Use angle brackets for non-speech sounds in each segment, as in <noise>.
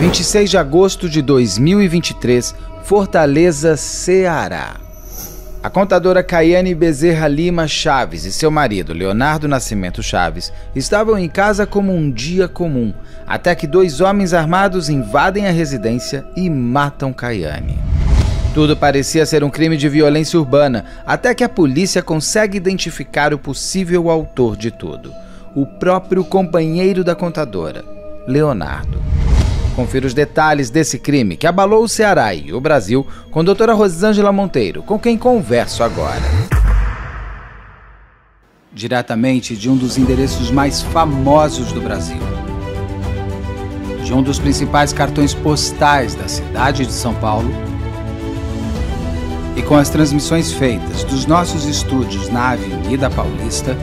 26 de agosto de 2023, Fortaleza, Ceará. A contadora Caiane Bezerra Lima Chaves e seu marido, Leonardo Nascimento Chaves, estavam em casa como um dia comum, até que dois homens armados invadem a residência e matam Caiane. Tudo parecia ser um crime de violência urbana, até que a polícia consegue identificar o possível autor de tudo: o próprio companheiro da contadora, Leonardo. Confira os detalhes desse crime que abalou o Ceará e o Brasil com a doutora Rosângela Monteiro, com quem converso agora. Diretamente de um dos endereços mais famosos do Brasil. De um dos principais cartões postais da cidade de São Paulo. E com as transmissões feitas dos nossos estúdios na Avenida Paulista,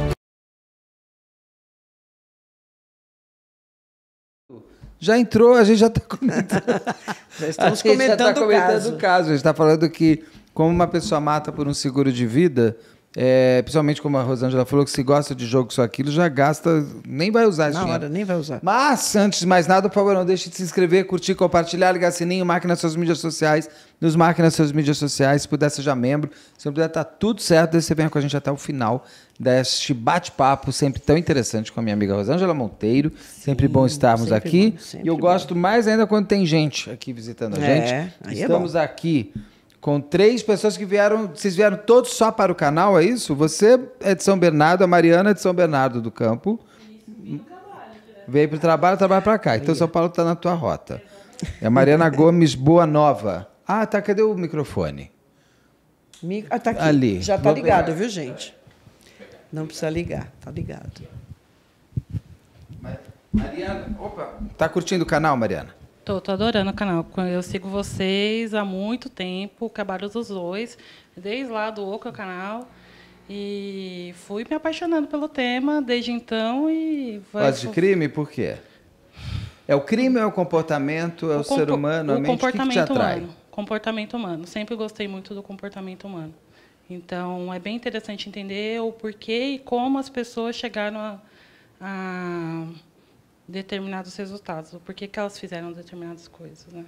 Já entrou, a gente já está comentando. <laughs> já estamos comentando, já tá comentando o caso. A gente está falando que, como uma pessoa mata por um seguro de vida, é, principalmente como a Rosângela falou, que se gosta de jogo só aquilo, já gasta, nem vai usar isso. Na hora, nem vai usar. Mas, antes de mais nada, por favor, não deixe de se inscrever, curtir, compartilhar, ligar sininho, marque nas suas mídias sociais, nos marque nas suas mídias sociais, se puder, seja membro. Se não puder, está tudo certo, você venha com a gente até o final deste bate-papo sempre tão interessante com a minha amiga Rosângela Monteiro. Sim, sempre bom estarmos sempre aqui. Bom, e eu bom. gosto mais ainda quando tem gente aqui visitando a é, gente. É, Estamos é aqui com três pessoas que vieram, vocês vieram todos só para o canal, é isso? Você é de São Bernardo, a Mariana é de São Bernardo do Campo. veio para o trabalho, trabalha para cá. Então São Paulo está na tua rota. É a Mariana <laughs> Gomes Boa Nova. Ah, tá. Cadê o microfone? Mi... Ah, tá aqui. Ali. Já tá ligado, viu, gente? Não precisa ligar, tá ligado. Mariana, opa, tá curtindo o canal, Mariana? Tô, tô adorando o canal. Eu sigo vocês há muito tempo, o trabalho dos dois, desde lá do Oca canal. E fui me apaixonando pelo tema desde então e. Gosta de crime? Por quê? É o crime, é o comportamento, é o, o ser humano, a mente que, que te atrai? Humano. Comportamento humano. Sempre gostei muito do comportamento humano. Então, é bem interessante entender o porquê e como as pessoas chegaram a, a determinados resultados, o porquê que elas fizeram determinadas coisas. Né?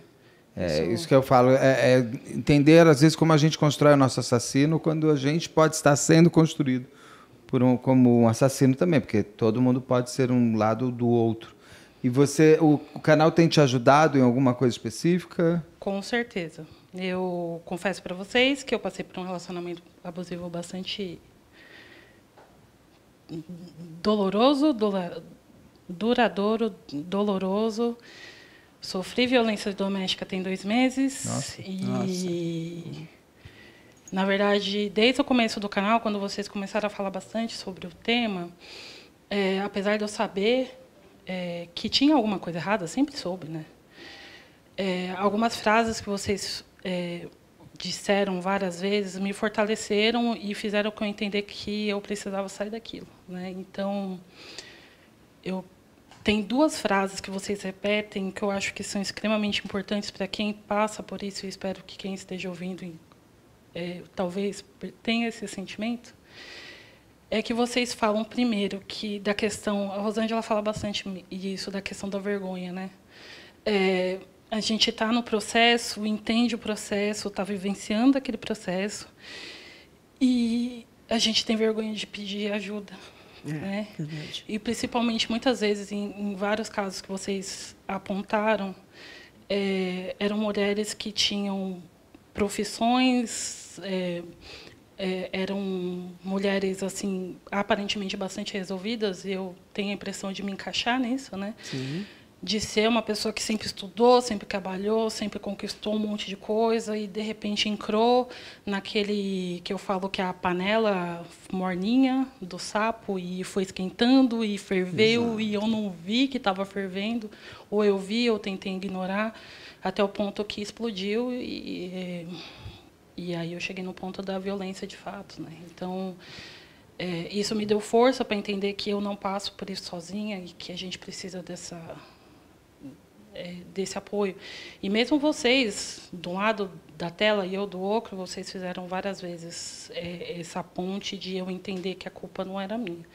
É, isso que eu falo, é, é, entender às vezes como a gente constrói o nosso assassino quando a gente pode estar sendo construído por um, como um assassino também, porque todo mundo pode ser um lado do outro. E você, o, o canal tem te ajudado em alguma coisa específica? Com certeza. Eu confesso para vocês que eu passei por um relacionamento abusivo bastante doloroso, duradouro, doloroso. Sofri violência doméstica tem dois meses. Nossa, e, nossa. na verdade, desde o começo do canal, quando vocês começaram a falar bastante sobre o tema, é, apesar de eu saber é, que tinha alguma coisa errada, sempre soube, né? É, algumas frases que vocês é, disseram várias vezes me fortaleceram e fizeram com eu entender que eu precisava sair daquilo. Né? Então, eu tem duas frases que vocês repetem que eu acho que são extremamente importantes para quem passa por isso. Eu espero que quem esteja ouvindo, é, talvez tenha esse sentimento. É que vocês falam primeiro que da questão, a Rosângela fala bastante isso da questão da vergonha, né? É, a gente está no processo, entende o processo, está vivenciando aquele processo e a gente tem vergonha de pedir ajuda. É, né? É e principalmente muitas vezes, em, em, vários casos que vocês apontaram, é, eram mulheres que tinham profissões, é, é eram mulheres assim aparentemente bastante resolvidas. E eu tenho a impressão de me encaixar nisso, né? Sim de ser uma pessoa que sempre estudou, sempre trabalhou, sempre conquistou um monte de coisa e de repente entrou naquele que eu falo que é a panela morninha do sapo e foi esquentando e ferveu Exato. e eu não vi que estava fervendo ou eu vi eu tentei ignorar até o ponto que explodiu e e aí eu cheguei no ponto da violência de fato, né? Então é, isso me deu força para entender que eu não passo por isso sozinha e que a gente precisa dessa é, desse apoio. E mesmo vocês, de um lado da tela e eu do outro, vocês fizeram várias vezes é, essa ponte de eu entender que a culpa não era minha.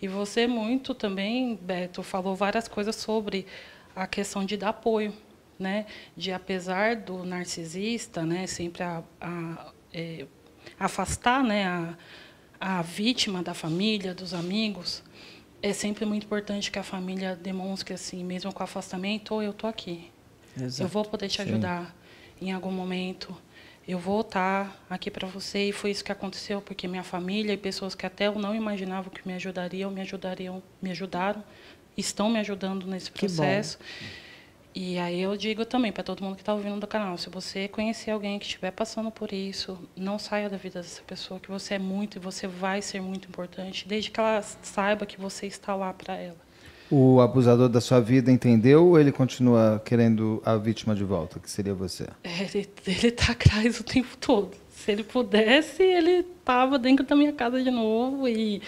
E você muito também, Beto, falou várias coisas sobre a questão de dar apoio, né? De apesar do narcisista, né, sempre a, a, é, afastar, né, a, a vítima da família, dos amigos é sempre muito importante que a família demonstre assim, mesmo com o afastamento, ou eu tô aqui. Exato. Eu vou poder te ajudar Sim. em algum momento. Eu vou estar tá aqui para você e foi isso que aconteceu, porque minha família e pessoas que até eu não imaginava que me ajudariam, me ajudariam, me ajudaram, estão me ajudando nesse processo. Que bom. E aí eu digo também para todo mundo que está ouvindo do canal, se você conhecer alguém que estiver passando por isso, não saia da vida dessa pessoa, que você é muito e você vai ser muito importante, desde que ela saiba que você está lá para ela. O abusador da sua vida entendeu ou ele continua querendo a vítima de volta, que seria você? É, ele, ele está atrás o tempo todo. Se ele pudesse, ele tava dentro da minha casa de novo e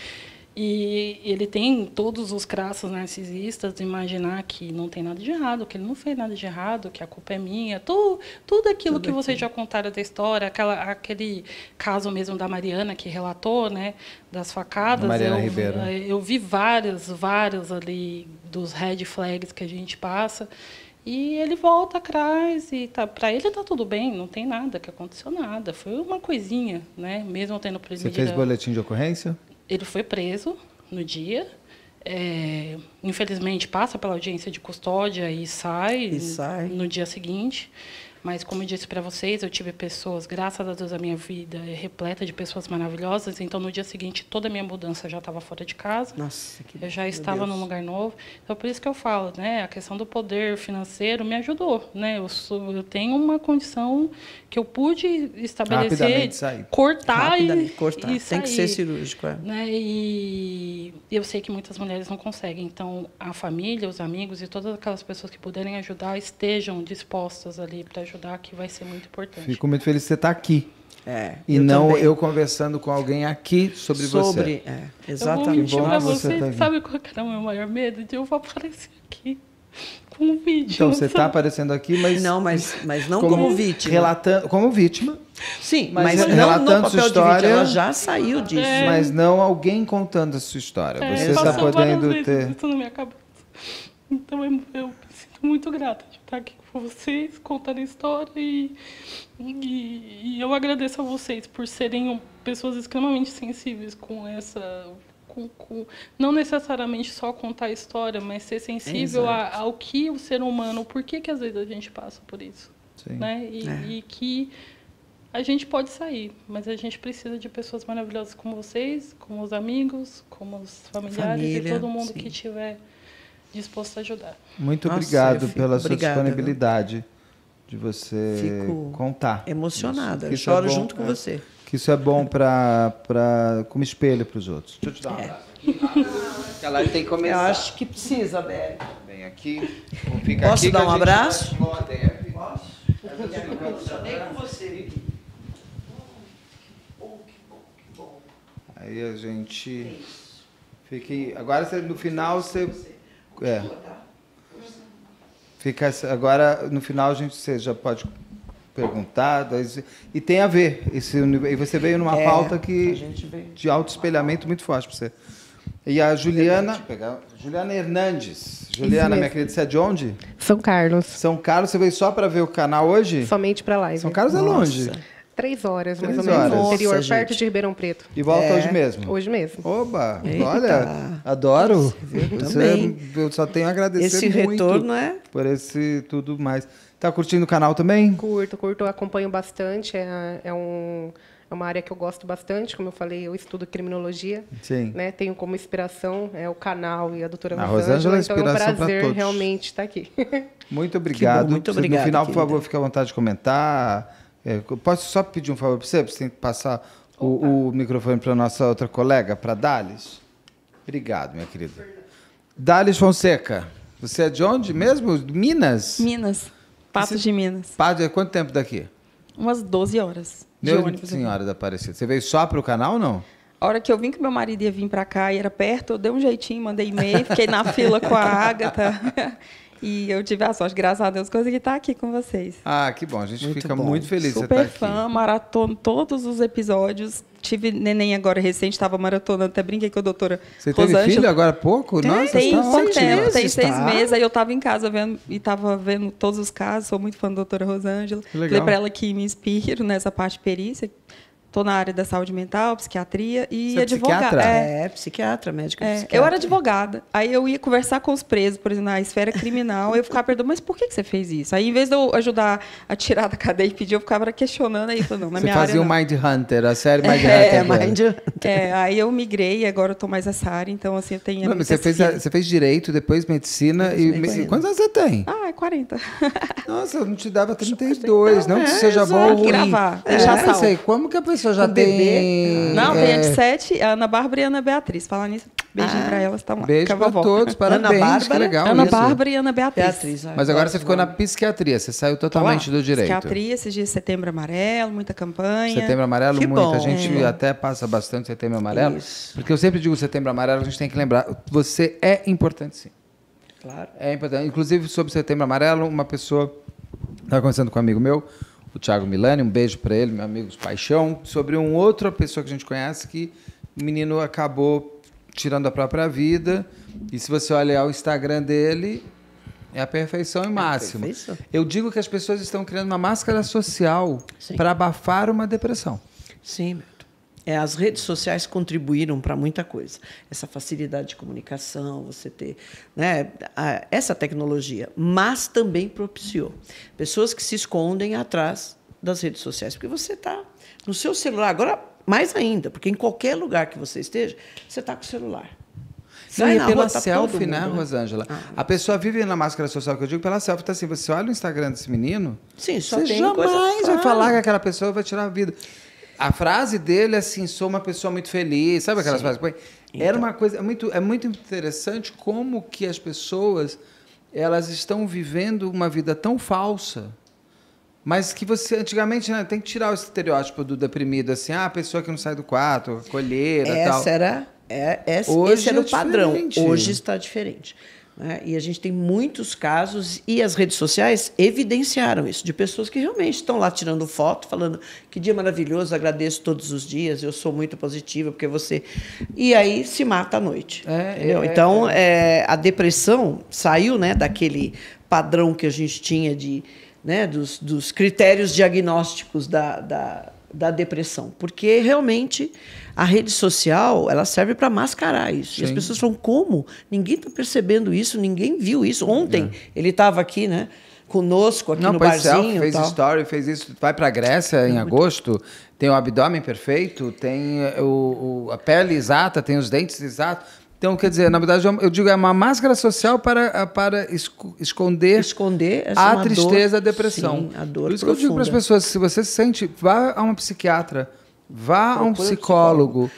e ele tem todos os crassos narcisistas de imaginar que não tem nada de errado, que ele não fez nada de errado, que a culpa é minha, tudo, tudo aquilo tudo que aqui. vocês já contaram da história, aquela, aquele caso mesmo da Mariana que relatou, né, das facadas. Mariana eu, Ribeiro. Eh, eu vi várias, várias ali dos red flags que a gente passa. E ele volta atrás e tá, para ele tá tudo bem, não tem nada, que aconteceu nada, foi uma coisinha, né? Mesmo tendo presidido. Você fez boletim de ocorrência? Ele foi preso no dia. É, infelizmente passa pela audiência de custódia e sai, e sai. no dia seguinte. Mas, como eu disse para vocês, eu tive pessoas, graças a Deus, a minha vida é repleta de pessoas maravilhosas. Então, no dia seguinte, toda a minha mudança já estava fora de casa. Nossa, que Eu já estava Deus. num lugar novo. Então, por isso que eu falo, né? A questão do poder financeiro me ajudou, né? Eu, sou, eu tenho uma condição que eu pude estabelecer, cortar e, cortar e, sair. Tem que ser cirúrgico, é. Né? E eu sei que muitas mulheres não conseguem. Então, a família, os amigos e todas aquelas pessoas que puderem ajudar estejam dispostas ali para ajudar, que vai ser muito importante. Fico muito feliz de você estar tá aqui. É, e eu não também. eu conversando com alguém aqui sobre, sobre você. É, exatamente. Eu vou mentir bom, você, você tá sabe qual é o meu maior medo? De eu vou aparecer aqui como vítima. Então você está aparecendo aqui, mas. Não, mas, mas não como, como vítima. Relatando, como vítima. Sim, mas, mas não no papel história, de vítima. Ela já saiu disso. É. Mas não alguém contando a sua história. É, você está podendo ter. Isso na minha cabeça. Então eu, eu me sinto muito grata de estar aqui com vocês, contando a história. E, e, e eu agradeço a vocês por serem pessoas extremamente sensíveis com essa com, com, não necessariamente só contar a história, mas ser sensível a, ao que o ser humano, por que, que às vezes a gente passa por isso. Sim. Né? E, é. e que a gente pode sair, mas a gente precisa de pessoas maravilhosas como vocês, como os amigos, como os familiares Família, e todo mundo sim. que estiver disposto a ajudar. Muito Nossa, obrigado pela obrigada, sua disponibilidade né? de você fico contar. Emocionada, é choro junto com é. você que isso é bom para como espelho para os outros. Deixa eu te dar um é. abraço Ela tem que começar. Eu acho que precisa, Bélio. Vem aqui. Fica Posso aqui dar um abraço? Posso? Eu me emocionei com você. Aí a gente fica agora no final você é. Fica agora no final a gente você já pode perguntado. E tem a ver. Esse, e você veio numa é, pauta que de espelhamento muito forte para você. E a Juliana, pegar, Juliana Hernandes. Juliana, minha querida, você é de onde? São Carlos. São Carlos, você veio só para ver o canal hoje? Somente para lá. São Carlos é Nossa. é longe. Três horas, mais Três ou menos, no interior, Nossa, perto gente. de Ribeirão Preto. E volta é. hoje mesmo? Hoje mesmo. Oba! Eita. Olha, adoro. Você, é, eu só tenho a agradecer esse muito retorno é... por esse tudo mais. Tá curtindo o canal também? Curto, curto, acompanho bastante. É, é, um, é uma área que eu gosto bastante, como eu falei, eu estudo criminologia. Sim. Né? Tenho como inspiração é, o canal e a doutora a Rosângela. Rosângela é então é um prazer realmente estar tá aqui. <laughs> Muito obrigado. Bom, muito obrigado. No final, querida. por favor, fique à vontade de comentar. É, posso só pedir um favor para você? Você tem que passar o, o, microfone para a nossa outra colega, para a Dales. Obrigado, minha querida. Dales Fonseca, você é de onde mesmo? Minas? Minas. Patos de Minas. Patos, é quanto tempo daqui? Umas 12 horas. Meu de ônibus Senhora da Aparecida. Você veio só para o canal ou não? A hora que eu vim que meu marido ia vir para cá e era perto, eu dei um jeitinho, mandei e-mail, fiquei na fila com a <laughs> Agatha. E eu tive a sorte, graças a Deus, coisa que está aqui com vocês. Ah, que bom. A gente muito fica bom. muito feliz Super de estar aqui. Super fã, maratona todos os episódios tive neném agora recente, estava maratona, até brinquei com a doutora Você Rosângela. teve filho agora há pouco? Tem, Nossa, tem, tá setembro, tem seis está... meses. Aí eu estava em casa vendo e estava vendo todos os casos, sou muito fã da doutora Rosângela. Falei para ela que me inspiro nessa parte de perícia. Estou na área da saúde mental, psiquiatria e Você é advogada. Psiquiatra? É, é psiquiatra, médica é, psiquiatra. Eu era advogada. Aí eu ia conversar com os presos, por exemplo, na esfera criminal, eu ficava perguntando, mas por que você fez isso? Aí, em vez de eu ajudar a tirar da cadeia e pedir, eu ficava questionando aí, falando, não, na você minha área. Você fazia o Mind Hunter, a série Mind é, Hunter. É, Mind Hunter. É, aí eu migrei, agora eu tô mais essa área, então assim, eu tenho. Não, mas você fez, você fez direito, depois medicina e. Me... Quantos anos você tem? Ah, é 40. Nossa, eu não te dava 32, não que é, seja bom ou ruim. Gravar, deixar é, salvo. Sei, como que a pessoa já tem. Bebê. Ah. Não, é. tem a de sete, a Ana Bárbara e a Ana Beatriz. Falar nisso, beijinho ah. pra elas, tá lá. Beijo pra todos, parabéns. Ana Bárbara, legal Ana isso. Bárbara e Ana Beatriz. Beatriz é, Mas agora você ficou na psiquiatria, você saiu totalmente do direito. Psiquiatria, esses dias setembro amarelo, muita campanha. Setembro amarelo, que muita. Bom. A gente é. até passa bastante setembro amarelo. Isso. Porque eu sempre digo setembro amarelo, a gente tem que lembrar. Você é importante sim. Claro. É importante. Inclusive, sobre setembro amarelo, uma pessoa estava conversando com um amigo meu, o Thiago Milani, um beijo para ele, meu amigo de paixão, sobre uma outra pessoa que a gente conhece que o menino acabou tirando a própria vida. E se você olhar o Instagram dele, é a perfeição em é máximo. É Eu digo que as pessoas estão criando uma máscara social para abafar uma depressão. Sim. É, as redes sociais contribuíram para muita coisa. Essa facilidade de comunicação, você ter né, a, essa tecnologia, mas também propiciou pessoas que se escondem atrás das redes sociais, porque você está no seu celular. Agora, mais ainda, porque em qualquer lugar que você esteja, você está com o celular. Sai Não, e pela rua, tá selfie, né, né, Rosângela? Ah. A pessoa vive na máscara social, que eu digo, pela selfie. Tá assim, você olha o Instagram desse menino, Sim, só você tem jamais coisa... vai ah. falar que aquela pessoa vai tirar a vida. A frase dele é assim: sou uma pessoa muito feliz, sabe aquelas frases? Põe? Então. Era uma coisa. É muito, é muito interessante como que as pessoas elas estão vivendo uma vida tão falsa. Mas que você, antigamente, né, tem que tirar o estereótipo do deprimido, assim, ah, a pessoa que não sai do quarto, colheira essa tal. Era, é, essa, Hoje esse era é o padrão. Diferente. Hoje está diferente. Né? E a gente tem muitos casos, e as redes sociais evidenciaram isso, de pessoas que realmente estão lá tirando foto, falando que dia maravilhoso, agradeço todos os dias, eu sou muito positiva, porque você. E aí se mata à noite. É, é, é então, é. é, a depressão saiu né, daquele padrão que a gente tinha de. Né, dos, dos critérios diagnósticos da, da da depressão, porque realmente a rede social ela serve para mascarar isso. Sim. E as pessoas falam como ninguém está percebendo isso, ninguém viu isso. Ontem é. ele estava aqui, né? Conosco aqui Não, no barzinho. Fez tal. story, fez isso. Vai para a Grécia é em agosto. Tem o abdômen perfeito, tem eh, o, o, a pele exata, tem os dentes exatos então, quer dizer, na verdade, eu digo é uma máscara social para, para esconder, esconder é a tristeza, dor, a depressão. Sim, a dor Por isso profunda. que eu digo para as pessoas, se você se sente, vá a uma psiquiatra, vá Procura a um psicólogo.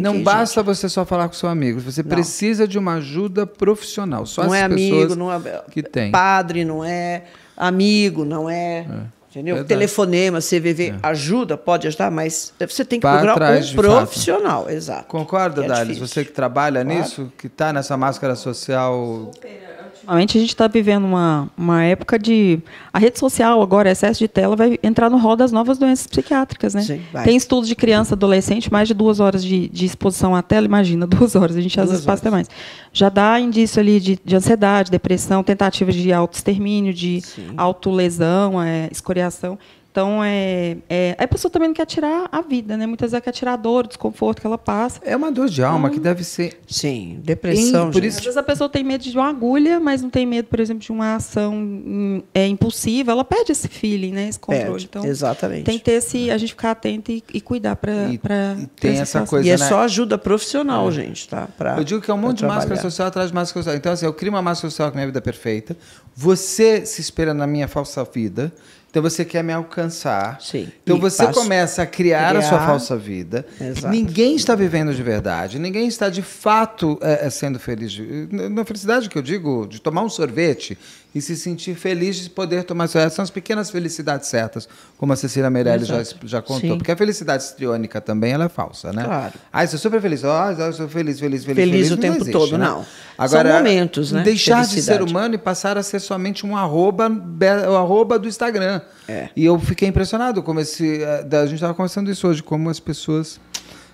não ir, basta gente. você só falar com seu amigo, você não. precisa de uma ajuda profissional. Só não é amigo, não é que tem. Padre, não é amigo, não é. é. Entendeu? Verdade. Telefonema, CVV é. ajuda, pode ajudar, mas você tem que procurar um profissional. Fato. Exato. Concorda, é Você que trabalha claro. nisso, que está nessa máscara social. Super ultimamente a gente está vivendo uma, uma época de. A rede social, agora, excesso de tela, vai entrar no rol das novas doenças psiquiátricas, né? Sim, Tem estudos de criança, adolescente, mais de duas horas de, de exposição à tela, imagina, <laughs> duas horas, a gente duas às vezes horas. passa até mais. Já dá indício ali de, de ansiedade, depressão, tentativas de autoextermínio, de autolesão, é, escoriação. Então, é, é, a pessoa também não quer tirar a vida, né? Muitas vezes ela quer tirar a dor, o desconforto que ela passa. É uma dor de alma então, que deve ser. Sim, depressão. Em, por isso... Às vezes a pessoa tem medo de uma agulha, mas não tem medo, por exemplo, de uma ação hum, é, impulsiva. Ela perde esse feeling, né? Esse controle. Perde, então, exatamente. Tem que ter esse, a gente ficar atento e, e cuidar para. E, pra, e tem essa coisa. E é né? só ajuda profissional, é. gente, tá? Pra, Eu digo que é um monte de trabalhar. máscara social atrás de máscara social. Então, assim, eu crio uma máscara social com minha vida perfeita. Você se espera na minha falsa vida então você quer me alcançar. Sim. Então e você começa a criar, criar, a sua falsa vida. Exato. Ninguém está vivendo de verdade. Ninguém está de fato é, sendo feliz. Na felicidade que eu digo, de tomar um sorvete e se sentir feliz de poder tomar sua São as pequenas felicidades certas, como a Cecília Meirelles já, já contou. Sim. Porque a felicidade estriônica também ela é falsa, né? Claro. Ah, eu sou super feliz. Ah, eu sou feliz, feliz, feliz. Feliz, feliz o tempo existe, todo, né? não. Agora, São momentos, né? Deixar felicidade. de ser humano e passar a ser somente um arroba, um arroba do Instagram. É. E eu fiquei impressionado como esse. Eh, a gente estava conversando isso hoje, como as pessoas.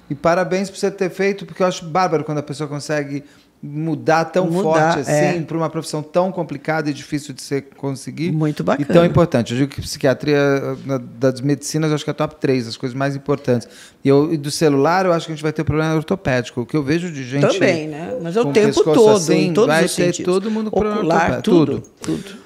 E parabéns por você ter feito, porque eu acho bárbaro quando a pessoa consegue mudar tão mudar, forte assim é. para uma profissão tão complicada e difícil de ser conseguir. Muito bacana. E tão importante. Eu digo que psiquiatria das medicinas eu acho que é top 3, as coisas mais importantes. E, eu, e do celular eu acho que a gente vai ter problema ortopédico. O que eu vejo de gente Também, né? Mas é o tempo todo, assim, em todos vai os ter sentidos. todo mundo com Ocular, tudo, tudo. tudo.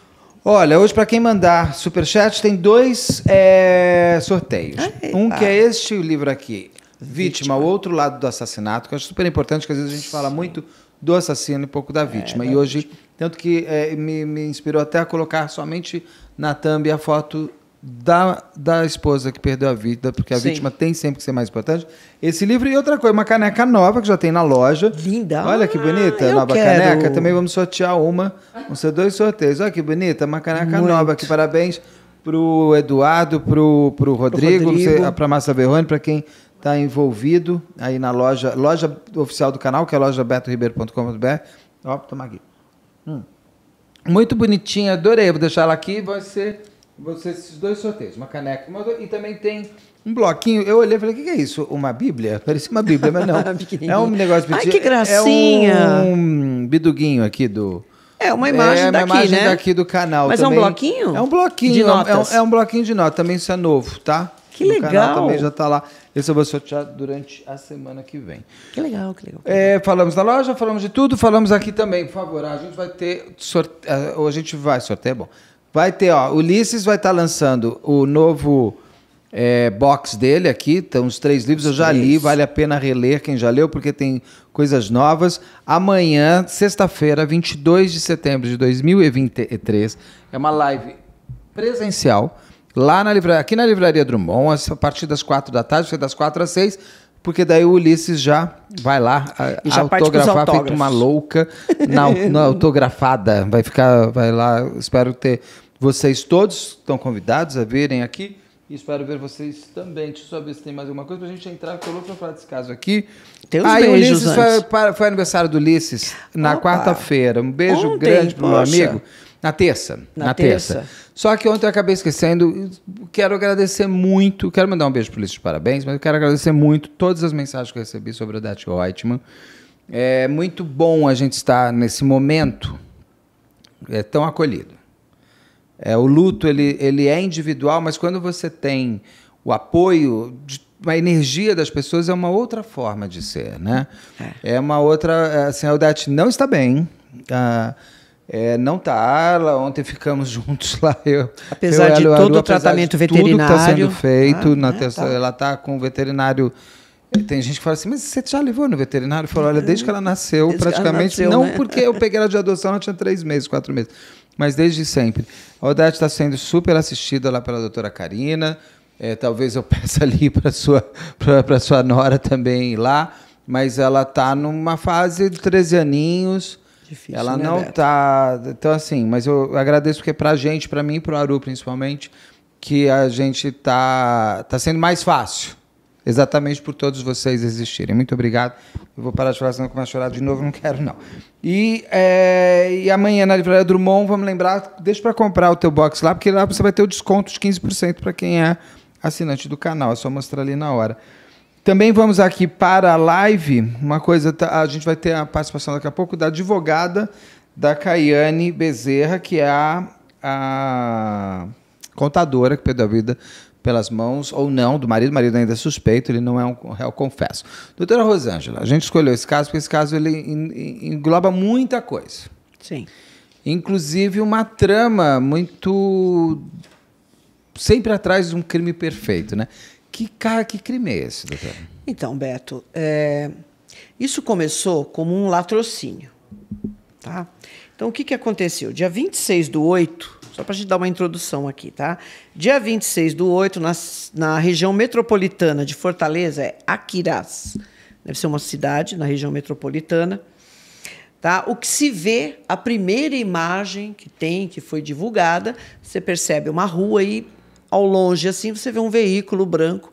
Olha, hoje para quem mandar superchat tem dois é, sorteios. um tá. que é este livro aqui, Vítima, Vítima, o outro lado do assassinato, que eu acho super importante, que às vezes a gente fala muito do assassino e pouco da é, vítima. É, e hoje, tanto que é, me, me, inspirou até a colocar somente na thumb a foto da, da esposa que perdeu a vida, porque a Sim. vítima tem sempre que ser mais importante. Esse livro e outra coisa, uma caneca nova que já tem na loja. Linda! Olha que ah, bonita, ah, nova quero. caneca. Também vamos sortear uma, vão ser dois sorteios. Olha que bonita, uma caneca Muito. nova aqui, parabéns pro Eduardo, pro, pro Rodrigo, para Massa Verrone, para quem está envolvido aí na loja, loja oficial do canal, que é loja betoribeiro.com.br. Ó, toma aqui. Hum. Muito bonitinha, adorei. Vou deixar ela aqui. Vai ser, vão ser esses dois sorteios, uma caneca uma e também tem um bloquinho. Eu olhei e falei: o que, que é isso? Uma Bíblia? <laughs> Parecia uma Bíblia, mas não. <laughs> é um negócio pequeno. Ai, que gracinha! É um biduguinho aqui do. É uma imagem é, daqui, uma imagem né? daqui do canal. Mas também. é um bloquinho? É um bloquinho. De notas. É, um, é um bloquinho de notas Também isso é novo, tá? Que no legal. O canal também já está lá. Esse eu vou sortear durante a semana que vem. Que legal, que legal. Que é, legal. É, falamos da loja, falamos de tudo, falamos aqui também. Por favor, a gente vai ter sorteio. Ou a gente vai, sorteio é bom. Vai ter, ó, Ulisses vai estar tá lançando o novo é, box dele aqui, estão os três livros, eu já li, vale a pena reler quem já leu, porque tem coisas novas. Amanhã, sexta-feira, 22 de setembro de 2023, é uma live presencial lá na livraria, aqui na livraria Drummond, a partir das quatro da tarde, foi das quatro às seis, porque daí o Ulisses já vai lá a, <laughs> já autografar feito uma louca na, <laughs> na autografada. Vai ficar, vai lá, espero ter vocês todos estão convidados a virem aqui. espero ver vocês também. Deixa eu só ver se tem mais alguma coisa pra gente entrar, que eu louco pra falar desse caso aqui. Tem uns Aí, beijos Ulisses antes. Foi, foi aniversário do Ulisses na quarta-feira. Um beijo Ontem, grande pro poxa. meu amigo. Na terça. Na, na terça. terça. Só que ontem eu acabei esquecendo. Quero agradecer muito. Quero mandar um beijo para o de parabéns, mas eu quero agradecer muito todas as mensagens que eu recebi sobre o Dati Reutemann. É muito bom a gente estar nesse momento é tão acolhido. É, o luto ele, ele é individual, mas quando você tem o apoio de a energia das pessoas é uma outra forma de ser, né? É, é uma outra. Assim, a Odete não está bem. Ah, é, não tá Arla, ontem ficamos <laughs> juntos lá. Eu, apesar eu, de todo o tratamento veterinário. Tudo que está sendo feito, ah, na né, testa, tá. ela tá com o veterinário. É, tem gente que fala assim, mas você já levou no veterinário? Falou, olha, desde que ela nasceu, desde praticamente. Ela nasceu, não né? porque eu peguei ela de adoção, ela tinha três meses, quatro meses. Mas desde sempre. A Odete está sendo super assistida lá pela doutora Karina. É, talvez eu <laughs> peça ali para sua, para sua nora também ir lá. Mas ela está numa fase de 13 aninhos difícil. Ela né, não Beto? tá. Então, assim, mas eu agradeço porque é pra gente, pra mim e pro Aru principalmente, que a gente tá, tá sendo mais fácil. Exatamente por todos vocês existirem. Muito obrigado. Eu vou parar de falar, senão eu começo a chorar de novo, não quero, não. E, é, e amanhã na Livraria Drummond, vamos lembrar, deixa para comprar o teu box lá, porque lá você vai ter o desconto de 15% para quem é assinante do canal. É só mostrar ali na hora. Também vamos aqui para a live. Uma coisa, tá, a gente vai ter a participação daqui a pouco da advogada da Caiane Bezerra, que é a, a contadora que perdeu a vida pelas mãos ou não do marido. O marido ainda é suspeito, ele não é um réu, confesso. Doutora Rosângela, a gente escolheu esse caso porque esse caso ele engloba muita coisa. Sim. Inclusive uma trama muito sempre atrás de um crime perfeito, né? Que, cara, que crime é esse, doutora? Então, Beto, é, isso começou como um latrocínio. Tá? Então, o que, que aconteceu? Dia 26 do 8, só para a gente dar uma introdução aqui, tá? Dia 26 do 8, na, na região metropolitana de Fortaleza, é Aquiraz. Deve ser uma cidade na região metropolitana. Tá? O que se vê, a primeira imagem que tem, que foi divulgada, você percebe uma rua aí ao longe, assim você vê um veículo branco,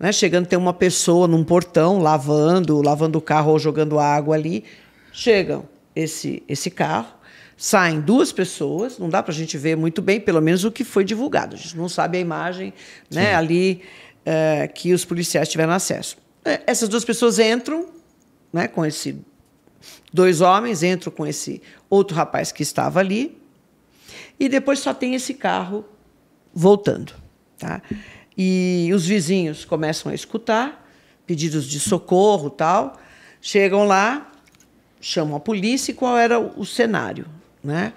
né? Chegando tem uma pessoa num portão lavando, lavando o carro ou jogando água ali. Chegam esse esse carro, saem duas pessoas, não dá para a gente ver muito bem, pelo menos o que foi divulgado. A gente não sabe a imagem, né? Ali é, que os policiais tiveram acesso. É, essas duas pessoas entram, né? Com esse dois homens entram com esse outro rapaz que estava ali e depois só tem esse carro voltando. Tá? E os vizinhos começam a escutar pedidos de socorro tal. Chegam lá, chamam a polícia e qual era o cenário. Né?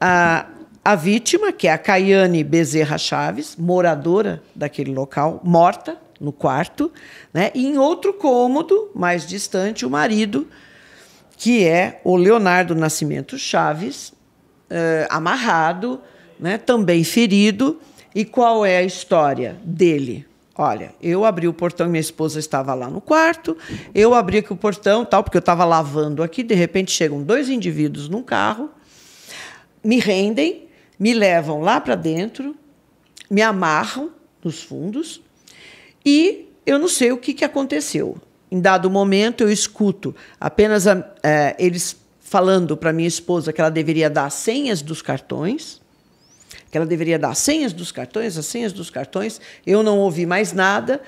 A, a vítima, que é a Caiane Bezerra Chaves, moradora daquele local, morta no quarto, né? e em outro cômodo, mais distante, o marido, que é o Leonardo Nascimento Chaves, eh, amarrado, né, também ferido. E qual é a história dele? Olha, eu abri o portão, minha esposa estava lá no quarto, eu abri aqui o portão, tal, porque eu estava lavando aqui, de repente chegam dois indivíduos num carro, me rendem, me levam lá para dentro, me amarram nos fundos e eu não sei o que, que aconteceu. Em dado momento, eu escuto apenas a, é, eles falando para minha esposa que ela deveria dar as senhas dos cartões que ela deveria dar as senhas dos cartões, as senhas dos cartões. Eu não ouvi mais nada.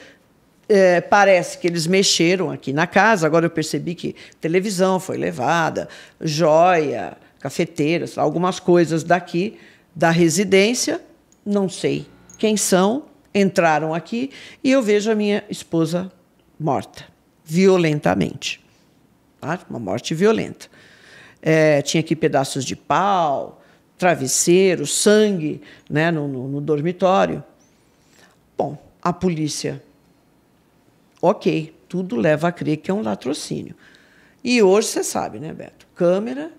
É, parece que eles mexeram aqui na casa. Agora eu percebi que televisão foi levada, joia, cafeteiras, algumas coisas daqui da residência. Não sei quem são, entraram aqui e eu vejo a minha esposa morta, violentamente. Uma morte violenta. É, tinha aqui pedaços de pau, travesseiro, sangue né, no, no, no dormitório. Bom, a polícia, ok, tudo leva a crer que é um latrocínio. E hoje você sabe, né, Beto? Câmera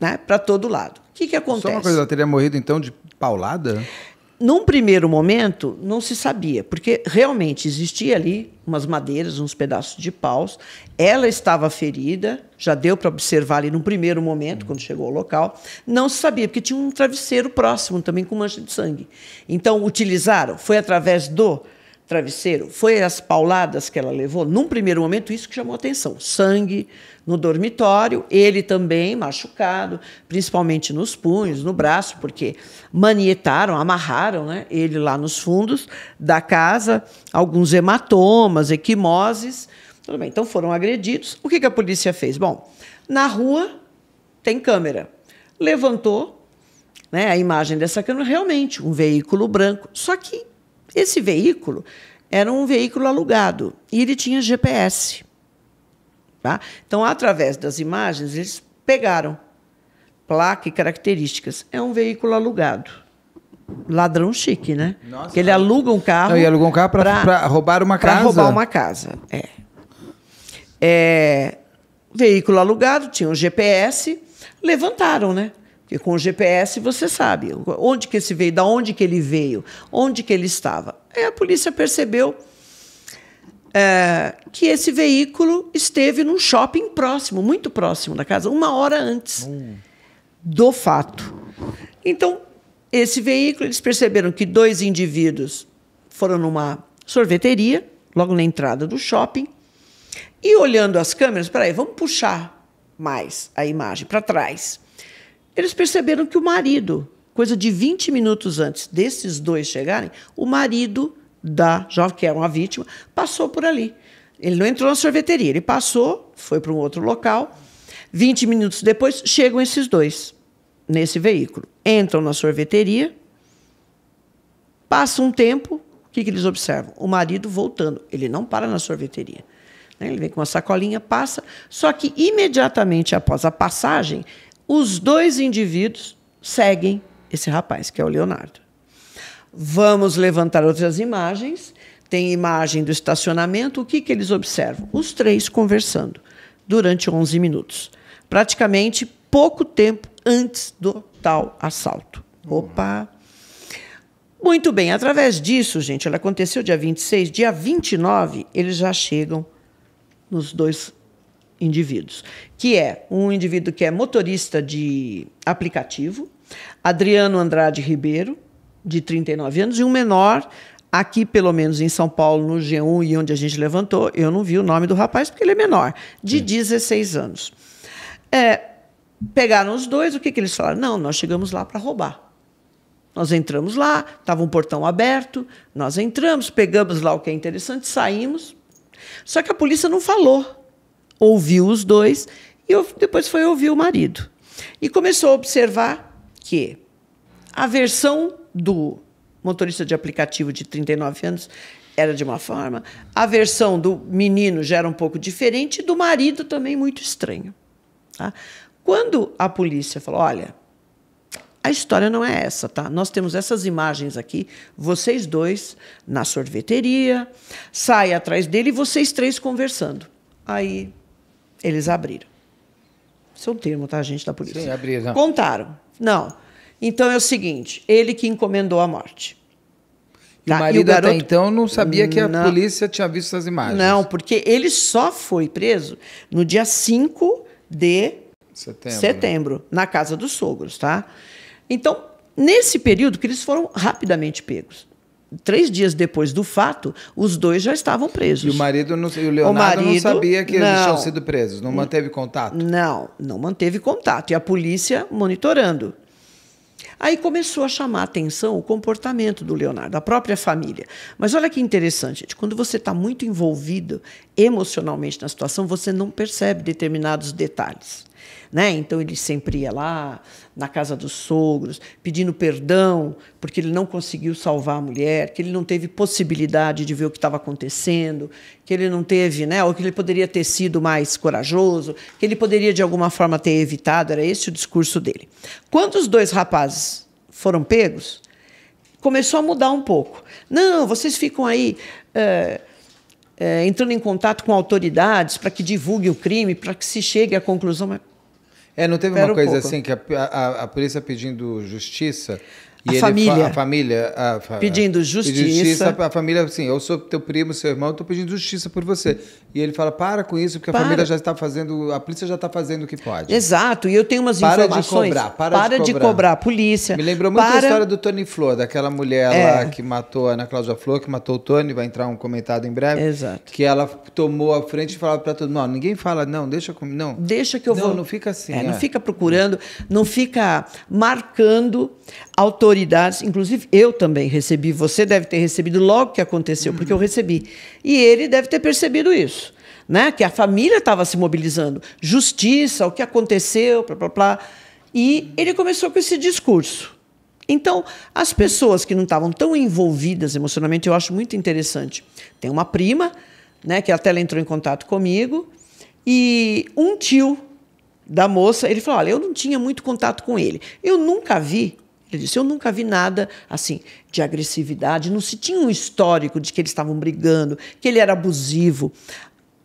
né, para todo lado. O que, que acontece? Só uma coisa, ela teria morrido então de paulada? num primeiro momento, não se sabia, porque realmente existia ali umas madeiras, uns pedaços de paus. Ela estava ferida, já deu para observar ali num primeiro momento, quando chegou ao local. Não se sabia, porque tinha um travesseiro próximo também com mancha de sangue. Então, utilizaram, foi através do travesseiro, foi as pauladas que ela levou. Num primeiro momento, isso que chamou atenção. Sangue no dormitório, ele também machucado, principalmente nos punhos, no braço, porque manietaram, amarraram né, ele lá nos fundos da casa, alguns hematomas, equimoses. Tudo bem, então foram agredidos. O que, que a polícia fez? Bom, na rua tem câmera. Levantou né, a imagem dessa câmera, realmente, um veículo branco. Só que esse veículo era um veículo alugado e ele tinha GPS. Tá? Então, através das imagens, eles pegaram placa e características. É um veículo alugado. Ladrão chique, né? Nossa. ele aluga um carro. Não, ele aluga um carro para roubar uma casa. Para roubar uma casa, é. é. Veículo alugado, tinha um GPS. Levantaram, né? Porque com o GPS você sabe onde que esse veio, da onde que ele veio, onde que ele estava. Aí a polícia percebeu é, que esse veículo esteve num shopping próximo, muito próximo da casa, uma hora antes hum. do fato. Então, esse veículo, eles perceberam que dois indivíduos foram numa sorveteria, logo na entrada do shopping, e olhando as câmeras, peraí, vamos puxar mais a imagem para trás. Eles perceberam que o marido, coisa de 20 minutos antes desses dois chegarem, o marido da jovem, que era é uma vítima, passou por ali. Ele não entrou na sorveteria, ele passou, foi para um outro local. 20 minutos depois, chegam esses dois nesse veículo. Entram na sorveteria, passa um tempo, o que, que eles observam? O marido voltando. Ele não para na sorveteria. Né? Ele vem com uma sacolinha, passa. Só que imediatamente após a passagem, os dois indivíduos seguem esse rapaz, que é o Leonardo. Vamos levantar outras imagens. Tem imagem do estacionamento. O que, que eles observam? Os três conversando durante 11 minutos. Praticamente pouco tempo antes do tal assalto. Opa! Muito bem, através disso, gente, ela aconteceu dia 26, dia 29, eles já chegam nos dois indivíduos, que é um indivíduo que é motorista de aplicativo, Adriano Andrade Ribeiro, de 39 anos, e um menor, aqui pelo menos em São Paulo, no G1 e onde a gente levantou, eu não vi o nome do rapaz porque ele é menor, de Sim. 16 anos. É, pegaram os dois, o que, que eles falaram? Não, nós chegamos lá para roubar. Nós entramos lá, estava um portão aberto, nós entramos, pegamos lá o que é interessante, saímos. Só que a polícia não falou ouviu os dois e depois foi ouvir o marido. E começou a observar que a versão do motorista de aplicativo de 39 anos era de uma forma, a versão do menino já era um pouco diferente, e do marido também muito estranho. Tá? Quando a polícia falou: olha, a história não é essa, tá? Nós temos essas imagens aqui, vocês dois na sorveteria, sai atrás dele e vocês três conversando. Aí eles abriram. Isso é um termo, tá, gente da polícia? Sim, abriram. Contaram. Não. Então é o seguinte: ele que encomendou a morte. Tá? O marido e o garoto... até então não sabia que a não. polícia tinha visto as imagens. Não, porque ele só foi preso no dia 5 de setembro, setembro na casa dos sogros, tá? Então, nesse período que eles foram rapidamente pegos três dias depois do fato, os dois já estavam presos. E o marido não, e o Leonardo o marido, não sabia que não, eles tinham sido presos, não manteve contato? Não, não manteve contato. E a polícia monitorando. Aí começou a chamar a atenção o comportamento do Leonardo, a própria família. Mas olha que interessante, gente. Quando você está muito envolvido emocionalmente na situação, você não percebe determinados detalhes. Né? Então ele sempre ia lá na casa dos sogros, pedindo perdão porque ele não conseguiu salvar a mulher, que ele não teve possibilidade de ver o que estava acontecendo, que ele não teve, né, ou que ele poderia ter sido mais corajoso, que ele poderia de alguma forma ter evitado, era esse o discurso dele. Quando os dois rapazes foram pegos, começou a mudar um pouco. Não, vocês ficam aí é, é, entrando em contato com autoridades para que divulgue o crime, para que se chegue à conclusão. Mas é, não teve Pera uma coisa um assim que a, a, a polícia pedindo justiça e a, ele, família. a família. A pedindo justiça. justiça. A família, assim, eu sou teu primo, seu irmão, estou pedindo justiça por você. E ele fala: para com isso, porque para. a família já está fazendo, a polícia já está fazendo o que pode. Exato, e eu tenho umas para informações. De cobrar, para, para de cobrar, para de cobrar. a polícia. Me lembrou muito para... a história do Tony Flor, daquela mulher é. lá que matou a Ana Cláudia Flor, que matou o Tony, vai entrar um comentado em breve. Exato. Que ela tomou a frente e falava para todo mundo: ninguém fala, não, deixa comigo. Não. Deixa que eu não, vou. Não, não fica assim. É, é. Não fica procurando, não fica marcando autoridade autoridades, inclusive eu também recebi, você deve ter recebido logo que aconteceu, uhum. porque eu recebi. E ele deve ter percebido isso, né? Que a família estava se mobilizando, justiça, o que aconteceu, blá blá blá. E ele começou com esse discurso. Então, as pessoas que não estavam tão envolvidas emocionalmente, eu acho muito interessante. Tem uma prima, né, que até ela entrou em contato comigo, e um tio da moça, ele falou: "Olha, eu não tinha muito contato com ele. Eu nunca vi ele disse: Eu nunca vi nada assim de agressividade, não se tinha um histórico de que eles estavam brigando, que ele era abusivo.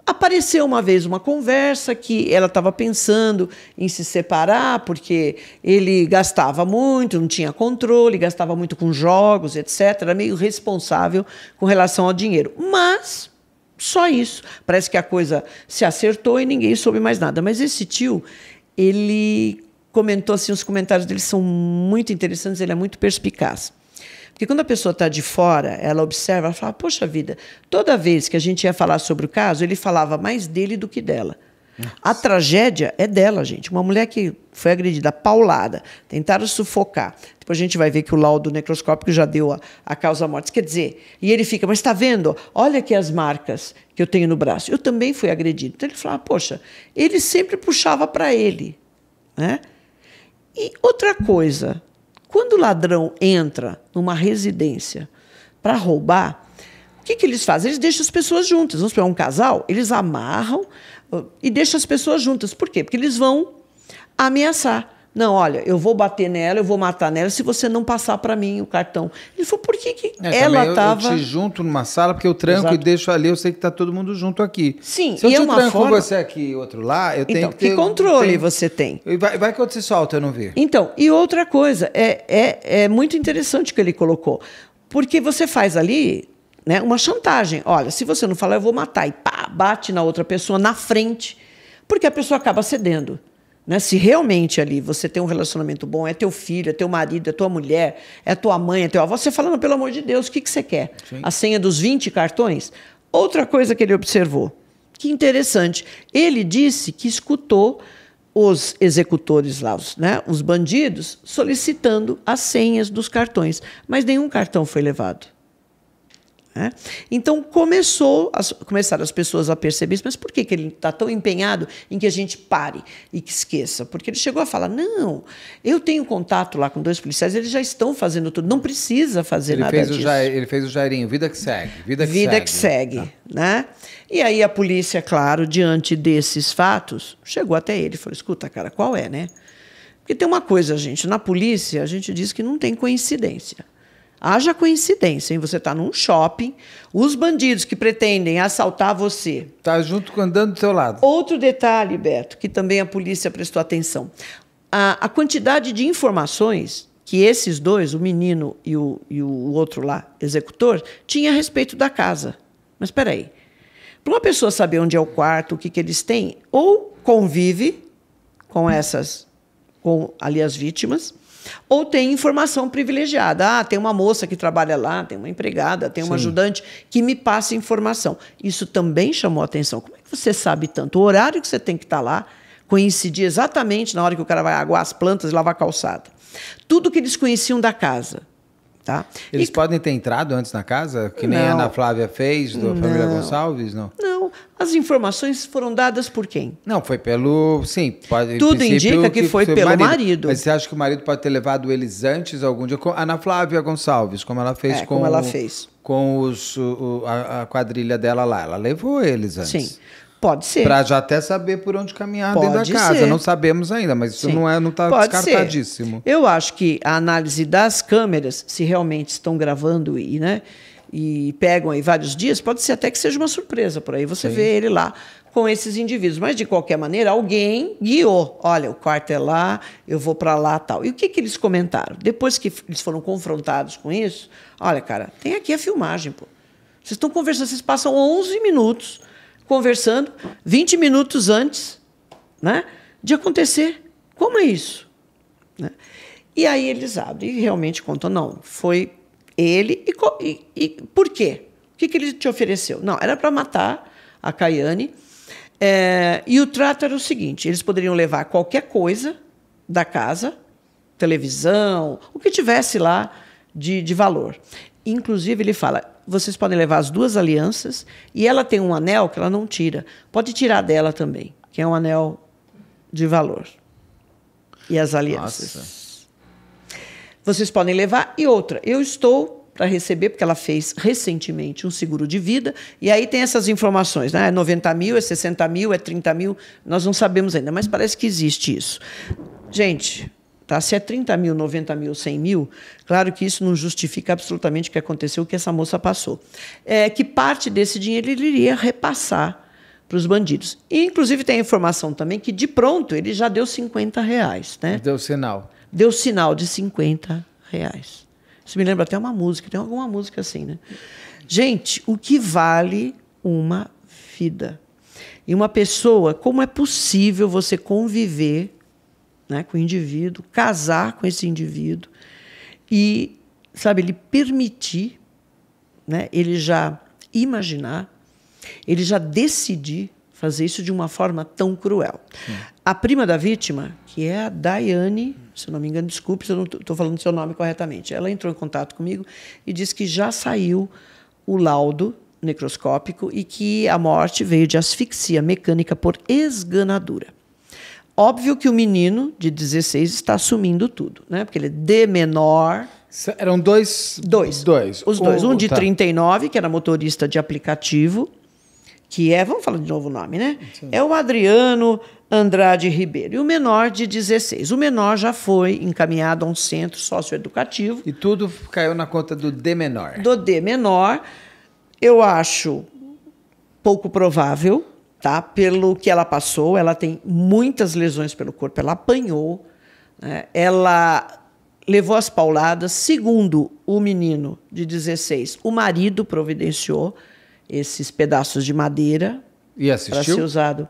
Apareceu uma vez uma conversa que ela estava pensando em se separar porque ele gastava muito, não tinha controle, gastava muito com jogos, etc. Era meio responsável com relação ao dinheiro. Mas só isso. Parece que a coisa se acertou e ninguém soube mais nada. Mas esse tio, ele comentou assim, os comentários dele são muito interessantes, ele é muito perspicaz. Porque quando a pessoa está de fora, ela observa, ela fala, poxa vida, toda vez que a gente ia falar sobre o caso, ele falava mais dele do que dela. Nossa. A tragédia é dela, gente. Uma mulher que foi agredida, paulada, tentaram sufocar. Depois a gente vai ver que o laudo necroscópico já deu a, a causa morte. Quer dizer, e ele fica, mas está vendo? Olha aqui as marcas que eu tenho no braço. Eu também fui agredido. Então ele fala, poxa, ele sempre puxava para ele. Né? E outra coisa, quando o ladrão entra numa residência para roubar, o que, que eles fazem? Eles deixam as pessoas juntas. Vamos pegar um casal, eles amarram ah, e deixam as pessoas juntas. Por quê? Porque eles vão ameaçar. Não, olha, eu vou bater nela, eu vou matar nela se você não passar para mim o cartão. Ele falou, por que, que é, ela estava. Eu, eu te junto numa sala, porque eu tranco Exato. e deixo ali, eu sei que está todo mundo junto aqui. Sim, se eu e te é tranco forma... você aqui e outro lá, eu tenho então, que ter. Que controle tenho... você tem? Vai, vai que outro se solta, eu não vi. Então, e outra coisa, é, é, é muito interessante o que ele colocou. Porque você faz ali né, uma chantagem. Olha, se você não falar, eu vou matar. E pá, bate na outra pessoa na frente, porque a pessoa acaba cedendo. Né? Se realmente ali você tem um relacionamento bom, é teu filho, é teu marido, é tua mulher, é tua mãe, é teu avô, você falando, pelo amor de Deus, o que, que você quer? Sim. A senha dos 20 cartões? Outra coisa que ele observou, que interessante, ele disse que escutou os executores lá, os, né, os bandidos, solicitando as senhas dos cartões, mas nenhum cartão foi levado. Né? Então começou as, começaram as pessoas a perceber isso, mas por que, que ele está tão empenhado em que a gente pare e que esqueça? Porque ele chegou a falar: não, eu tenho contato lá com dois policiais, eles já estão fazendo tudo, não precisa fazer ele nada fez disso. Jair, ele fez o Jairinho, vida que segue, vida que vida segue. Que segue tá. né? E aí a polícia, claro, diante desses fatos, chegou até ele e falou: escuta, cara, qual é, né? Porque tem uma coisa, gente, na polícia a gente diz que não tem coincidência. Haja coincidência, hein? Você está num shopping, os bandidos que pretendem assaltar você. está junto andando do seu lado. Outro detalhe, Beto, que também a polícia prestou atenção. A, a quantidade de informações que esses dois, o menino e o, e o outro lá, executor, tinha a respeito da casa. Mas espera aí. Para uma pessoa saber onde é o quarto, o que, que eles têm, ou convive com essas, com ali as vítimas, ou tem informação privilegiada. Ah, tem uma moça que trabalha lá, tem uma empregada, tem Sim. ajudante que me passa informação. Isso também chamou atenção. Como é que você sabe tanto? O horário que você tem que estar tá lá coincidia exatamente na hora que o cara vai aguar as plantas e lavar a calçada. Tudo que eles conheciam da casa Tá? Eles e... podem ter entrado antes na casa, que nem não. a Ana Flávia fez, da família Gonçalves, não? Não. As informações foram dadas por quem? Não, foi pelo. Sim, pode, Tudo indica que, que tipo, foi, pelo marido. marido. Mas você acha que o marido pode ter levado eles antes algum dia? Ana Flávia Gonçalves, como ela fez é, com. Como ela fez. Com os, o, a, a quadrilha dela lá. Ela levou eles antes. Sim. Pode ser. Para já até saber por onde caminhar Pode dentro da casa. Ser. Não sabemos ainda, mas isso Sim. não é, não está descartadíssimo. Ser. Eu acho que a análise das câmeras, se realmente estão gravando e, né, e pegam aí vários dias, pode ser até que seja uma surpresa por aí. Você Sim. vê ele lá com esses indivíduos. Mas, de qualquer maneira, alguém guiou. Olha, o quarto é lá, eu vou para lá tal. E o que, que eles comentaram? Depois que eles foram confrontados com isso, olha, cara, tem aqui a filmagem, pô. Vocês estão conversando, vocês passam 11 minutos conversando 20 minutos antes né, de acontecer. Como é isso? Né? E aí eles abrem e realmente contam, não, foi ele. E, e, e por quê? O que, que ele te ofereceu? Não, era para matar a Caiane. É, eh, e o trato era o seguinte: eles poderiam levar qualquer coisa da casa, televisão, o que tivesse lá de, de valor. Inclusive, ele fala: vocês podem levar as duas alianças e ela tem um anel que ela não tira. Pode tirar dela também, que é um anel de valor. E as alianças. Nossa. Vocês podem levar. E outra, eu estou para receber, porque ela fez recentemente um seguro de vida, e aí tem essas informações, né? É 90 mil, é 60 mil, é 30 mil, nós não sabemos ainda, mas parece que existe isso. Gente, Tá? Se é 30 mil, 90 mil, 100 mil, claro que isso não justifica absolutamente o que aconteceu, o que essa moça passou. É que parte desse dinheiro ele iria repassar para os bandidos. E, inclusive, tem a informação também que, de pronto, ele já deu 50 reais. Né? Deu sinal. Deu sinal de 50 reais. Isso me lembra até uma música, tem alguma música assim, né? Gente, o que vale uma vida? E uma pessoa, como é possível você conviver né, com o indivíduo, casar com esse indivíduo e, sabe, ele permitir, né, ele já imaginar, ele já decidir fazer isso de uma forma tão cruel. A prima da vítima, que é a Daiane, se não me engano, desculpe se eu não estou falando seu nome corretamente, ela entrou em contato comigo e disse que já saiu o laudo necroscópico e que a morte veio de asfixia mecânica por esganadura. Óbvio que o menino de 16 está assumindo tudo, né? Porque ele é D menor. Eram dois? Dois. Dois. Os dois. Um, um de tá. 39, que era motorista de aplicativo, que é, vamos falar de novo o nome, né? Sim. É o Adriano Andrade Ribeiro. E o menor de 16. O menor já foi encaminhado a um centro socioeducativo. E tudo caiu na conta do D menor. Do D menor. Eu acho pouco provável tá? Pelo que ela passou, ela tem muitas lesões pelo corpo, ela apanhou, né? ela levou as pauladas. Segundo o menino de 16, o marido providenciou esses pedaços de madeira para ser usado.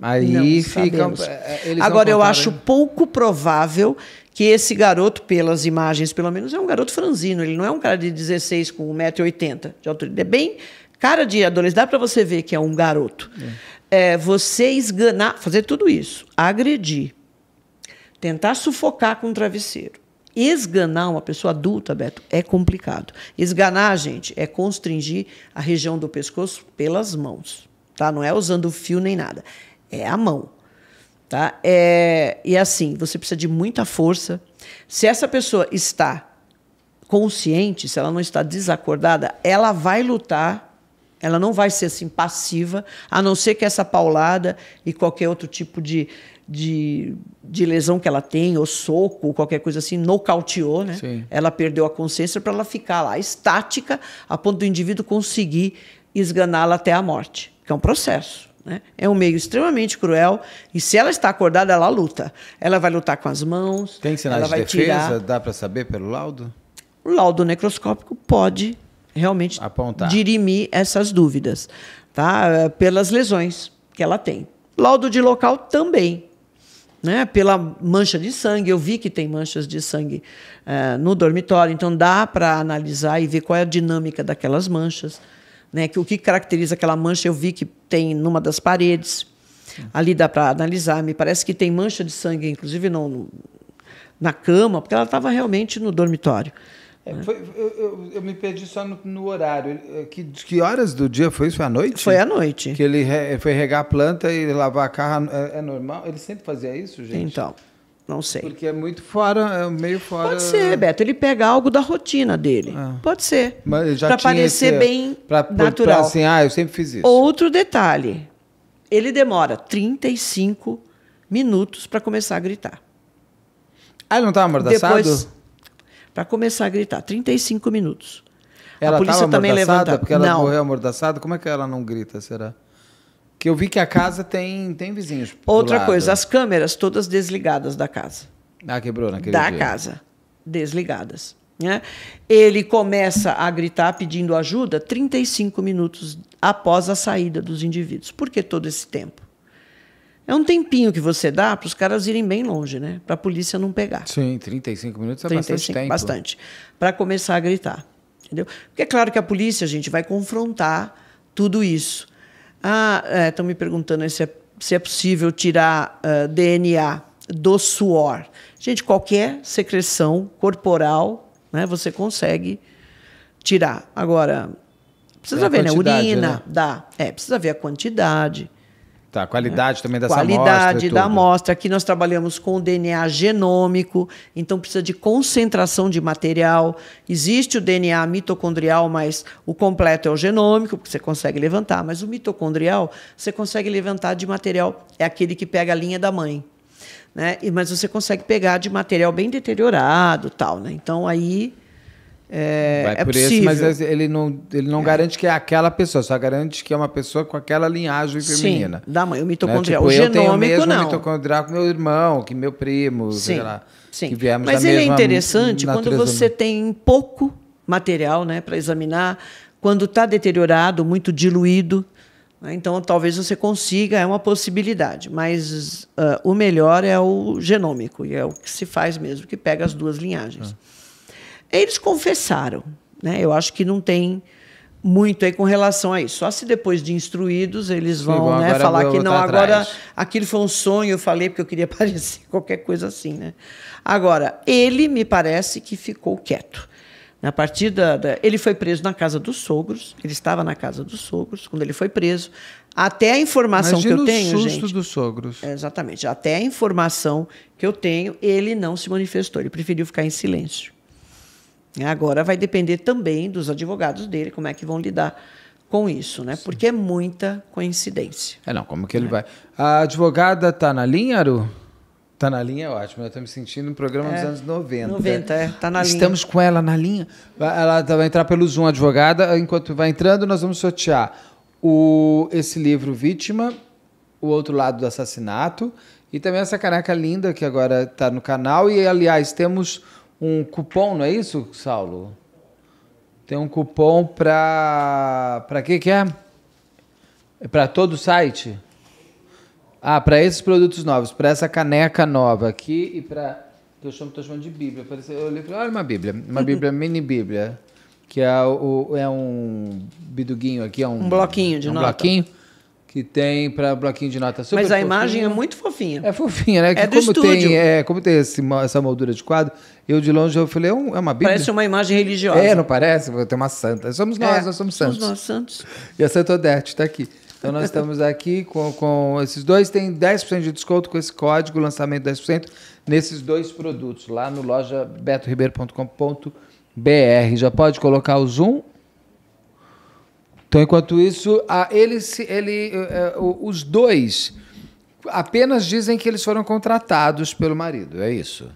Aí ficam. É, é, Agora, eu acho né? pouco provável que esse garoto, pelas imagens, pelo menos, é um garoto franzino. Ele não é um cara de 16 com 1,80m de altura. Ele é bem cara de adolescente, dá para você ver que é um garoto. É. É, você esganar, fazer tudo isso, agredir, tentar sufocar com um travesseiro. Esganar uma pessoa adulta, Beto, é complicado. Esganar, gente, é constringir a região do pescoço pelas mãos, tá? Não é usando fio nem nada, é a mão, tá? É, e assim, você precisa de muita força. Se essa pessoa está consciente, se ela não está desacordada, ela vai lutar ela não vai ser assim passiva, a não ser que essa paulada e qualquer outro tipo de, de, de lesão que ela tem, ou soco, qualquer coisa assim, nocauteou, né? Sim. Ela perdeu a consciência para ela ficar lá estática, a ponto do indivíduo conseguir esganá-la até a morte, que é um processo. Né? É um meio extremamente cruel e se ela está acordada, ela luta. Ela vai lutar com as mãos. Tem sinais de defesa? Tirar... Dá para saber pelo laudo? O laudo necroscópico pode realmente Apontar. dirimir essas dúvidas, tá? Pelas lesões que ela tem. Laudo de local também, né? Pela mancha de sangue, eu vi que tem manchas de sangue uh, no dormitório, então dá para analisar e ver qual é a dinâmica daquelas manchas, né? Que o que caracteriza aquela mancha eu vi que tem numa das paredes. Ali dá para analisar. Me parece que tem mancha de sangue, inclusive não, na cama, porque ela estava realmente no dormitório. É, né? foi, eu, eu, eu, me perdi só no, no, horário. É, que, que horas do dia foi isso? Foi à noite? Foi à noite. Que ele re, foi regar a planta e lavar a carro. É, é, normal? Ele sempre fazia isso, gente? Então, não sei. Porque é muito fora, é meio fora. Pode ser, Beto. Ele pega algo da rotina dele. Ah. Pode ser. Para parecer esse, é, bem pra, natural. Pra, assim, ah, eu sempre fiz isso. Outro detalhe. Ele demora 35 minutos para começar a gritar. Ah, ele não estava amordaçado? Depois, para começar a gritar. 35 minutos. Ela a polícia também levanta. Porque ela não. morreu amordaçada? Como é que ela não grita, será? Que eu vi que a casa tem, tem vizinhos. Outra coisa, as câmeras todas desligadas da casa. Ah, quebrou naquele da dia. Da casa, desligadas. Né? Ele começa a gritar pedindo ajuda 35 minutos após a saída dos indivíduos. Por que todo esse tempo? É um tempinho que você dá para os caras irem bem longe, né? Para a polícia não pegar. Sim, 35 minutos é 35, bastante tempo. Bastante. Para começar a gritar. Entendeu? Porque é claro que a polícia, a gente, vai confrontar tudo isso. Ah, estão é, me perguntando se é, se é possível tirar uh, ah, DNA do suor. Gente, qualquer secreção corporal, né, você consegue tirar. Agora, precisa é ver, né? Urina, né? dá. É, precisa ver a quantidade. Tá, qualidade né? também dessa qualidade amostra. Qualidade da amostra. Aqui nós trabalhamos com o DNA genômico, então precisa de concentração de material. Existe o DNA mitocondrial, mas o completo é o genômico, porque você consegue levantar, mas o mitocondrial você consegue levantar de material, é aquele que pega a linha da mãe. Né? Mas você consegue pegar de material bem deteriorado, tal, né? Então aí é, Vai é por possível. esse, mas ele não, ele não é. garante que é aquela pessoa, só garante que é uma pessoa com aquela linhagem feminina. Sim, da mãe, o mitocondrial. Né? Tipo, o eu tenho o mesmo não. mitocondrial com meu irmão, que meu primo, sim, sei lá. Sim. Que viemos mas ele é interessante quando você tem pouco material né, para examinar, quando está deteriorado, muito diluído. Né? Então, talvez você consiga, é uma possibilidade, mas uh, o melhor é o genômico, e é o que se faz mesmo, que pega as duas linhagens. Ah. Eles confessaram, né? Eu acho que não tem muito aí com relação a isso. Só se depois de instruídos eles vão né, falar que não, tá agora atrás. aquilo foi um sonho, eu falei porque eu queria <laughs> parecer qualquer coisa assim, né? Agora, ele me parece que ficou quieto. Na partida, da, ele foi preso na casa dos sogros, ele estava na casa dos sogros quando ele foi preso. Até a informação Imagina que eu tenho, susto gente. dos sogros. É, exatamente. Até a informação que eu tenho, ele não se manifestou, ele preferiu ficar em silêncio. Agora vai depender também dos advogados dele, como é que vão lidar com isso, né? Sim. Porque é muita coincidência. É não, como que ele é. vai? A advogada tá na linha, Aru? Tá na linha, é ótimo. Eu estou me sentindo no programa é, dos anos 90. 90, é, tá na linha. Estamos com ela na linha. Ela tá, vai entrar pelo Zoom, advogada. Enquanto vai entrando, nós vamos sortear o, esse livro Vítima, O Outro Lado do Assassinato, e também essa caneca linda que agora está no canal. E, aliás, temos um cupom, não é isso, Saulo? Tem um cupom para para que que é? é para todo o site? Ah, para esses produtos novos, para essa caneca nova aqui e para que eu chamo, tô chamando de Bíblia. Eu olhei olha uma Bíblia, uma <laughs> Bíblia mini Bíblia, que é o é um biduguinho aqui, é um, um bloquinho de é um nota. bloquinho que tem para bloquinho de nota. Super Mas a imagem é muito fofinha. É fofinha, né? É que do como estúdio. tem, é, como tem esse, essa moldura de quadro, eu de longe eu falei, é, é uma Bíblia. Parece uma imagem religiosa. É, não parece? Tem uma santa. Somos nós, é, nós somos santos. Somos nós, santos. E a Santa Odete está aqui. Então nós estamos aqui com, com esses dois, tem 10% de desconto com esse código, lançamento 10%, nesses dois produtos, lá no loja betoribeiro.com.br. Já pode colocar o Zoom então, enquanto isso, a, ele, ele, eh, eh, os dois apenas dizem que eles foram contratados pelo marido, é isso?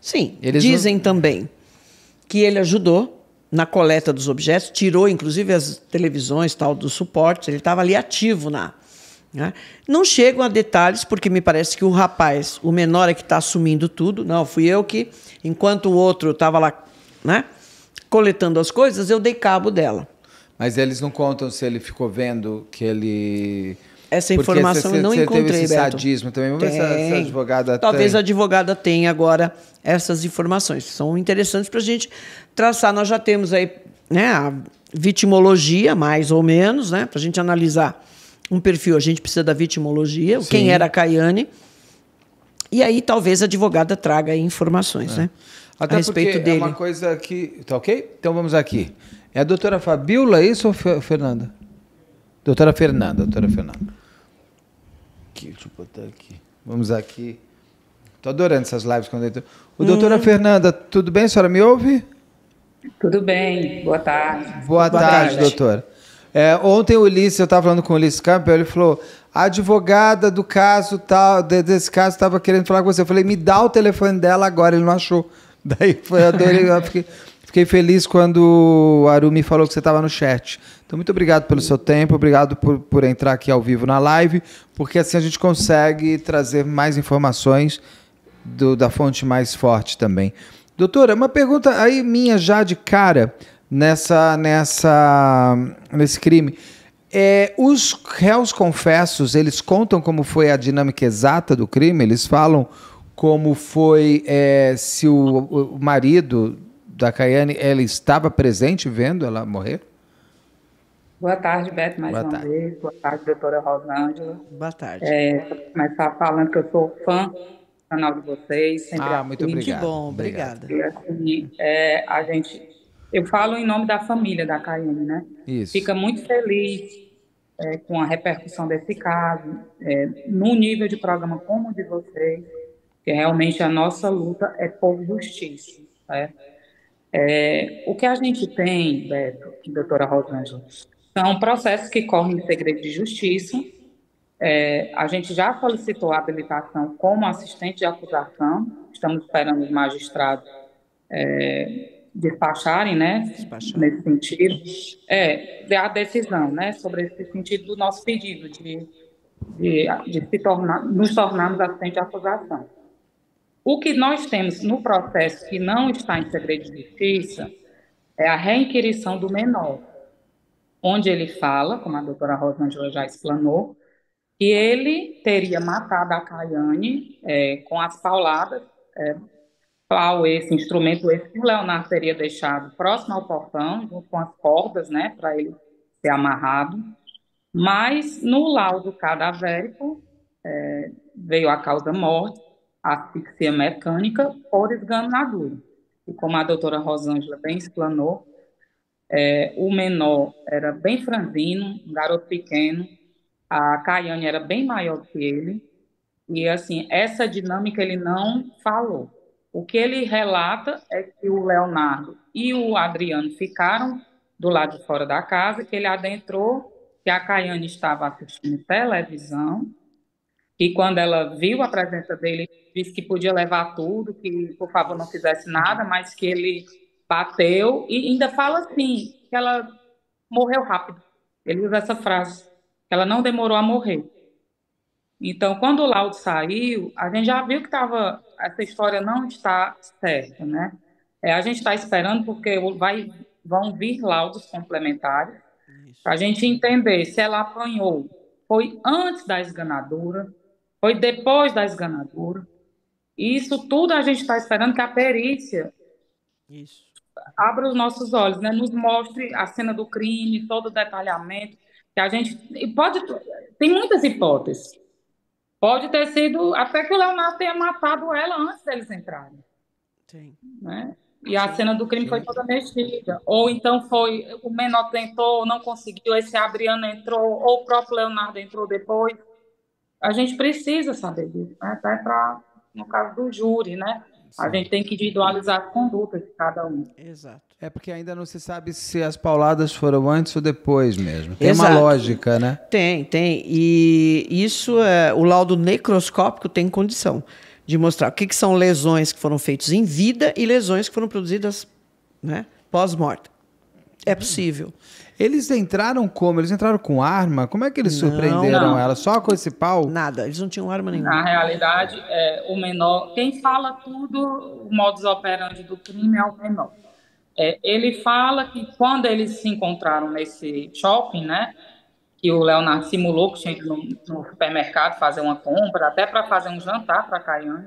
Sim. Eles dizem não... também que ele ajudou na coleta dos objetos, tirou inclusive as televisões tal dos suportes, ele estava ali ativo na. Né? Não chegam a detalhes, porque me parece que o rapaz, o menor é que está assumindo tudo. Não, fui eu que, enquanto o outro estava lá né, coletando as coisas, eu dei cabo dela. Mas eles não contam se ele ficou vendo que ele essa informação você, eu não você encontrei, teve esse Beto. sadismo também. Vamos ver se a, advogada Talvez tem. a advogada tenha agora essas informações. São interessantes para a gente traçar. Nós já temos aí né, a vitimologia, mais ou menos, né, para a gente analisar um perfil. A gente precisa da vitimologia, Sim. quem era a Caiane. E aí talvez a advogada traga informações é. né, Até a respeito dele. É uma coisa que. Tá ok? Então vamos aqui. Hum. É a doutora Fabiola, é isso, ou Fernanda? Doutora Fernanda, doutora Fernanda. Aqui, deixa eu botar aqui. Vamos aqui. Estou adorando essas lives. Quando eu... O hum. doutora uhum. Fernanda, tudo bem? A senhora me ouve? Tudo bem, boa tarde. Boa, boa tarde, tarde, doutora. É, ontem o Ulisses, eu estava falando com o Ulisses Campbell, ele falou, a advogada do caso tal, desse caso, estava querendo falar com você. Eu falei, me dá o telefone dela agora, ele não achou. <laughs> Daí foi, eu adorei, eu fiquei... Fiquei feliz quando o Arumi falou que você estava no chat. Então, muito obrigado pelo seu tempo, obrigado por, por entrar aqui ao vivo na live, porque assim a gente consegue trazer mais informações do, da fonte mais forte também. Doutora, uma pergunta aí minha já de cara nessa, nessa, nesse crime. É, os réus confessos, eles contam como foi a dinâmica exata do crime? Eles falam como foi é, se o, o marido da Caiane, ela estava presente vendo ela morrer? Boa tarde, Beto, mais Boa uma tarde. vez. Boa tarde, doutora Rosângela. Boa tarde. É, começar falando que eu sou fã do canal de vocês. ah, muito obrigado. Que bom, obrigada. E, assim, é, a gente, eu falo em nome da família da Caiane, né? Isso. Fica muito feliz é, com a repercussão desse caso, é, nível de programa como o de vocês, que realmente a nossa luta é por justiça, certo? Né? É, o que a gente tem, Beto, doutora Rosângela, são processos que correm em segredo de justiça. É, a gente já solicitou a habilitação como assistente de acusação, estamos esperando os magistrados é, despacharem, né, Despachar. nesse sentido, é, a decisão, né, sobre esse sentido do nosso pedido de, de, de se tornar, nos tornarmos assistente de acusação. O que nós temos no processo que não está em segredo de justiça é a reinquirição do menor, onde ele fala, como a doutora Rosângela já explanou, que ele teria matado a Caiane é, com as pauladas, é, pau, esse instrumento esse que o Leonardo teria deixado próximo ao portão, junto com as cordas, né, para ele ser amarrado. Mas no laudo cadavérico é, veio a causa morte, asfixia mecânica por esganadura. E como a doutora Rosângela bem explanou, é, o menor era bem franzino, um garoto pequeno, a Caiane era bem maior que ele, e assim, essa dinâmica ele não falou. O que ele relata é que o Leonardo e o Adriano ficaram do lado de fora da casa, que ele adentrou, que a Caiane estava assistindo televisão, e quando ela viu a presença dele, disse que podia levar tudo, que por favor não fizesse nada, mas que ele bateu e ainda fala assim, que ela morreu rápido. Ele usa essa frase, que ela não demorou a morrer. Então, quando o laudo saiu, a gente já viu que tava, essa história não está certa, né? É, a gente está esperando porque vai, vão vir laudos complementares para a gente entender se ela apanhou foi antes da esganadura, foi depois da esganadura. Isso tudo a gente está esperando que a perícia Isso. abra os nossos olhos, né? nos mostre a cena do crime, todo o detalhamento. Que a gente pode tem muitas hipóteses. Pode ter sido até que o Leonardo tenha matado ela antes deles entrarem. Sim. Né? E a cena do crime Sim. foi toda mexida. Ou então foi o menor tentou, não conseguiu, esse Adriano entrou, ou o próprio Leonardo entrou depois a gente precisa saber disso, né? até para, no caso do júri, né? Sim. A gente tem que individualizar a conduta de cada um. Exato. É porque ainda não se sabe se as pauladas foram antes ou depois mesmo. Tem Exato. uma lógica, né? Tem, tem. E isso é. O laudo necroscópico tem condição de mostrar o que, que são lesões que foram feitas em vida e lesões que foram produzidas né, pós-morte. É uhum. possível. Hum. Eles entraram como? Eles entraram com arma? Como é que eles não, surpreenderam não. ela? Só com esse pau? Nada, eles não tinham arma nenhuma. Na realidade, é, o menor, quem fala tudo, o modus operandi do crime é o menor. É, ele fala que quando eles se encontraram nesse shopping, né? Que o Leonardo simulou que tinha ido no, supermercado fazer uma compra, até para fazer um jantar para a Caiane.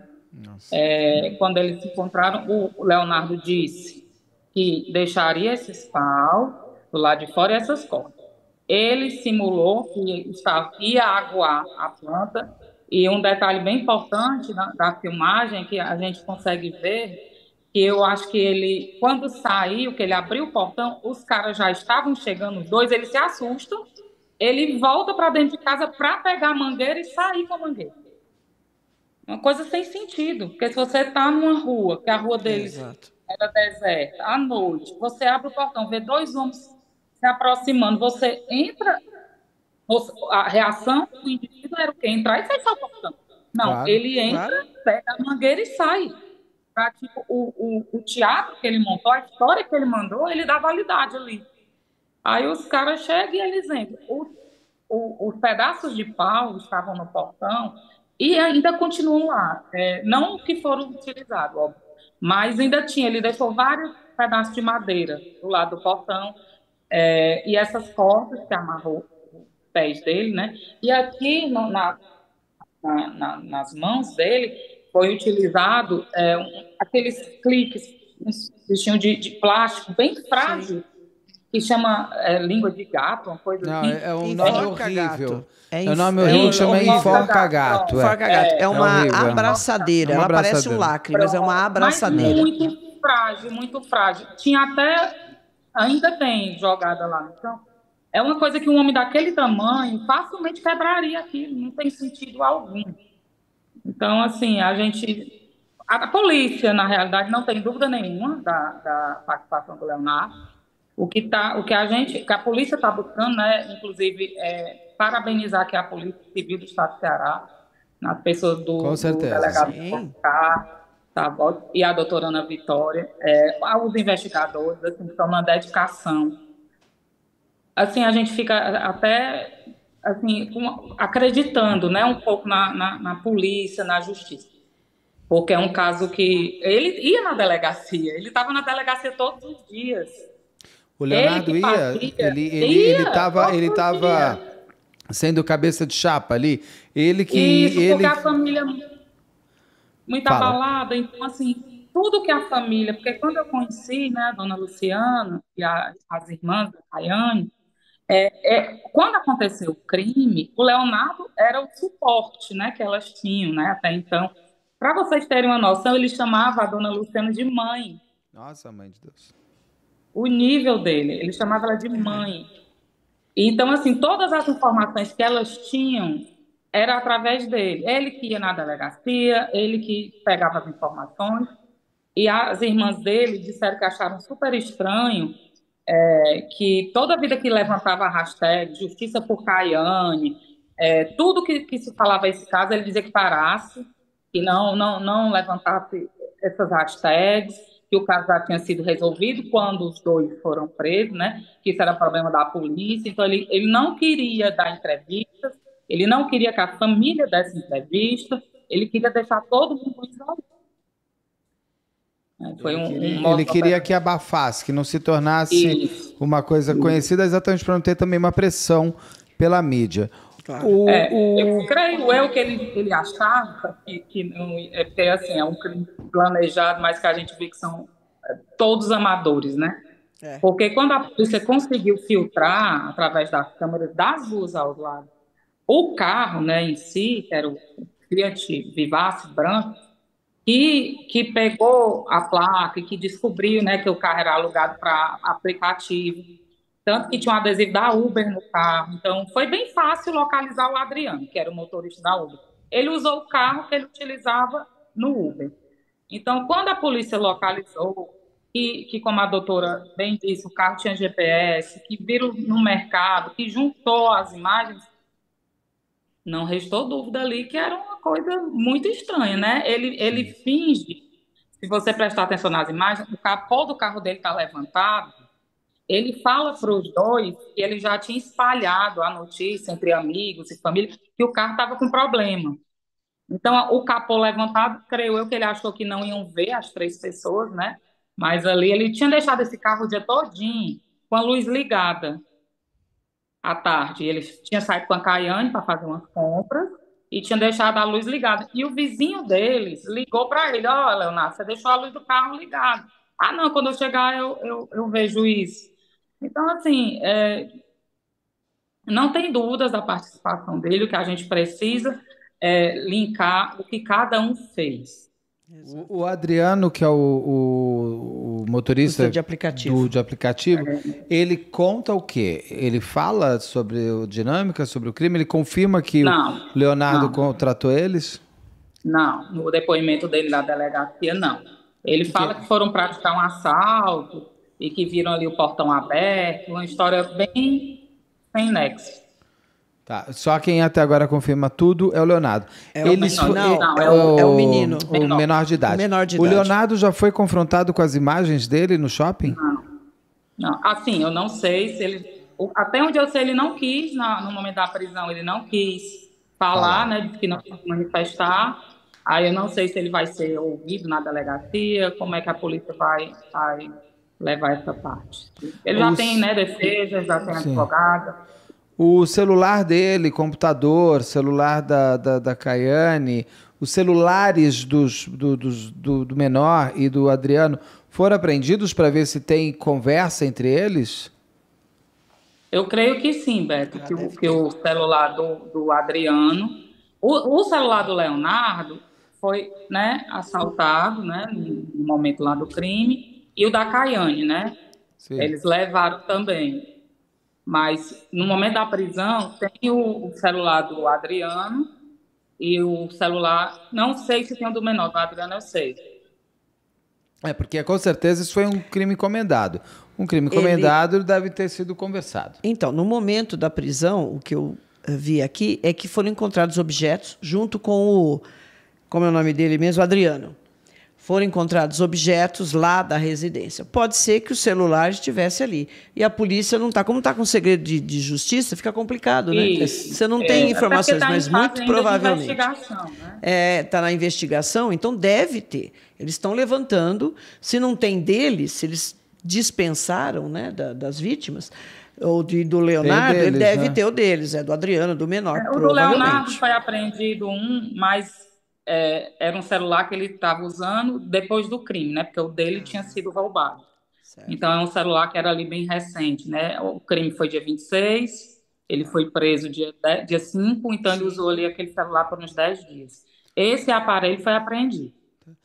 É, quando eles se encontraram, o Leonardo disse que deixaria esses pau lá de fora essas cordas. Ele simulou que ia aguar a planta e um detalhe bem importante da, da filmagem que a gente consegue ver que eu acho que ele, quando saiu, que ele abriu o portão, os caras já estavam chegando, os dois, ele se assusta, ele volta para dentro de casa para pegar a mangueira e sair com a mangueira. Uma coisa sem sentido, porque se você está numa rua, que a rua deles Exato. era deserta, à noite, você abre o portão, vê dois homens se aproximando, você entra, a reação do indivíduo era o quê? Entrar e sair portão. Não, claro, ele entra, claro. pega a mangueira e sai. Pra, tipo, o, o, o teatro que ele montou, a história que ele mandou, ele dá validade ali. Aí os caras chegam e eles entram. Os, o, os pedaços de pau estavam no portão e ainda continuam lá. É, não que foram utilizados, óbvio, mas ainda tinha. Ele deixou vários pedaços de madeira do lado do portão é, e essas cordas que amarrou os pés dele, né? E aqui no, na, na, nas mãos dele foi utilizado é, um, aqueles cliques, uns um de, de, plástico bem frágil. Sim que chama é, língua de gato, uma coisa não, assim. É, é um nome horrível. É, é o nome é horrível é, chama é. enforca gato. gato. É, uma abraçadeira. Uma Ela abraçadeira. parece um lacre, mas é uma abraçadeira. Mas muito frágil, muito frágil. Tinha até ainda tem jogada lá. Então, é uma coisa que um homem daquele tamanho facilmente quebraria aquilo, não tem sentido algum. Então, assim, a gente. A polícia, na realidade, não tem dúvida nenhuma da, da participação do Leonardo. O que, tá, o que a gente, que a polícia está buscando, né, inclusive, é, parabenizar aqui a Polícia Civil do Estado do Ceará, nas pessoas do, Com certeza, do delegado sim. De Tá, e a doutora Ana Vitória, é, aos investigadores, assim, foi uma dedicação. Assim, a gente fica até assim, acreditando né, um pouco na, na, na, polícia, na justiça. Porque é um caso que ele ia na delegacia, ele estava na delegacia todos os dias. O Leonardo ele ia, ele ele estava ele sendo cabeça de chapa ali. Ele que Isso, ele a família muita Fala. balada. Então, assim, tudo que a família. Porque quando eu conheci, né, a dona Luciana e a, as irmãs da Caiane, é, é, quando aconteceu o crime, o Leonardo era o suporte né, que elas tinham né, até então. Para vocês terem uma noção, ele chamava a dona Luciana de mãe. Nossa, mãe de Deus. O nível dele, ele chamava ela de mãe. Então, assim, todas as informações que elas tinham era através dele. Ele que ia na delegacia, ele que pegava as informações. E as irmãs dele disseram que acharam super estranho é, que toda vida que levantava a hashtag Justiça por Caiane, é, tudo que, que se falava esse caso, ele dizia que parasse, que não, não, não levantasse essas hashtags, que o caso já tinha sido resolvido quando os dois foram presos, né? que isso era problema da polícia. Então, ele, ele não queria dar entrevistas ele não queria que a família desse entrevista, ele queria deixar todo mundo isolado. É, foi um, ele queria, ele queria que abafasse, que não se tornasse Isso. uma coisa Isso. conhecida, exatamente para não ter também uma pressão pela mídia. Claro. O, é, o... Eu creio eu que ele, ele achava que, que não, é assim, é um crime planejado, mas que a gente vê que são é, todos amadores, né? É. Porque quando a polícia conseguiu filtrar através das câmeras das ruas ao lado o carro né, em si, que era o Fiat Vivace branco, que, que pegou a placa e que descobriu né, que o carro era alugado para aplicativo, tanto que tinha um adesivo da Uber no carro. Então, foi bem fácil localizar o Adriano, que era o motorista da Uber. Ele usou o carro que ele utilizava no Uber. Então, quando a polícia localizou, e que como a doutora bem disse, o carro tinha GPS, que viram no mercado, que juntou as imagens, não restou dúvida ali que era uma coisa muito estranha, né? Ele, ele finge, se você prestar atenção nas imagens, o capô do carro dele está levantado. Ele fala para os dois que ele já tinha espalhado a notícia entre amigos e família que o carro estava com problema. Então, o capô levantado, creio eu que ele achou que não iam ver as três pessoas, né? Mas ali ele tinha deixado esse carro o dia todinho, com a luz ligada à tarde. Ele tinha saído com a Caiane para fazer umas compras e tinha deixado a luz ligada. E o vizinho deles ligou para ele: Ó, oh, Leonardo, você deixou a luz do carro ligada. Ah, não, quando eu chegar eu, eu, eu vejo isso. Então, assim, é, não tem dúvidas da participação dele, o que a gente precisa é linkar o que cada um fez. O, o, Adriano, que é o, o, o motorista de aplicativo, do, de aplicativo ele conta o quê? Ele fala sobre o dinâmica, sobre o crime? Ele confirma que não, o Leonardo não. contratou eles? Não, no depoimento dele na delegacia, não. Ele fala que foram praticar um assalto e que viram ali o portão aberto, uma história bem sem nexo. Tá, só quem até agora confirma tudo é o Leonardo. É o, menor, não, é, é o, é o menino. O menor. menor de idade. O menor de idade. O Leonardo já foi confrontado com as imagens dele no shopping? Não. não. Assim, eu não sei se ele. Até onde eu sei, ele não quis, no momento da prisão, ele não quis falar, né? Disse que não quis manifestar. Aí eu não sei se ele vai ser ouvido na delegacia, como é que a polícia vai, vai levar essa parte. Ele já Os... tem né, defesa, já tem advogada. O celular dele, computador, celular da, da, da Caiane, os celulares dos, do, dos, do, do menor e do Adriano foram apreendidos para ver se tem conversa entre eles? Eu creio que sim, Beto, que, o, que o celular do, do Adriano, o, o, celular do Leonardo foi né, assaltado né, no momento lá do crime, e o da Caiane, né? Sim. Eles levaram também. Mas no momento da prisão, tem o, celular do Adriano e o celular. Não sei se tem o do menor, do Adriano eu sei. É, porque com certeza isso foi um crime encomendado. Um crime encomendado Ele... deve ter sido conversado. Então, no momento da prisão, o que eu eh, vi aqui é que foram encontrados objetos junto com o. Como é o nome dele mesmo? Adriano foram encontrados objetos lá da residência. Pode ser que o celular estivesse ali. E a polícia não está. Como está com segredo de, de, justiça, fica complicado, né? Isso. Você não tem é, é informações, tá mas muito provavelmente. Está né? é, tá na investigação, então deve ter. Eles estão levantando. Se não tem deles, se eles dispensaram né, da, das vítimas ou de, do Leonardo, deles, ele deve né? ter o deles, é do Adriano, do menor. É, o do Leonardo foi apreendido um, mas é, era um celular que ele estava usando depois do crime, né? Porque o dele tinha ah. sido roubado. Certo. Então, é um celular que era ali bem recente, né? O crime foi dia 26, ele ah. foi preso dia, 10, dia 5, então Sim. ele usou ali aquele celular por uns 10 dias. Esse aparelho foi apreendido.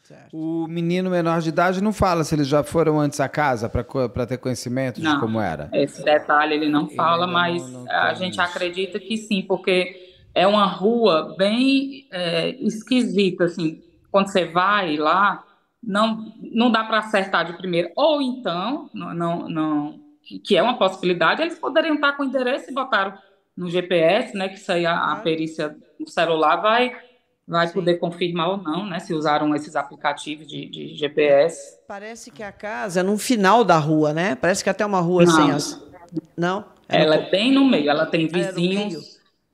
Certo. O menino menor de idade não fala se eles já foram antes à casa para ter conhecimento não, de como era. Esse detalhe ele não fala, ele não, mas não a gente isso. acredita que sim, porque é uma rua bem é, esquisita, assim. Quando você vai lá, não, não dá para acertar de primeira. Ou então, não, não, não, que é uma possibilidade, eles poderiam estar com o endereço e botaram no GPS, né? Que isso aí a, a perícia do celular vai, vai Sim. poder confirmar ou não, né? Se usaram esses aplicativos de, de, GPS. Parece que a casa é no final da rua, né? Parece que é até uma rua não. sem as. Não? É ela no... é bem no meio, ela tem é vizinhos.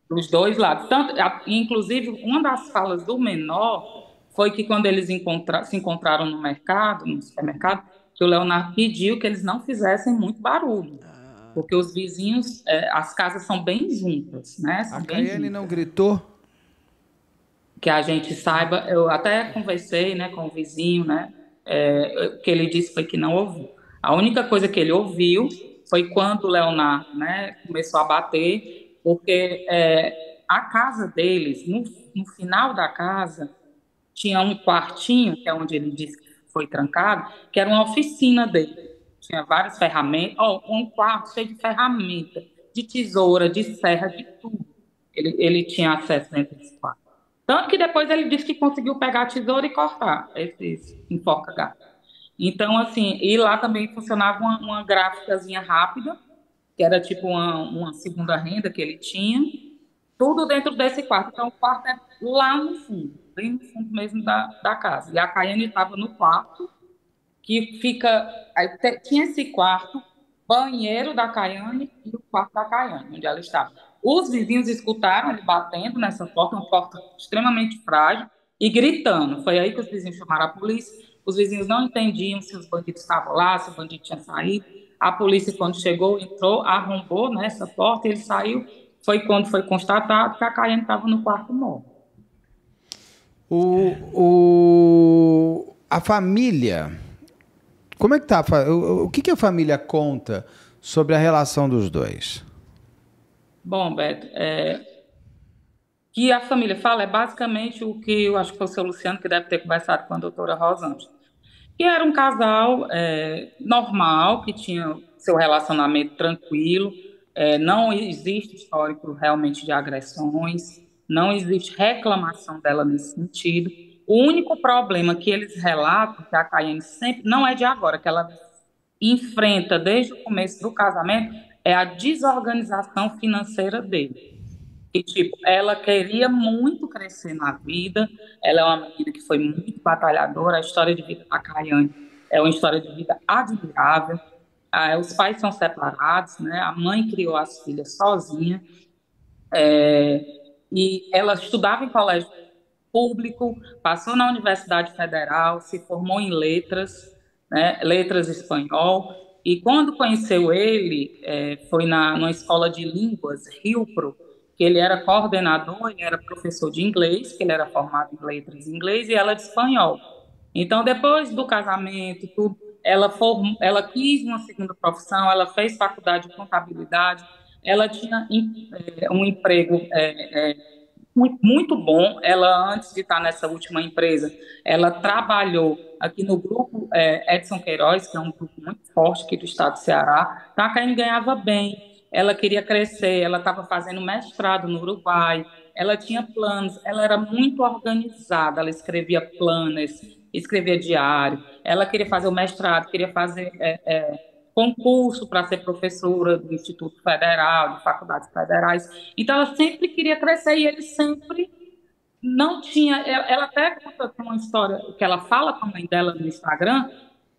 Dos dois lados. Tanto, a, inclusive, uma das falas do menor foi que quando eles encontra, se encontraram no mercado, no supermercado, que o Leonardo pediu que eles não fizessem muito barulho. Ah. Porque os vizinhos, é, as casas são bem juntas, né? São a Caiane não gritou? Que a gente saiba, eu até conversei né, com o vizinho, né? É, o que ele disse foi que não ouviu. A única coisa que ele ouviu foi quando o Leonardo né, começou a bater, porque é, a casa deles, no, no, final da casa, tinha um quartinho, que é onde ele disse que foi trancado, que era uma oficina dele. Tinha várias ferramentas, ó, um quarto cheio de ferramenta, de tesoura, de serra, de tudo. Ele, ele tinha acesso dentro desse quarto. Tanto que depois ele disse que conseguiu pegar a tesoura e cortar esses enforca-gato. Então, assim, e lá também funcionava uma, uma gráficazinha rápida, que era tipo uma, uma segunda renda que ele tinha, tudo dentro desse quarto. Então, o quarto é lá no fundo, bem no fundo mesmo da, da casa. E a Caiane estava no quarto, que fica. tinha esse quarto, banheiro da Caiane e o quarto da Caiane, onde ela estava. Os vizinhos escutaram ele batendo nessa porta, uma porta extremamente frágil, e gritando. Foi aí que os vizinhos chamaram a polícia. Os vizinhos não entendiam se os bandidos estavam lá, se o bandido tinha saído. A polícia, quando chegou, entrou, arrombou nessa né, porta, ele saiu. Foi quando foi constatado que a Caiane estava no quarto morto. O, o, a família. Como é que tá? O, o que, que a família conta sobre a relação dos dois? Bom, Beto, é, que a família fala é basicamente o que eu acho que foi o seu Luciano que deve ter conversado com a doutora Rosângela. E era um casal é, normal, que tinha seu relacionamento tranquilo, é, não existe histórico realmente de agressões, não existe reclamação dela nesse sentido. O único problema que eles relatam, que a Cayenne sempre, não é de agora, que ela enfrenta desde o começo do casamento, é a desorganização financeira dele. E, tipo, ela queria muito crescer na vida. Ela é uma menina que foi muito batalhadora. A história de vida da Caiane é uma história de vida admirável. Ah, os pais são separados, né? A mãe criou as filhas sozinha. É, e ela estudava em colégio público, passou na Universidade Federal, se formou em letras, né? letras espanhol. E quando conheceu ele, é, foi na, numa escola de línguas, Rio Pro, que ele era coordenador, e era professor de inglês, que ele era formado em letras em inglês e ela de espanhol. Então, depois do casamento, tudo, ela, form... ela quis uma segunda profissão, ela fez faculdade de contabilidade, ela tinha é, um emprego é, é, muito bom. Ela, antes de estar nessa última empresa, ela trabalhou aqui no grupo é, Edson Queiroz, que é um grupo muito forte aqui do estado do Ceará. Tacaíne ganhava bem, ela queria crescer, ela estava fazendo mestrado no Uruguai, ela tinha planos, ela era muito organizada, ela escrevia planos, escrevia diário, ela queria fazer o mestrado, queria fazer é, é, concurso para ser professora do Instituto Federal, de faculdades federais. Então, ela sempre queria crescer e ele sempre não tinha. É, ela até conta uma história que ela fala com a mãe dela no Instagram,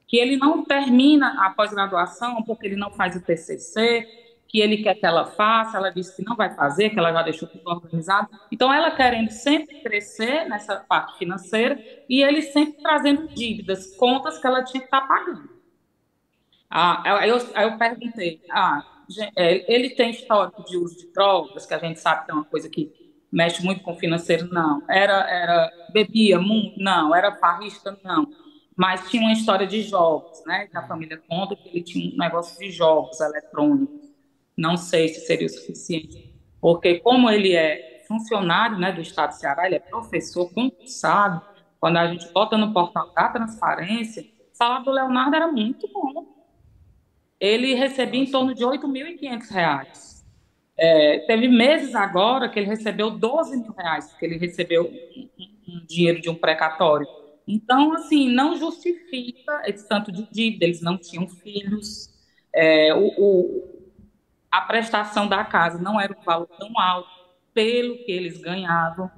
que ele não termina a pós-graduação porque ele não faz o TCC, que ele quer que ela faça, ela disse que não vai fazer, que ela já deixou tudo organizado. Então, ela querendo sempre crescer nessa parte financeira e ele sempre trazendo dívidas, contas que ela tinha que estar tá pagando. Ah, eu, eu perguntei, ah, é, ele tem histórico de uso de drogas, que a gente sabe que é uma coisa que mexe muito com o financeiro? Não. Era, era bebia muito? Não. Era parrista? Não mas tinha uma história de jogos, né? A uhum. família conta que ele tinha um negócio de jogos eletrônicos. Não sei se seria o suficiente, porque como ele é funcionário né, do Estado do Ceará, ele é professor concursado, quando a gente bota no portal da transparência, o salário do Leonardo era muito bom. Ele recebia em torno de R$ 8.500. É, teve meses agora que ele recebeu R$ mil reais, porque ele recebeu um, dinheiro de um precatório. Então, assim, não justifica esse tanto de dívida, eles não tinham filhos. É, o, a prestação da casa não era um valor tão alto pelo que eles ganhavam,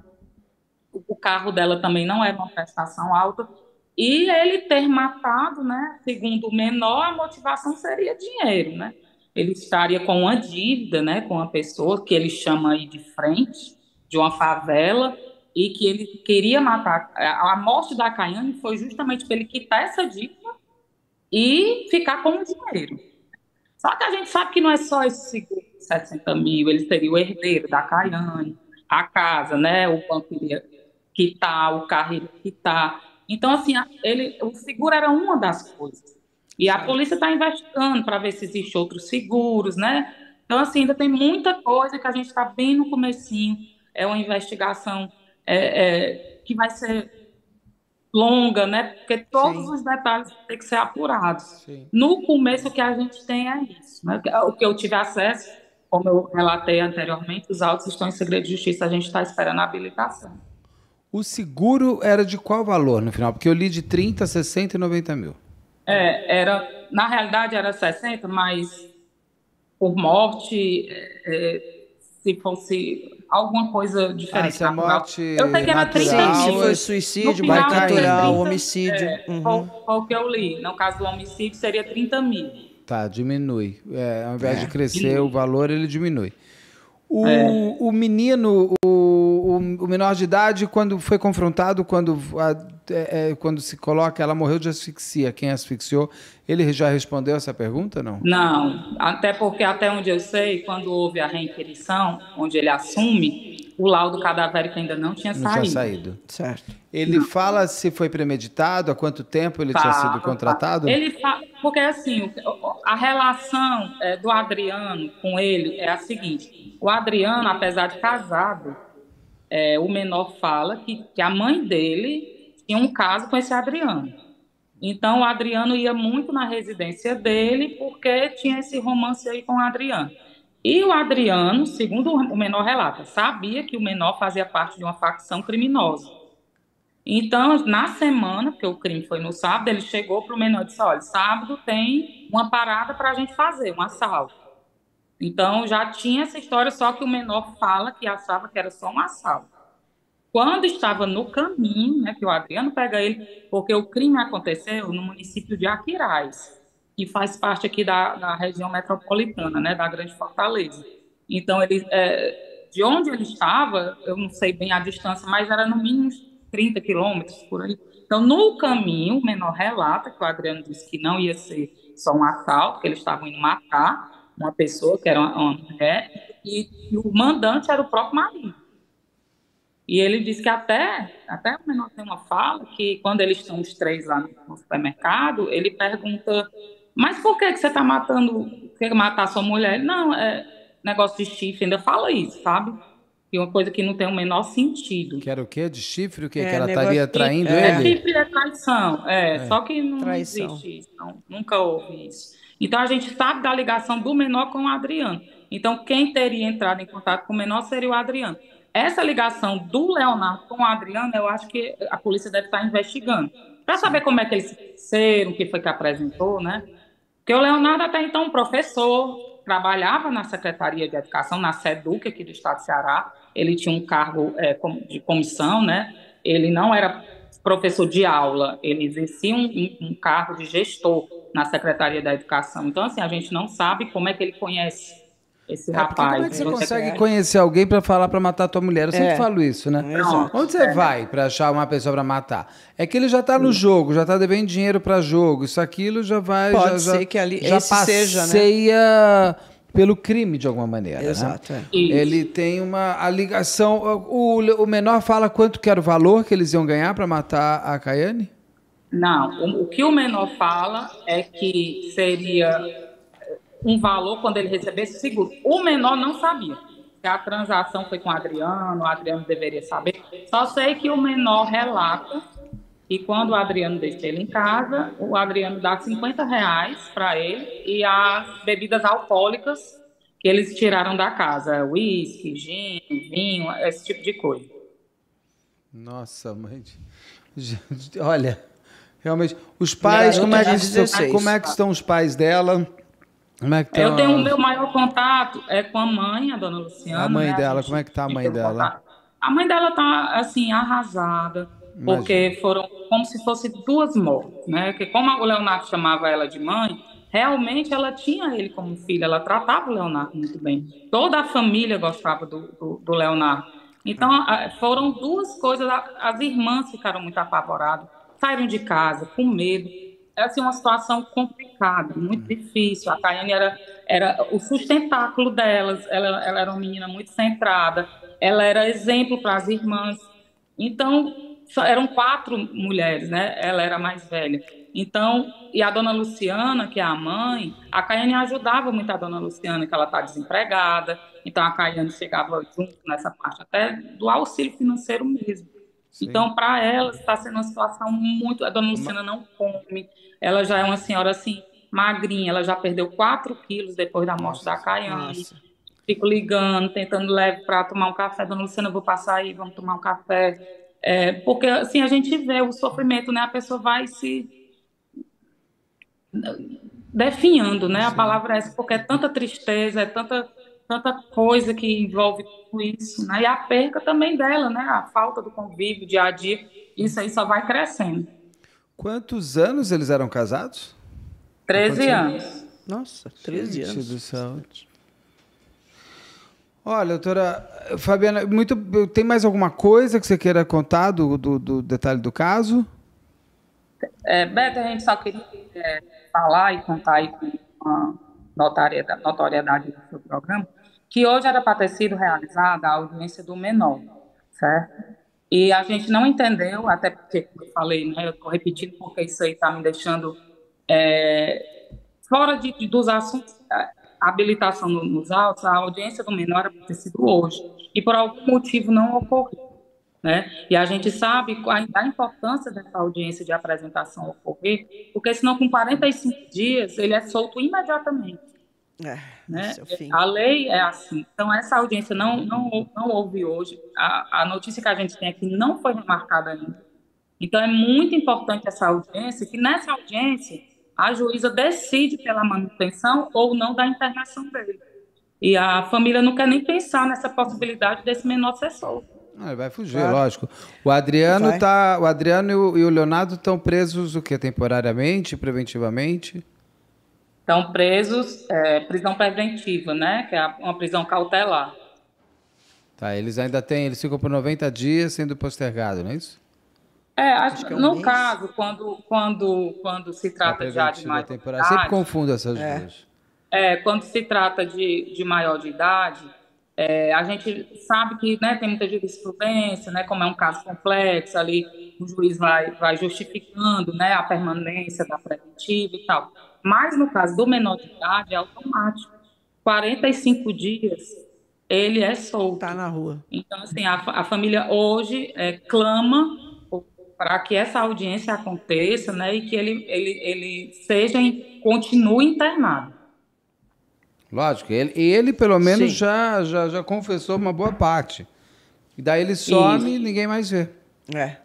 o carro dela também não era uma prestação alta, e ele ter matado, né, segundo o menor, a motivação seria dinheiro, né? Ele estaria com uma dívida, né, com uma pessoa que ele chama aí de frente, de uma favela, e que ele queria matar. A morte da Caiane foi justamente para ele quitar essa dívida e ficar com o dinheiro. Só que a gente sabe que não é só seguro de 60 mil, ele seria o herdeiro da Caiane, a casa, né? O banco iria quitar, tá, o carro iria quitar. Tá. Então, assim, ele, o seguro era uma das coisas. E a polícia está investigando para ver se existem outros seguros, né? Então, assim, ainda tem muita coisa que a gente está bem no comecinho. É uma investigação é, é, que vai ser longa, né? Porque todos Sim. os detalhes têm que ser apurados. Sim. No começo, o que a gente tem é isso. Né? O que eu tive acesso, como eu relatei anteriormente, os autos estão em segredo de justiça, a gente está esperando a habilitação. O seguro era de qual valor no final? Porque eu li de 30, 60 e 90 mil. É, era, na realidade era 60, mas por morte, é, é se fosse alguma coisa é, diferente. Ah, a morte eu sei que era natural, 30 dias. suicídio, vai natural, homicídio. É, uhum. foi, foi o que eu li. No caso do homicídio, seria 30 mil. Tá, diminui. É, ao invés é. de crescer diminui. o valor, ele diminui. O, é. o menino, o o, o, menor de idade, quando foi confrontado, quando, a, é, é, quando se coloca, ela morreu de asfixia, quem asfixiou, ele já respondeu essa pergunta, não? Não, até porque, até onde eu sei, quando houve a reinquirição, onde ele assume, o laudo cadavérico ainda não tinha não saído. tinha saído. Certo. Ele não. fala se foi premeditado, há quanto tempo ele fala, tinha sido contratado? Fala. Ele fala, porque assim, a relação é, do Adriano com ele é a seguinte, o Adriano, apesar de casado, é, o menor fala que, que a mãe dele tinha um caso com esse Adriano. Então, o Adriano ia muito na residência dele porque tinha esse romance aí com o Adriano. E o Adriano, segundo o menor relata, sabia que o menor fazia parte de uma facção criminosa. Então, na semana, porque o crime foi no sábado, ele chegou para o menor e disse: olha, sábado tem uma parada para a gente fazer, um assalto. Então já tinha essa história, só que o menor fala que achava que era só um assalto. Quando estava no caminho, né, que o Adriano pega ele, porque o crime aconteceu no município de Aquiraz, que faz parte aqui da, da região metropolitana, né, da Grande Fortaleza. Então ele, é, de onde ele estava, eu não sei bem a distância, mas era no mínimo 30 quilômetros por aí. Então, no caminho, o menor relata que o Adriano disse que não ia ser só um assalto, que eles estavam indo matar, uma pessoa, que era uma, uma mulher, e, e, o mandante era o próprio marido. E ele disse que até, até o menor tem uma fala, que quando eles estão os três lá no supermercado, ele pergunta, mas por que, que você está matando, quer matar sua mulher? não, é negócio de chifre, ainda fala isso, sabe? E é uma coisa que não tem o menor sentido. Que era o quê? De chifre? O quê? É, que ela estaria traindo é, ele? É, chifre é traição. É, é, só que não traição. existe isso. Não, nunca houve isso. Então, a gente sabe da ligação do menor com o Adriano. Então, quem teria entrado em contato com o menor seria o Adriano. Essa ligação do Leonardo com o Adriano, eu acho que a polícia deve estar investigando. Para saber como é que eles se conheceram, o que foi que apresentou, né? Porque o Leonardo, até então, professor, trabalhava na Secretaria de Educação, na SEDUC, aqui do Estado do Ceará. Ele tinha um cargo é, de comissão, né? Ele não era professor de aula, ele exercia um, um cargo de gestor na Secretaria da Educação. Então, assim, a gente não sabe como é que ele conhece esse é, rapaz. Como é que você consegue quer... conhecer alguém para falar para matar a tua mulher? Eu é. sempre falo isso, né? É. Onde você vai para achar uma pessoa para matar? É que ele já tá no hum. jogo, já tá devendo dinheiro para jogo, isso aquilo já vai. Pode já, ser já, que ali já esse passeia seja, né? pelo crime de alguma maneira. Né? Exato. Né? Ele tem uma a ligação. O, o menor fala quanto que era o valor que eles iam ganhar para matar a Caiane? Não, o, o que o menor fala é que seria eh, um valor quando ele recebesse seguro. O menor não sabia que a transação foi com o Adriano, o Adriano deveria saber. Só sei que o menor relata e quando o Adriano deixa ele em casa, o Adriano dá 50 reais para ele e as bebidas alcoólicas que eles tiraram da casa, uísque, gin, vinho, esse tipo de coisa. Nossa, mãe. <laughs> Olha, Realmente. Os pais, como é, que, como é que estão os pais dela? Como é que tá? Eu tenho o meu maior contato é com a mãe, a dona Luciana. A mãe né? dela, a como é que tá a mãe dela? A mãe dela tá assim arrasada, Imagina. porque foram como se fosse duas mortes, né? Que como o Leonardo chamava ela de mãe, realmente ela tinha ele como filho, ela tratava o Leonardo muito bem. Toda a família gostava do, do, do Leonardo. Então, foram duas coisas, as irmãs ficaram muito apavoradas saíram de casa com medo. Era assim, uma situação complicada, muito uhum. difícil. A Caiane era, era o sustentáculo delas, ela, ela era uma menina muito centrada, ela era exemplo para as irmãs. Então, eram quatro mulheres, né? Ela era a mais velha. Então, e a dona Luciana, que é a mãe, a Caiane ajudava muito a dona Luciana, que ela está desempregada. Então, a Caiane chegava junto nessa parte até do auxílio financeiro mesmo. Sim. Então, para ela, está sendo uma situação muito. A dona Luciana não come, ela já é uma senhora assim, magrinha, ela já perdeu 4 quilos depois da morte nossa, da Caiane. Fico ligando, tentando levar para tomar um café. Dona Luciana, vou passar aí, vamos tomar um café. É, porque assim a gente vê o sofrimento, né? A pessoa vai se definhando, né? Sim. A palavra é essa, porque é tanta tristeza, é tanta tanta coisa que envolve tudo isso, né? E a perca também dela, né? A falta do convívio dia a dia, isso aí só vai crescendo. Quantos anos eles eram casados? 13 anos. Nossa, 13 Gente anos. Do céu. Olha, doutora Fabiana, muito, tem mais alguma coisa que você queira contar do, do, do detalhe do caso? É, Beto, a gente só queria é, falar e contar aí com a notoriedade do seu programa, que hoje era para ter sido realizada a audiência do menor, certo? E a gente não entendeu, até porque, eu falei, né, eu estou repetindo porque isso aí está me deixando é, fora de, de, dos assuntos, habilitação no, nos autos, a audiência do menor era para ter sido hoje, e por algum motivo não ocorreu. Né? E a gente sabe a, a importância dessa audiência de apresentação ocorrer, porque senão com 45 dias ele é solto imediatamente. É, né? É é, a lei é assim. Então, essa audiência não, não, não houve hoje. A, a notícia que a gente tem aqui não foi remarcada ainda. Então, é muito importante essa audiência, que nessa audiência a juíza decide pela manutenção ou não da internação dele. E a família não quer nem pensar nessa possibilidade desse menor ser solto. Ah, vai fugir, claro. lógico. O Adriano tá, o Adriano e o, e o Leonardo estão presos o que temporariamente, preventivamente? Então presos, é, prisão preventiva, né? Que é uma prisão cautelar. Tá, eles ainda têm, eles ficam por 90 dias sendo postergado, não é isso? É, acho, acho que é um no mês. caso, quando, quando, quando se trata tá já de maior temporada. Sempre confundo essas é. duas. É, quando se trata de, de maior de idade, é, a gente sabe que né, tem muita jurisprudência, né, como é um caso complexo, ali o juiz vai, vai justificando né, a permanência da preventiva e tal. Mas no caso do menor de idade, é automático. 45 dias ele é solto. Está na rua. Então, assim, a, a família hoje é, clama para que essa audiência aconteça né, e que ele, ele, ele seja, continue internado. Lógico, ele, ele pelo menos já, já, já confessou uma boa parte. E daí ele some Isso. e ninguém mais vê. É,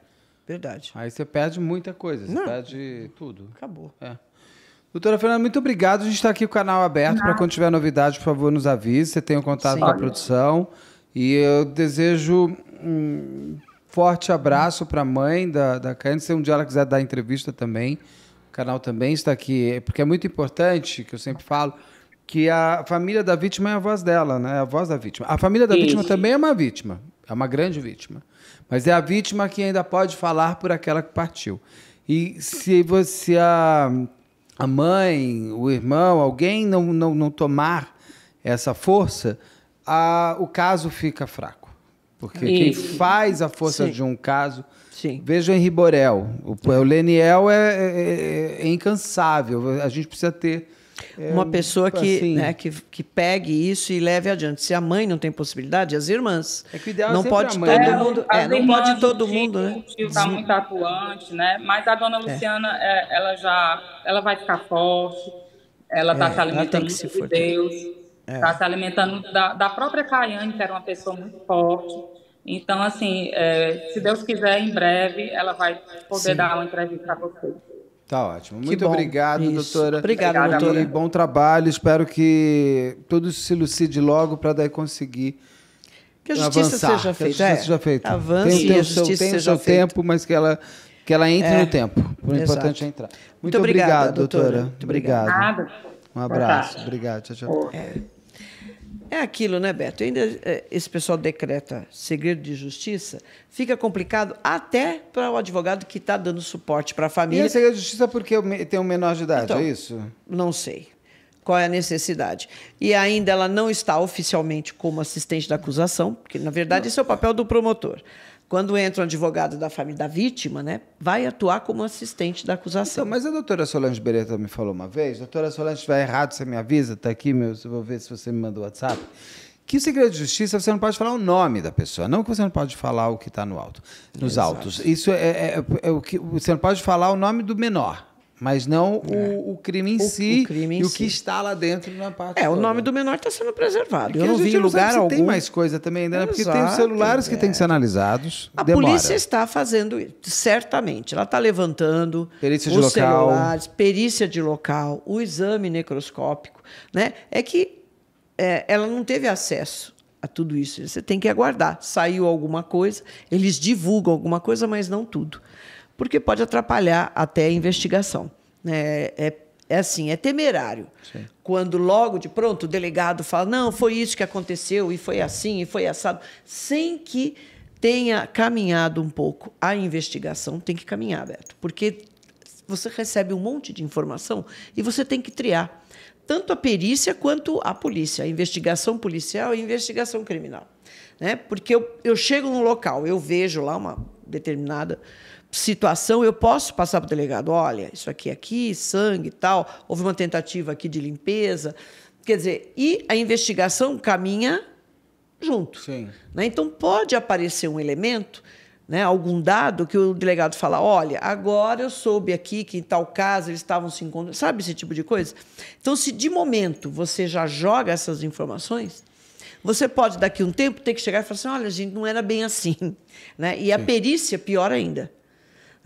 verdade. Aí você perde muita coisa, você Não. perde tudo. Acabou. É. Doutora Fernanda, muito obrigado. A gente está aqui com o canal aberto para quando tiver novidade, por favor, nos avise. Você tem o um contato Sim. com a produção. E eu desejo um forte abraço para a mãe da, da Se um dia ela quiser dar entrevista também, o canal também está aqui. É porque é muito importante, que eu sempre falo, que a família da vítima é a voz dela, né? É a voz da vítima. A família da Isso. vítima também é uma vítima, é uma grande vítima. Mas é a vítima que ainda pode falar por aquela que partiu. E se você a mãe, o irmão, alguém não, não, não tomar essa força, a, o caso fica fraco. Porque e, quem faz a força sim. de um caso. Sim. Veja em Riborel. O, o Leniel é, é, é, é, incansável. A gente precisa ter é, uma pessoa que, assim, né, que, que pegue isso e leve adiante. Se a mãe não tem possibilidade, as irmãs. É que o ideal não é pode todo mundo, é, não pode todo tio, né? é, é, mundo, né? O tio está muito atuante, né? Mas a dona Luciana, ela já, ela vai ficar forte. Ela está se alimentando muito se de Deus. Está se alimentando da, da própria Caiane, que era uma pessoa muito forte. Então, assim, se Deus quiser, em breve ela vai poder Sim. dar uma entrevista para vocês. Tá ótimo. Muito obrigado, Isso. doutora. Obrigada, Obrigada doutora. E bom trabalho. Espero que tudo se lucide logo para daí conseguir. Que a justiça avançar. seja feita. Que a justiça seja é. feita. Avance tem, tem, e a justiça tem seja o seu tempo, mas que ela, que ela entre é. no tempo. O Exato. importante é entrar. Muito, Muito obrigado, obrigada, doutora. Muito obrigado. Nada. Um abraço. Obrigado. Tchau, tchau. É. É aquilo, né, Beto? Ainda é, esse pessoal decreta segredo de justiça, fica complicado até para o advogado que está dando suporte para a família. E é segredo de justiça porque tem um menor de idade, então, é isso? Não sei. Qual é a necessidade? E ainda ela não está oficialmente como assistente da acusação, porque na verdade não. esse é o papel do promotor. Quando entra um advogado da família da vítima, né, vai atuar como assistente da acusação. Então, mas a doutora Solange Beretta me falou uma vez, doutora Solange, se estiver errado, você me avisa, está aqui, meu, vou ver se você me mandou WhatsApp, que o segredo de justiça você não pode falar o nome da pessoa, não que você não pode falar o que está no alto, nos Exato. autos. Isso é, é, é, é, o que você não pode falar o nome do menor. Mas não é. o, o, crime em o, si o crime em e o que está lá dentro na parte. É, toda. o nome do menor está sendo preservado. Porque eu não vi lugar algum. Tem mais coisa também né? Porque tem tem celulares é. que têm que ser é. analisados. A demora. polícia está fazendo isso, certamente. Ela está levantando perícia os celulares, perícia de local, o exame necroscópico. Né? É que é, ela não teve acesso a tudo isso. Você tem que aguardar. Saiu alguma coisa, eles divulgam alguma coisa, mas não tudo porque pode atrapalhar até a investigação. Né? É, é, é assim, é temerário. Sim. Quando logo de pronto o delegado fala, não, foi isso que aconteceu, e foi assim, e foi assado, sem que tenha caminhado um pouco. A investigação tem que caminhar, Beto, porque você recebe um monte de informação e você tem que triar tanto a perícia quanto a polícia, a investigação policial e a investigação criminal. Né? Porque eu, eu chego num local, eu vejo lá uma determinada situação, eu posso passar para o delegado, olha, isso aqui, é aqui, sangue e tal, houve uma tentativa aqui de limpeza. Quer dizer, e a investigação caminha junto. Sim. Né? Então, pode aparecer um elemento, né, algum dado, que o delegado fala, olha, agora eu soube aqui que em tal caso eles estavam se encontrando, sabe esse tipo de coisa? Então, se de momento você já joga essas informações, você pode, daqui a um tempo, ter que chegar e falar assim: olha, gente, não era bem assim. Né? E Sim. a perícia, pior ainda.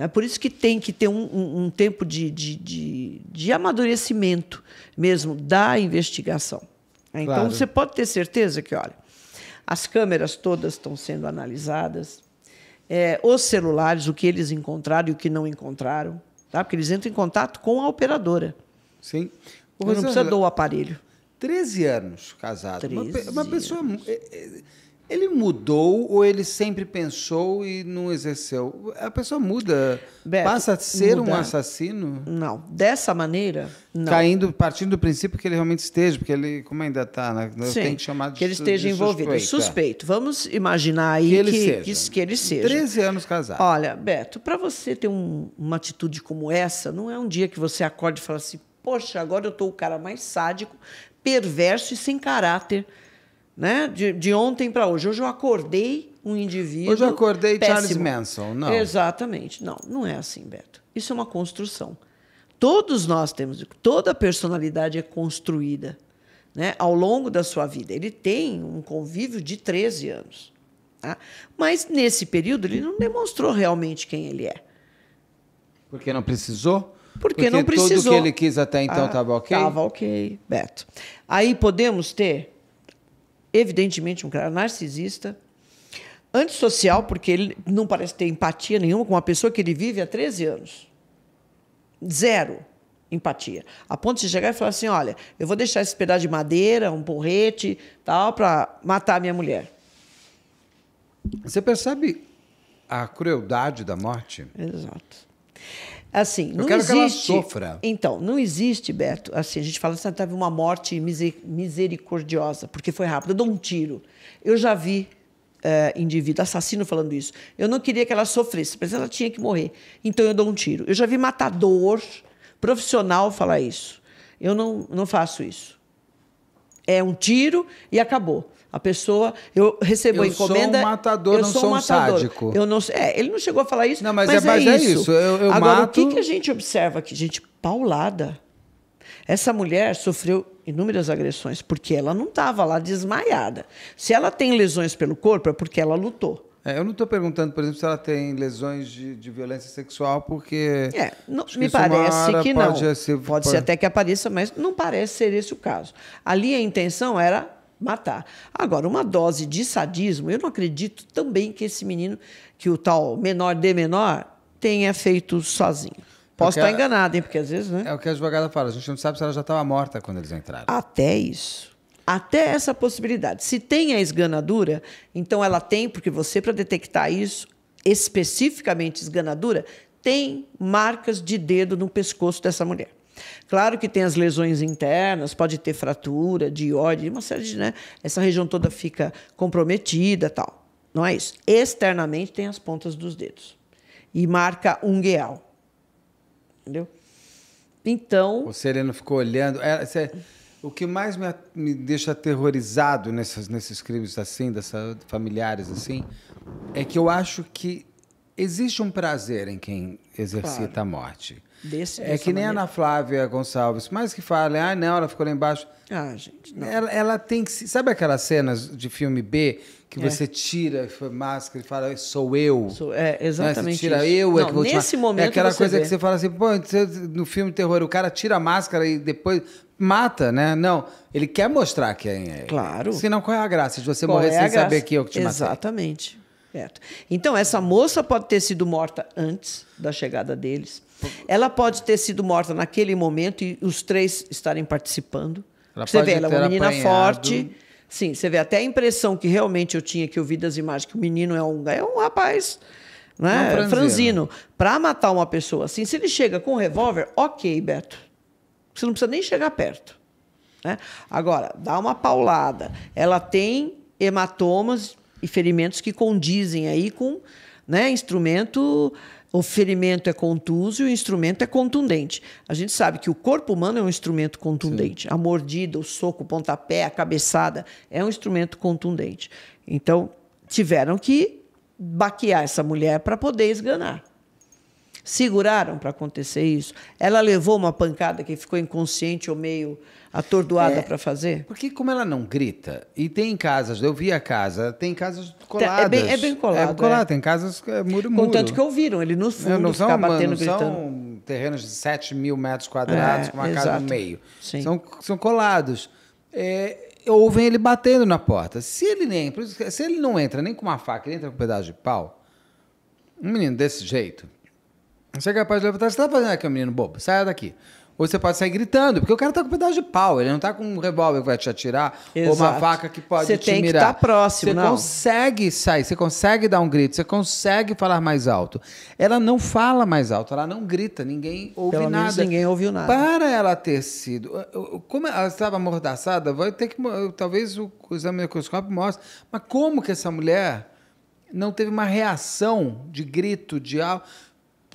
É por isso que tem que ter um, um, um tempo de, de, de, de, amadurecimento mesmo da investigação. É, então, claro. você pode ter certeza que, olha, as câmeras todas estão sendo analisadas, é, os celulares, o que eles encontraram e o que não encontraram, tá? porque eles entram em contato com a operadora. Sim. Você não precisa do aparelho. 13 anos casado. 13 uma, uma pessoa. Anos. É, é, ele mudou ou ele sempre pensou e não exerceu? A pessoa muda, Beto, passa a ser muda. um assassino? Não, dessa maneira, não. Caindo, partindo do princípio que ele realmente esteja, porque ele, como ainda está, né? tem que chamar de Que ele esteja envolvido. É suspeito. suspeito. Vamos imaginar aí que ele, que, seja. Que, que ele seja. 13 anos casado. Olha, Beto, para você ter um, uma atitude como essa, não é um dia que você acorda e fala assim, poxa, agora eu estou o cara mais sádico, perverso e sem caráter né? De, de ontem para hoje. Hoje eu acordei um indivíduo. Hoje eu acordei péssimo. Charles Manson, não. Exatamente. Não, não é assim, Beto. Isso é uma construção. Todos nós temos, toda personalidade é construída né, ao longo da sua vida. Ele tem um convívio de 13 anos. Tá? Mas nesse período ele não demonstrou realmente quem ele é. Porque não precisou? Porque, Porque não precisou. Tudo que ele quis até então estava ah, ok? Estava ok, Beto. Aí podemos ter evidentemente um cara narcisista, antissocial, porque ele não parece ter empatia nenhuma com uma pessoa que ele vive há 13 anos. Zero empatia. A ponto de chegar e falar assim: olha, eu vou deixar esse pedaço de madeira, um porrete, tal, para matar a minha mulher. Você percebe a crueldade da morte? Exato. Assim, eu não quero existe, que ela sofra. Então, não existe, Beto. Assim, a gente fala assim, ah, teve uma morte misericordiosa, porque foi rápido. Eu dou um tiro. Eu já vi uh, indivíduo, assassino falando isso. Eu não queria que ela sofresse, mas ela tinha que morrer. Então eu dou um tiro. Eu já vi matador profissional falar isso. Eu não, não faço isso. É um tiro e acabou. A pessoa, eu recebo eu a encomenda. Eu sou um matador, eu não sou um, matador. sádico. Eu não, é, ele não chegou a falar isso, não, mas, mas, é, mas é, é isso. isso. Eu, eu Agora, mato... o que, que a gente observa aqui? Gente, paulada. Essa mulher sofreu inúmeras agressões porque ela não estava lá desmaiada. Se ela tem lesões pelo corpo, é porque ela lutou. É, eu não estou perguntando, por exemplo, se ela tem lesões de, de violência sexual, porque. É, não, me é parece que pode não. Ser, pode, pode ser até que apareça, mas não parece ser esse o caso. Ali a intenção era matar. Agora, uma dose de sadismo, eu não acredito também que esse menino, que o tal menor de menor, tenha feito sozinho. Posso estar enganado, hein? Porque às vezes, né? É o que a advogada fala, a gente não sabe se ela já estava morta quando eles entraram. Até isso. Até essa possibilidade. Se tem a esganadura, então ela tem, porque você, para detectar isso, especificamente esganadura, tem marcas de dedo no pescoço dessa mulher. Claro que tem as lesões internas, pode ter fratura, dióide, uma série de, né? Essa região toda fica comprometida, tal. Não é isso. Externamente tem as pontas dos dedos e marca ungueal. Entendeu? Então, o sereno ficou olhando. É, é, o que mais me, me deixa aterrorizado nessas, nesses crimes assim, dessas familiares assim, é que eu acho que existe um prazer em quem exercita claro. a morte. Desse, é que nem a Ana Flávia Gonçalves, mais que fala, ah, não, ela ficou lá embaixo. Ah, gente, não. Ela, ela tem que. Sabe aquelas cenas de filme B que é. você tira a máscara e fala, sou eu? Sou, é, né, exatamente. Você tira isso. eu, é não, é que vou Nesse momento. É aquela coisa vê. que você fala assim, pô, no filme terror, o cara tira a máscara e depois mata, né? Não, ele quer mostrar quem é. Claro. Senão, qual é a graça de você qual morrer é sem graça? saber que eu que te matei? Exatamente. Certo. Então, essa moça pode ter sido morta antes da chegada deles. Ela pode ter sido morta naquele momento e os três estarem participando. Ela você vê, ela é uma menina apanhado. forte. Sim, você vê até a impressão que realmente eu tinha que eu vi das imagens que o menino é um, é um rapaz né? É franzino. Para matar uma pessoa assim, se ele chega com um revólver, ok, Beto. Você não precisa nem chegar perto. Né? Agora, dá uma paulada. Ela tem hematomas e ferimentos que condizem aí com né, instrumento o ferimento é contuso e o instrumento é contundente. A gente sabe que o corpo humano é um instrumento contundente. Sim. A mordida, o soco, o pontapé, a cabeçada é um instrumento contundente. Então, tiveram que baquear essa mulher para poder esganar. Seguraram para acontecer isso. Ela levou uma pancada que ficou inconsciente ou meio atordoada é, para fazer? Porque como ela não grita, e tem casas, eu vi a casa, tem casas tá, é coladas. É bem, é bem colado. É colado, é. tem casas é muro, muro. Contanto que ouviram, ele no fundo não são, batendo, não gritando. são terrenos de 7 mil metros quadrados é, com uma exato. casa no meio. Sim. São, são colados. É, ouvem ele batendo na porta. Se ele, nem, se ele não entra nem com uma faca, ele entra com um pedaço de pau, um menino desse jeito você é capaz de levantar, você tá fazendo aqui, menino bobo, saia daqui. Ou você pode sair gritando, porque o cara tá com um pedaço de pau, ele não tá com um revólver que vai te atirar, Exato. ou uma faca que pode você te mirar. Você tem que estar tá próximo, Você não. consegue sair, você consegue dar um grito, você consegue falar mais alto. Ela não fala mais alto, ela não grita, ninguém ouve Pelo nada. Menos ninguém ouviu nada. Para ela ter sido. Como ela estava amordaçada, vai ter que. Talvez o exame microscópio mostre. Mas como que essa mulher não teve uma reação de grito, de alto?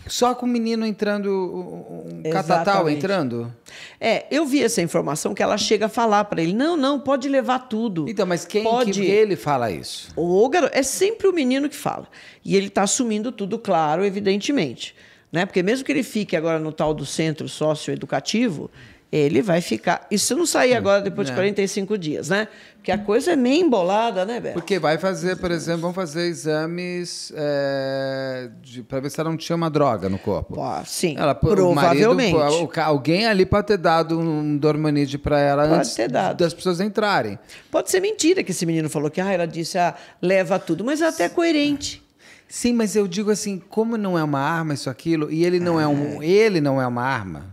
Só com o menino entrando, um catatal entrando? É, eu vi essa informação que ela chega a falar para ele: não, não, pode levar tudo. Então, mas quem pode... que ele fala isso? O garoto, é sempre o menino que fala. E ele está assumindo tudo, claro, evidentemente. Né? Porque mesmo que ele fique agora no tal do centro socioeducativo, ele vai ficar. Isso não sair é. agora depois de 45 é. dias, né? Porque a coisa é meio embolada, né, Beto? Porque vai fazer, por exemplo, vão fazer exames é, eh, para ver se ela não tinha uma droga no corpo. Ah, sim, ela, provavelmente. O marido, alguém ali pode ter dado um dormanide para ela pode antes das pessoas entrarem. Pode ser mentira que esse menino falou que ah, ela disse, ah, leva tudo, mas até é coerente. Sim, mas eu digo assim, como não é uma arma isso aquilo, e ele não é, é um, ele não é uma arma,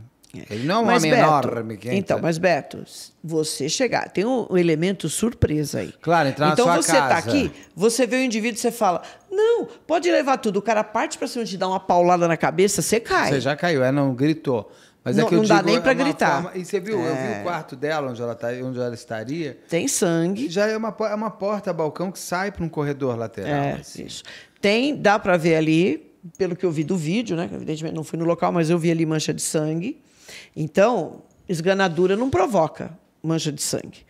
ele não é um homem Beto, enorme. então, mas Beto, você chegar, tem um, elemento surpresa aí. Claro, entrar na então, sua casa. Então você tá aqui, você vê o indivíduo você fala, não, pode levar tudo. O cara parte para cima de dar uma paulada na cabeça, você cai. Você já caiu, é, não, gritou. Mas é não, é que eu não digo, dá nem para é gritar. Forma, e você viu, é. eu vi o é. quarto dela, onde ela, tá, onde ela estaria. Tem sangue. Já é uma, é uma porta, balcão que sai para um corredor lateral. É, assim. isso. Tem, dá para ver ali, pelo que eu vi do vídeo, né? Evidentemente não fui no local, mas eu vi ali mancha de sangue. Então, esganadura não provoca mancha de sangue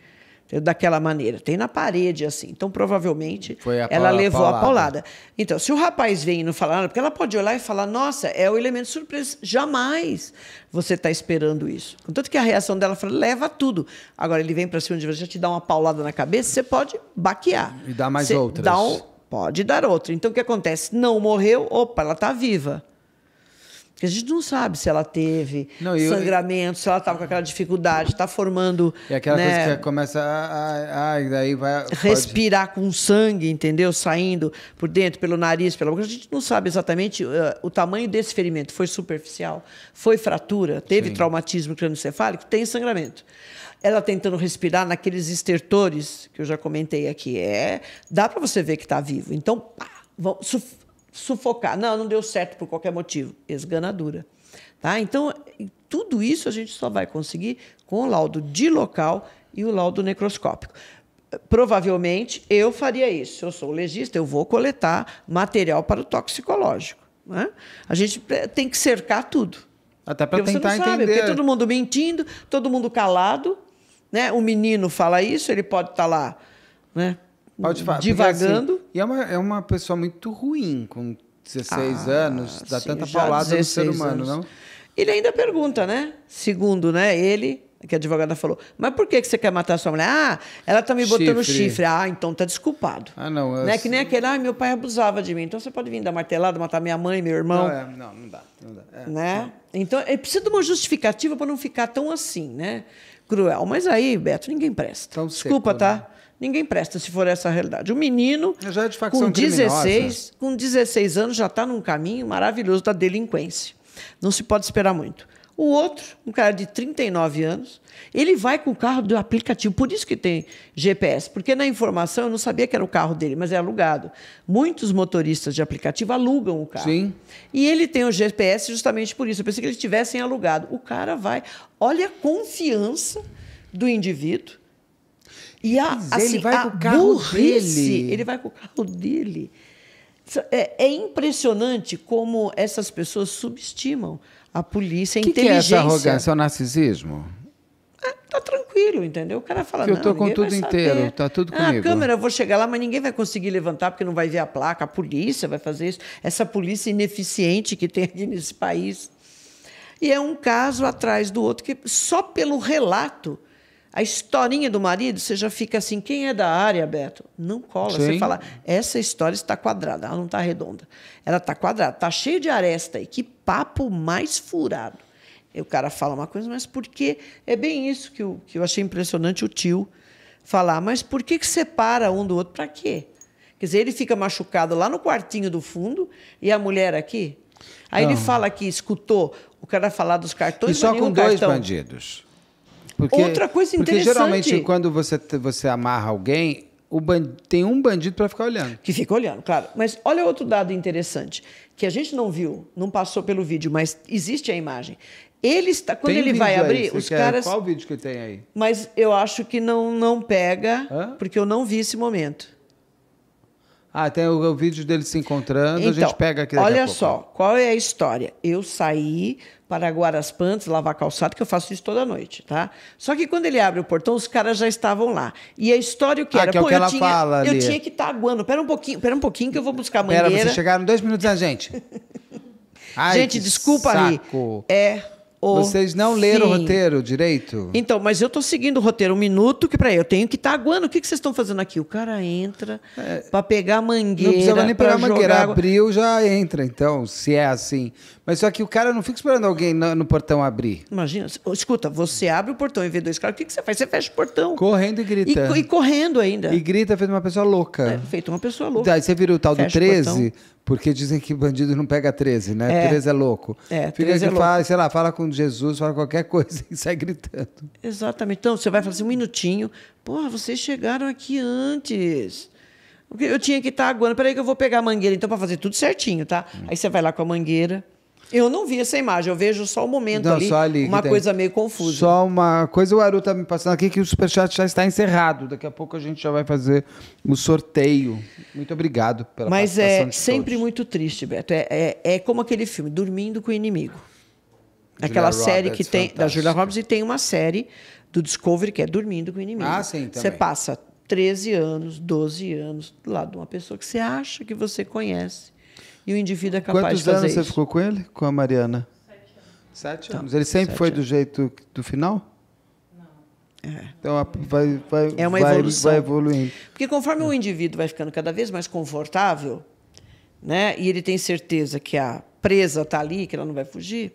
daquela maneira. Tem na parede, assim. Então, provavelmente, ela levou paulada. a paulada. Então, se o rapaz vem e não fala nada, porque ela pode olhar e falar, nossa, é o elemento surpresa. Jamais você está esperando isso. Tanto que a reação dela foi, leva tudo. Agora, ele vem para cima de você, já te dá uma paulada na cabeça, você pode baquear. E dar mais você outras. Dá um, pode dar outra. Então, o que acontece? Não morreu, opa, ela está viva. Porque a gente não sabe se ela teve não, eu, sangramento, se ela estava com aquela dificuldade, está formando. E aquela né, coisa que começa a. a, a daí vai, respirar com sangue, entendeu? Saindo por dentro, pelo nariz, pela boca. A gente não sabe exatamente uh, o tamanho desse ferimento. Foi superficial? Foi fratura? Teve Sim. traumatismo crâniocefálico? Tem sangramento. Ela tentando respirar naqueles estertores que eu já comentei aqui. É, dá para você ver que está vivo. Então, pá, vamos, sufocar. Não, não deu certo por qualquer motivo. Esganadura. Tá? Então, tudo isso a gente só vai conseguir com o laudo de local e o laudo necroscópico. Provavelmente eu faria isso. Se eu sou legista, eu vou coletar material para o toxicológico. Né? A gente tem que cercar tudo. Até para tentar você não sabe, entender. Porque todo mundo mentindo, todo mundo calado. Né? O menino fala isso, ele pode estar tá lá né? Pode divagando. Assim, e é uma, é uma pessoa muito ruim, com 16 ah, anos, dá sim, tanta paulada no ser humano, anos. não? Ele ainda pergunta, né? Segundo, né? Ele, que a advogada falou, mas por que, que você quer matar sua mulher? Ah, ela tá me botando chifre. chifre. Ah, então tá desculpado. Ah, não. Eu... Né? Que nem aquele, ah, meu pai abusava de mim. Então você pode vir dar martelada, matar minha mãe, meu irmão. Não, é, não, não dá. Não dá. É, né? Não. Então, é precisa de uma justificativa para não ficar tão assim, né? Cruel. Mas aí, Beto, ninguém presta. Tão Desculpa, seco, tá? Né? Ninguém presta se for essa a realidade. O menino, já é de com, 16, com 16 anos, já está num caminho maravilhoso da delinquência. Não se pode esperar muito. O outro, um cara de 39 anos, ele vai com o carro do aplicativo. Por isso que tem GPS, porque na informação eu não sabia que era o carro dele, mas é alugado. Muitos motoristas de aplicativo alugam o carro. Sim. E ele tem o GPS justamente por isso. Eu pensei que eles tivessem alugado. O cara vai. Olha a confiança do indivíduo e a, assim, ele vai com o carro burrice, dele. ele vai com o carro dele. É, é impressionante como essas pessoas subestimam a polícia, a que inteligência. Que é essa arrogância? É o narcisismo? É, tá tranquilo, entendeu? O cara fala, eu tô com tudo inteiro, tá tudo comigo. Ah, a câmera, eu vou chegar lá, mas ninguém vai conseguir levantar porque não vai ver a placa, a polícia vai fazer isso, essa polícia ineficiente que tem aqui nesse país. E é um caso atrás do outro que só pelo relato a historinha do marido, você já fica assim, quem é da área, Beto? Não cola. Sim. Você fala, essa história está quadrada, ela não está redonda. Ela está quadrada, está cheia de aresta aí. Que papo mais furado. E o cara fala uma coisa, mas por que... É bem isso que eu, que eu achei impressionante o tio falar. Mas por que, que separa um do outro? Para quê? Quer dizer, ele fica machucado lá no quartinho do fundo e a mulher aqui. Aí não. ele fala que escutou o cara falar dos cartões. E só com dois cartão. bandidos. Porque, Outra coisa interessante. Porque geralmente quando você, você amarra alguém, tem um bandido para ficar olhando. Que fica olhando, claro. Mas olha outro dado interessante, que a gente não viu, não passou pelo vídeo, mas existe a imagem. Ele está, quando tem ele vai abrir, os quer, caras. Qual vídeo que tem aí? Mas eu acho que não, não pega, Hã? porque eu não vi esse momento. Ah, tem o, o vídeo deles se encontrando, então, a gente então, pega aqui Olha só, qual é a história? Eu saí para Guaraspantes lavar calçado, que eu faço isso toda noite, tá? Só que quando ele abre o portão, os caras já estavam lá. E a história o que ah, era? Que é o Pô, que ela tinha, fala ali. Eu tinha que estar tá aguando. Pera um pouquinho, pera um pouquinho que eu vou buscar a mangueira. Pera, vocês chegaram dois minutos a gente. <laughs> Ai, gente, desculpa saco. ali. É vocês não leram Sim. o roteiro direito? Então, mas eu tô seguindo o roteiro um minuto que para eu tenho que estar tá aguando. O que, que vocês estão fazendo aqui? O cara entra é... para pegar a mangueira. Não precisava nem pegar a mangueira. Água. Abriu, já entra, então, se é assim. Mas só que o cara não fica esperando alguém no, no portão abrir. Imagina. Escuta, você abre o portão e vê dois caras. O que, que você faz? Você fecha o portão. Correndo e grita. E, e correndo ainda. E grita feito uma pessoa louca. É, feito uma pessoa louca. Daí você vira o tal fecha do 13. Porque dizem que bandido não pega 13, né? É. 13 é louco. É, Fica aqui, é fala, sei lá, fala com Jesus, fala qualquer <laughs> coisa e sai gritando. Exatamente. Então, você vai fazer assim, um minutinho. Porra, vocês chegaram aqui antes. Eu tinha que estar aguando. Peraí que eu vou pegar a mangueira, então, para fazer tudo certinho, tá? Hum. Aí você vai lá com a mangueira eu não vi essa imagem, eu vejo só o momento não, ali, ali, uma coisa tem. meio confusa. Só uma coisa, o Aru está me passando aqui que o Superchat já está encerrado. Daqui a pouco a gente já vai fazer o sorteio. Muito obrigado pela Mas é sempre todos. muito triste, Beto. É, é, é, como aquele filme, Dormindo com o Inimigo. Aquela série que tem, da Julia Roberts, e tem uma série do Discovery que é Dormindo com o Inimigo. Ah, sim, Você passa 13 anos, 12 anos, do lado de uma pessoa que você acha que você conhece e o indivíduo é capaz Quantos de fazer Quantos anos você ficou com ele, com a Mariana? Sete anos. Sete então, anos. Ele sempre foi anos. do jeito do final? É. Então vai, vai, é uma vai, evolução. vai evoluindo. Porque conforme o indivíduo vai ficando cada vez mais confortável, né, e ele tem certeza que a presa está ali, que ela não vai fugir,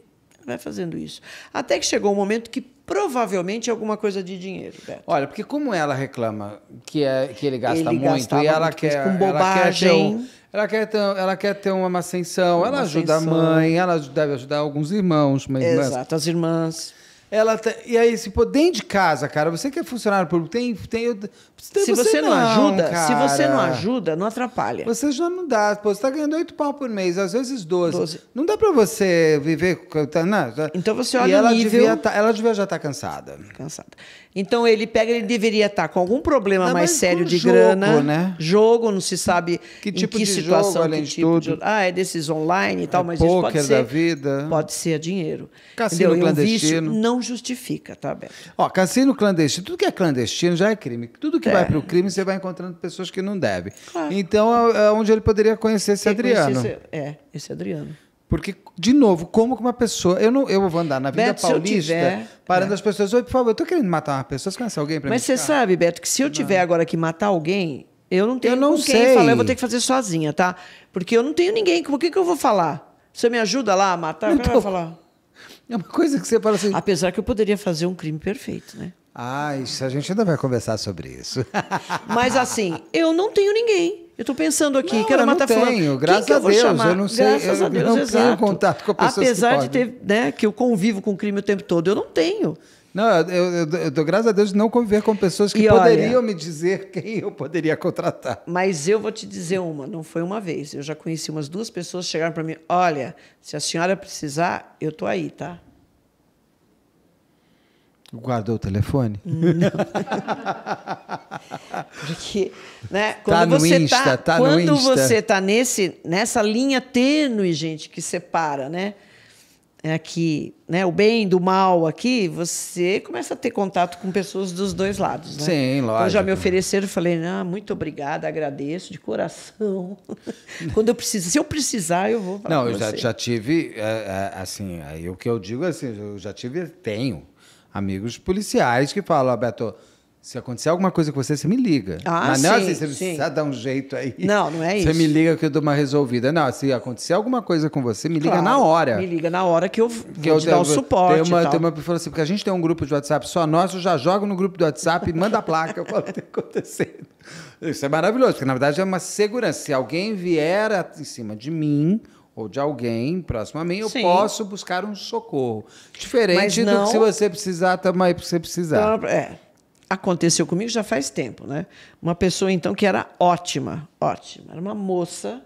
vai fazendo isso. Até que chegou um momento que provavelmente é alguma coisa de dinheiro. Beto. Olha, porque como ela reclama que, é, que ele gasta ele muito e ela muito quer com bobagem, ela quer ter, ela quer ter, uma ascensão, uma ela ajuda ascensão. a mãe, ela deve ajudar alguns irmãos, mas exato, as irmãs. Ela tá, e aí, se pô, dentro de casa, cara, você que é funcionário público, tem, tem, eu, se, você, você, não, ajuda, cara. se você não ajuda, não atrapalha. Você já não dá. Pô, você tá ganhando 8 pau por mês, às vezes 12. 12. Não dá para você viver. Tá, tá. Então você olha e ela nível... Devia tá, ela devia já estar tá cansada. Cansada. Então ele pega, ele deveria estar tá com algum problema não, mais sério de jogo, grana. Né? Jogo, não se sabe que tipo que de situação, jogo, além que tipo de, de Ah, é desses online e tal, é mas isso pode ser. da vida. Pode ser dinheiro. Cassino clandestino. não justifica, tá, Beto? Ó, cassino clandestino, tudo que é clandestino já é crime. Tudo que é. vai para o crime, você vai encontrando pessoas que não devem. Claro. Então, é, é onde ele poderia conhecer esse Adriano. é, esse Adriano. Porque, de novo, como que uma pessoa. Eu não eu vou andar na vida Beto, paulista tiver, parando é. as pessoas. Oi, por favor, eu estou querendo matar uma pessoa. Você conhece alguém para mim? Mas você sabe, Beto, que se eu não. tiver agora que matar alguém, eu não tenho eu não com sei. quem falar, eu vou ter que fazer sozinha, tá? Porque eu não tenho ninguém. Com que, que eu vou falar? Você me ajuda lá a matar? Então, vou falar. É uma coisa que você fala assim. Apesar que eu poderia fazer um crime perfeito, né? Ah, isso a gente ainda vai conversar sobre isso. <laughs> Mas assim, eu não tenho ninguém. Eu estou pensando aqui, não, quero matar Não Tenho, graças a Deus, chamar? eu não sei, graças eu, a Deus, não exato. tenho contato com pessoas Apesar que de podem. ter, né, que eu convivo com crime o tempo todo, eu não tenho. Não, eu, eu, eu dou graças a Deus de não conviver com pessoas que e poderiam olha, me dizer <laughs> quem eu poderia contratar. Mas eu vou te dizer uma, não foi uma vez. Eu já conheci umas duas pessoas que chegaram para mim: olha, se a senhora precisar, eu tô aí, tá? Guardou o telefone? Não. <laughs> Porque, né, tá quando tá no você Insta, tá, tá quando no Insta. você tá nesse nessa linha tênue, gente, que separa, né? É aqui, né, o bem do mal aqui, você começa a ter contato com pessoas dos dois lados, né? Sim, então, lógico. Então já me ofereceram, falei: "Não, ah, muito obrigada, agradeço de coração. <laughs> quando eu preciso, se eu precisar, eu vou Não, eu já, já tive é, é, assim, aí o que eu digo é assim, eu já tive, tenho amigos policiais que falam, Beto, se acontecer alguma coisa com você, você me liga. Ah, Mas não é assim, sim, assim, você precisa dar um jeito aí. Não, não é isso. Você me liga que eu dou uma resolvida. Não, se acontecer alguma coisa com você, me liga na hora. Me liga na hora que eu vou que eu te dar o suporte. Tem uma, tem uma pessoa assim, porque a gente tem um grupo de WhatsApp só nosso, eu já jogo no grupo do WhatsApp e manda a placa. Eu falo, tem tá acontecendo. Isso é maravilhoso, porque na verdade é uma segurança. Se alguém vier em cima de mim ou de alguém próximo a mim, eu posso buscar um socorro. Diferente não, do que se você precisar, também aí você precisar. Então, é, aconteceu comigo já faz tempo, né? Uma pessoa, então, que era ótima, ótima. Era uma moça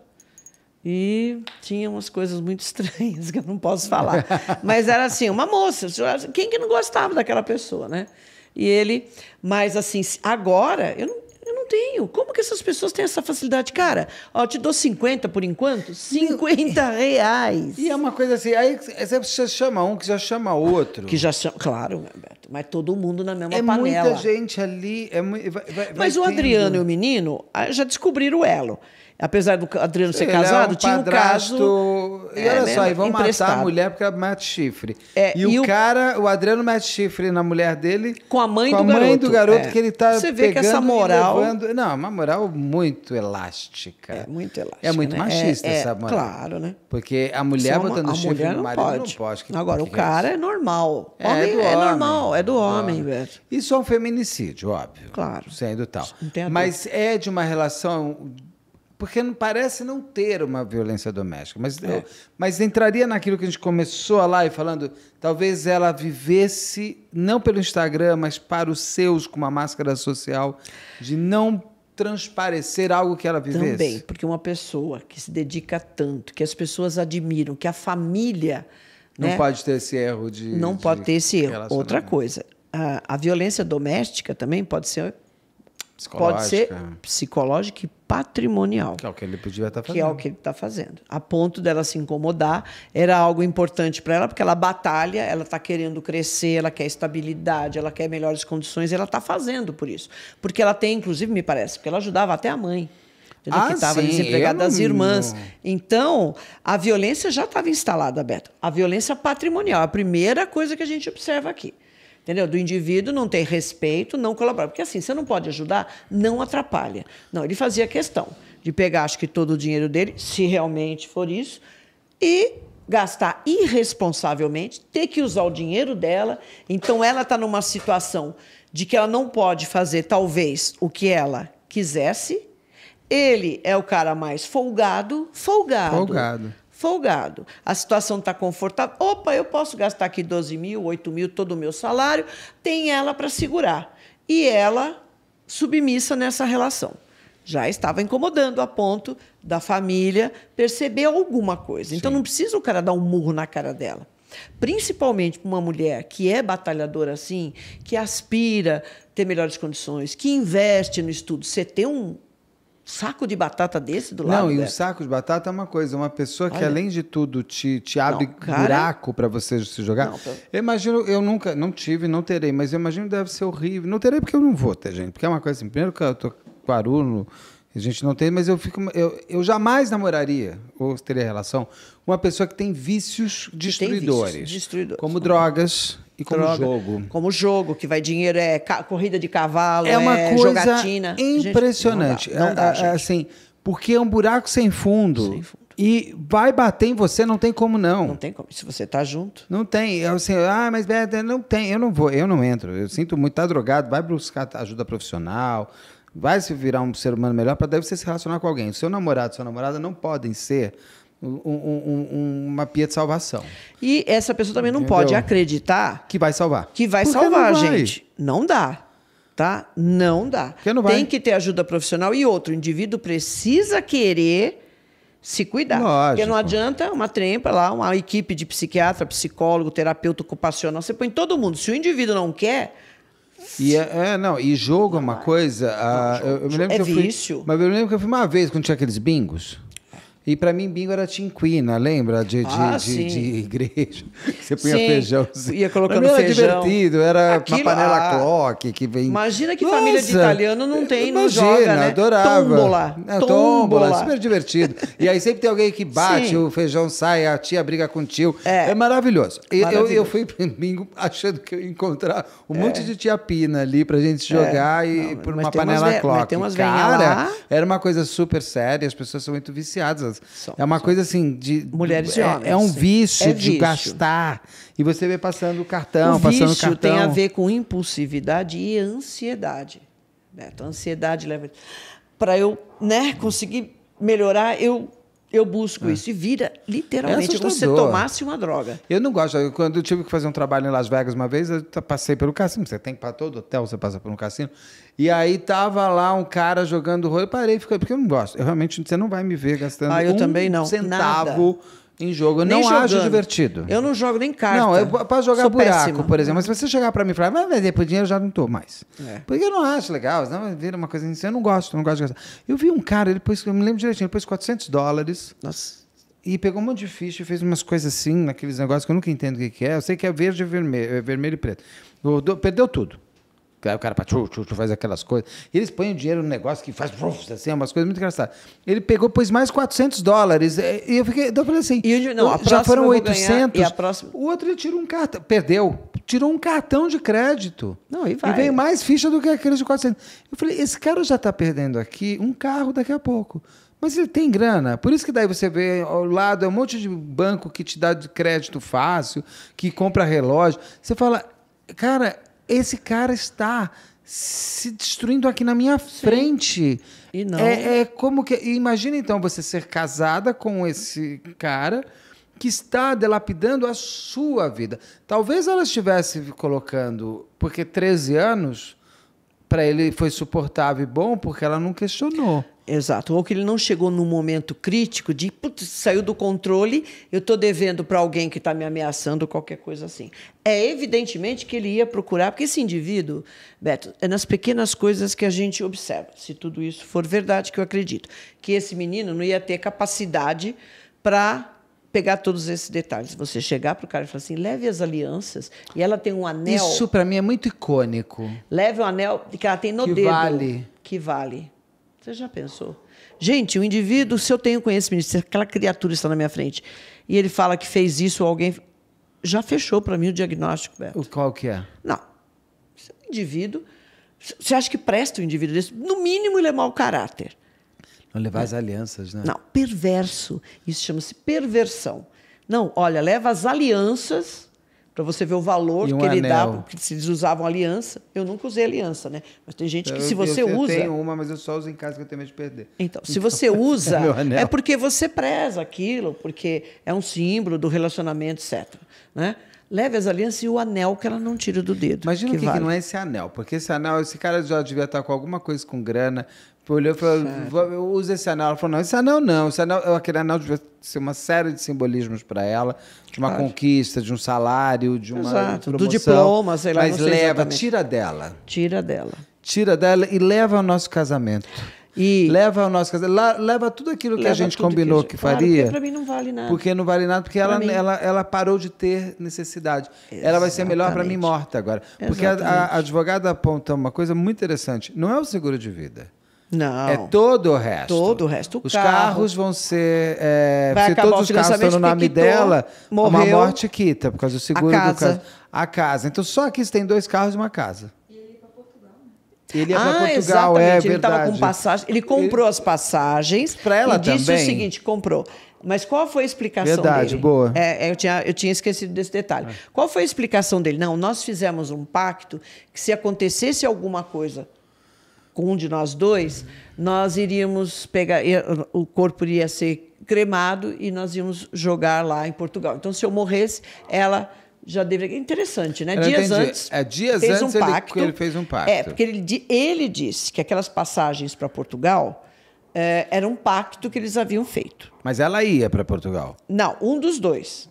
e tinha umas coisas muito <laughs> estranhas que eu não posso falar. Mas era assim, uma moça. Quem que não gostava daquela pessoa, né? E ele, mas assim, agora, eu não eu não tenho. Como que essas pessoas têm essa facilidade? Cara, ó, te dou 50 por enquanto? 50 <laughs> reais. E é uma coisa assim, aí você chama um que já chama outro. Que já chama, claro, mas todo mundo na mesma é panela. É muita gente ali. É vai, vai, mas o Adriano e o menino ah, já descobriram o elo apesar do Adriano ser Ele casado, é um tinha um caso. E olha é, né, só, e vão matar a mulher porque ela mate chifre. É, e, e, o, cara, o Adriano mete chifre na mulher dele. Com a mãe com do a garoto. mãe do garoto é. que ele tá Você vê que essa moral. Levando, não, uma moral muito elástica. É muito é elástica. É muito né? machista é, essa moral. Claro, né? Porque a mulher uma, botando a chifre mulher no marido pode. não pode. Agora, o cara é normal. Homem é, normal, é do homem, velho. Isso é um feminicídio, óbvio. Claro. Sendo tal. Mas é de uma relação porque não parece não ter uma violência doméstica, mas, é. mas entraria naquilo que a gente começou a e falando, talvez ela vivesse não pelo Instagram, mas para os seus com uma máscara social de não transparecer algo que ela vivesse. Também, porque uma pessoa que se dedica tanto, que as pessoas admiram, que a família não né, pode ter esse erro de não de pode ter esse erro. Outra coisa, a, a violência doméstica também pode ser Pode ser psicológica e patrimonial. Que é o que ele podia estar tá fazendo. Que é o que ele está fazendo. A ponto dela se incomodar, era algo importante para ela, porque ela batalha, ela está querendo crescer, ela quer estabilidade, ela quer melhores condições, e ela está fazendo por isso. Porque ela tem, inclusive, me parece, porque ela ajudava até a mãe. Ah, que estava desempregada as das irmãs. Então, a violência já estava instalada, Beto. A violência patrimonial, a primeira coisa que a gente observa aqui entendeu? Do indivíduo não tem respeito, não colabora. Porque assim, você não pode ajudar, não atrapalha. Não, ele fazia questão de pegar, acho que todo o dinheiro dele, se realmente for isso, e gastar irresponsavelmente, ter que usar o dinheiro dela. Então ela está numa situação de que ela não pode fazer talvez o que ela quisesse. Ele é o cara mais folgado, folgado. Folgado folgado. A situação está confortável. Opa, eu posso gastar aqui 12 mil, 8 mil, todo o meu salário. Tem ela para segurar. E ela submissa nessa relação. Já estava incomodando a ponto da família perceber alguma coisa. Então, Sim. Então não precisa o cara dar um murro na cara dela. Principalmente para uma mulher que é batalhadora assim, que aspira ter melhores condições, que investe no estudo. Você ter um, saco de batata desse do lado. Não, e o saco de batata é uma coisa, uma pessoa Olha. que além de tudo te, te abre não, cara... buraco para você se jogar. Não, eu... eu imagino, eu nunca, não tive, não terei, mas eu imagino que deve ser horrível. Não terei porque eu não vou ter, gente, porque é uma coisa assim, primeiro que eu tô com aluno a gente não tem, mas eu fico. Eu, eu jamais namoraria ou teria relação com uma pessoa que tem vícios destruidores. Tem vícios destruidores. Como drogas e como Droga, jogo. Como jogo, que vai dinheiro, é corrida de cavalo, é uma é coisa jogatina. Impressionante. Gente, não dá, não dá, é, é assim, porque é um buraco sem fundo. Sem fundo. E vai bater em você, não tem como não. Não tem como, se você tá junto. Não tem. É assim, ah, mas não tem, eu não vou, eu não entro. Eu sinto muito, tá drogado, vai buscar ajuda profissional vai se virar um ser humano melhor para deve você se relacionar com alguém. O seu namorado, sua namorada não podem ser um, um, um, uma pia de salvação. E essa pessoa também não Entendeu? pode acreditar que vai salvar. Que vai Porque salvar, não vai. gente. Não dá. Tá? Não dá. não vai. Tem que ter ajuda profissional e outro. O indivíduo precisa querer se cuidar. Lógico. Porque não adianta uma trempa lá, uma equipe de psiquiatra, psicólogo, terapeuta ocupacional. Você põe todo mundo. Se o indivíduo não quer, e é, é, não, e jogo é uma coisa. É. a, ah, eu, eu, me lembro é que eu vício. Fui, mas eu lembro que eu fui uma vez quando tinha aqueles bingos. E para mim, bingo era tinquina, né? lembra? De, de, ah, de, de, igreja. <laughs> Você punha sim. feijão. Ia colocando não, feijão. Era divertido, era Aquilo, uma panela ah, clock que vem. Imagina que Nossa, família de italiano não tem, imagina, não joga, né? adorava. Tombola. É, super divertido. e aí sempre tem alguém que bate, sim. o feijão sai, a tia briga com o tio. É, é maravilhoso. maravilhoso. Eu, eu fui para bingo achando que eu ia encontrar um é. monte de tia Pina ali a gente é. jogar é. e não, por uma panela umas, clock. Mas tem umas Cara, lá. era uma coisa super séria, as pessoas são muito viciadas é uma coisa assim de. Mulheres de é, homens. É um vício é de vício. gastar. E você vê passando o cartão, o passando vício o cartão. tem a ver com impulsividade e ansiedade. Né? Então, ansiedade leva. Para eu né, conseguir melhorar, eu eu busco é. isso. E vira literalmente é, é como se você tomasse uma droga. Eu não gosto. Eu, quando eu tive que fazer um trabalho em Las Vegas uma vez, eu passei pelo cassino. Você tem que para todo hotel, você passa por um cassino. E aí tava lá um cara jogando rolo. Eu parei, fiquei, porque eu não gosto. Eu realmente, você não vai me ver gastando ah, eu um também não. centavo. Nada em jogo. Eu nem não jogando. acho divertido. Eu não jogo nem carta. Não, eu posso jogar Sou buraco, péssima. por exemplo. Mas se você chegar para mim e falar, mas vender por dinheiro, eu já não tô mais. É. Porque eu não acho legal, senão vira uma coisa assim. Eu não gosto, não gosto de gastar. Eu vi um cara, ele pôs, eu me lembro direitinho, ele pôs 400 dólares. Nossa. E pegou um monte de ficha e fez umas coisas assim, naqueles negócios que eu nunca entendo o que, é. Eu sei que é verde vermelho, é vermelho e preto. Perdeu tudo. Aí o cara tchu, tchu, tchu, faz aquelas coisas. E eles põem o dinheiro no negócio que faz bruf, assim, é umas coisas muito engraçadas. Ele pegou, pôs mais 400 dólares. É, e eu fiquei, eu falei assim, não, já foram 800. Ganhar, próxima... O outro ele tirou um cartão, perdeu. Tirou um cartão de crédito. Não, e vai. E veio mais ficha do que aqueles de 400. Eu falei, esse cara já está perdendo aqui um carro daqui a pouco. Mas ele tem grana. Por isso que daí você vê ao lado é um monte de banco que te dá crédito fácil, que compra relógio. Você fala, cara, esse cara está se destruindo aqui na minha Sim. frente. E não. É, é como que. Imagina então você ser casada com esse cara que está delapidando a sua vida. Talvez ela estivesse colocando, porque 13 anos para ele foi suportável e bom, porque ela não questionou. Exato. Ou que ele não chegou no momento crítico de putz, saiu do controle, eu estou devendo para alguém que está me ameaçando, qualquer coisa assim. É evidentemente que ele ia procurar, porque esse indivíduo, Beto, é nas pequenas coisas que a gente observa, se tudo isso for verdade, que eu acredito, que esse menino não ia ter capacidade para pegar todos esses detalhes. Você chegar para o cara e falar assim: leve as alianças e ela tem um anel. Isso para mim é muito icônico. Leve o um anel que ela tem no que dedo. Que vale. Que vale. Você já pensou? Gente, o indivíduo, se eu tenho conhecimento, se aquela criatura está na minha frente e ele fala que fez isso ou alguém. Já fechou para mim o diagnóstico, Beto. O qual que é? Não. O indivíduo. Você acha que presta o um indivíduo desse? No mínimo, ele é mau caráter. Não levar é. as alianças, né? Não, perverso. Isso chama-se perversão. Não, olha, leva as alianças para você ver o valor um que ele anel. dá, porque se eles usavam aliança, eu nunca usei aliança, né? Mas tem gente que eu, se você eu, eu usa... Eu tenho uma, mas eu só uso em casa que eu tenho medo de perder. Então, se então, você <laughs> é usa, é, é porque você preza aquilo, porque é um símbolo do relacionamento, etc. Né? Leve as alianças e o anel que ela não tira do dedo. Imagina que o que, vale. que não é esse anel, porque esse anel, esse cara já devia estar com alguma coisa com grana, Tipo, olhou e falou, usa esse anel. Ela falou, não, esse anel não. Esse anel, aquele anel devia ser uma série de simbolismos para ela, de uma claro. conquista, de um salário, de uma Exato, promoção, do diploma, sei lá. Mas sei leva, exatamente. tira dela. Tira dela. Tira dela e leva ao nosso casamento. E leva o nosso casamento, leva tudo aquilo que a gente combinou que, que faria. Claro, para mim não vale nada. Porque não vale nada, porque ela, ela, ela parou de ter necessidade. Exatamente. Ela vai ser melhor para mim morta agora. Exatamente. Porque a, a, a advogada aponta uma coisa muito interessante: não é o seguro de vida. Não. É todo o resto. Todo o resto. O os carro, carros vão ser. É, vai se todos os carros estão no nome quitou, dela, morreu, uma morte quita, por causa do seguro a casa. do caso. A casa. Então só aqui você tem dois carros e uma casa. E ele ia para Portugal. Né? Ele ia ah, para Portugal, é exatamente. é ele verdade. com passagem, ele comprou ele... as passagens. Para ela e também. disse o seguinte, comprou. Mas qual foi a explicação Verdade, dele? boa. É, é, eu, tinha, eu tinha esquecido desse detalhe. É. Qual foi a explicação dele? Não, nós fizemos um pacto que se acontecesse alguma coisa com um de nós dois, nós iríamos pegar, o corpo iria ser cremado e nós íamos jogar lá em Portugal. Então, se eu morresse, ela já deveria. É interessante, né? Eu dias entendi. antes. É, dias fez antes um pacto. Ele, ele fez um pacto. É, porque ele, ele disse que aquelas passagens para Portugal é, era um pacto que eles haviam feito. Mas ela ia para Portugal? Não, um dos dois.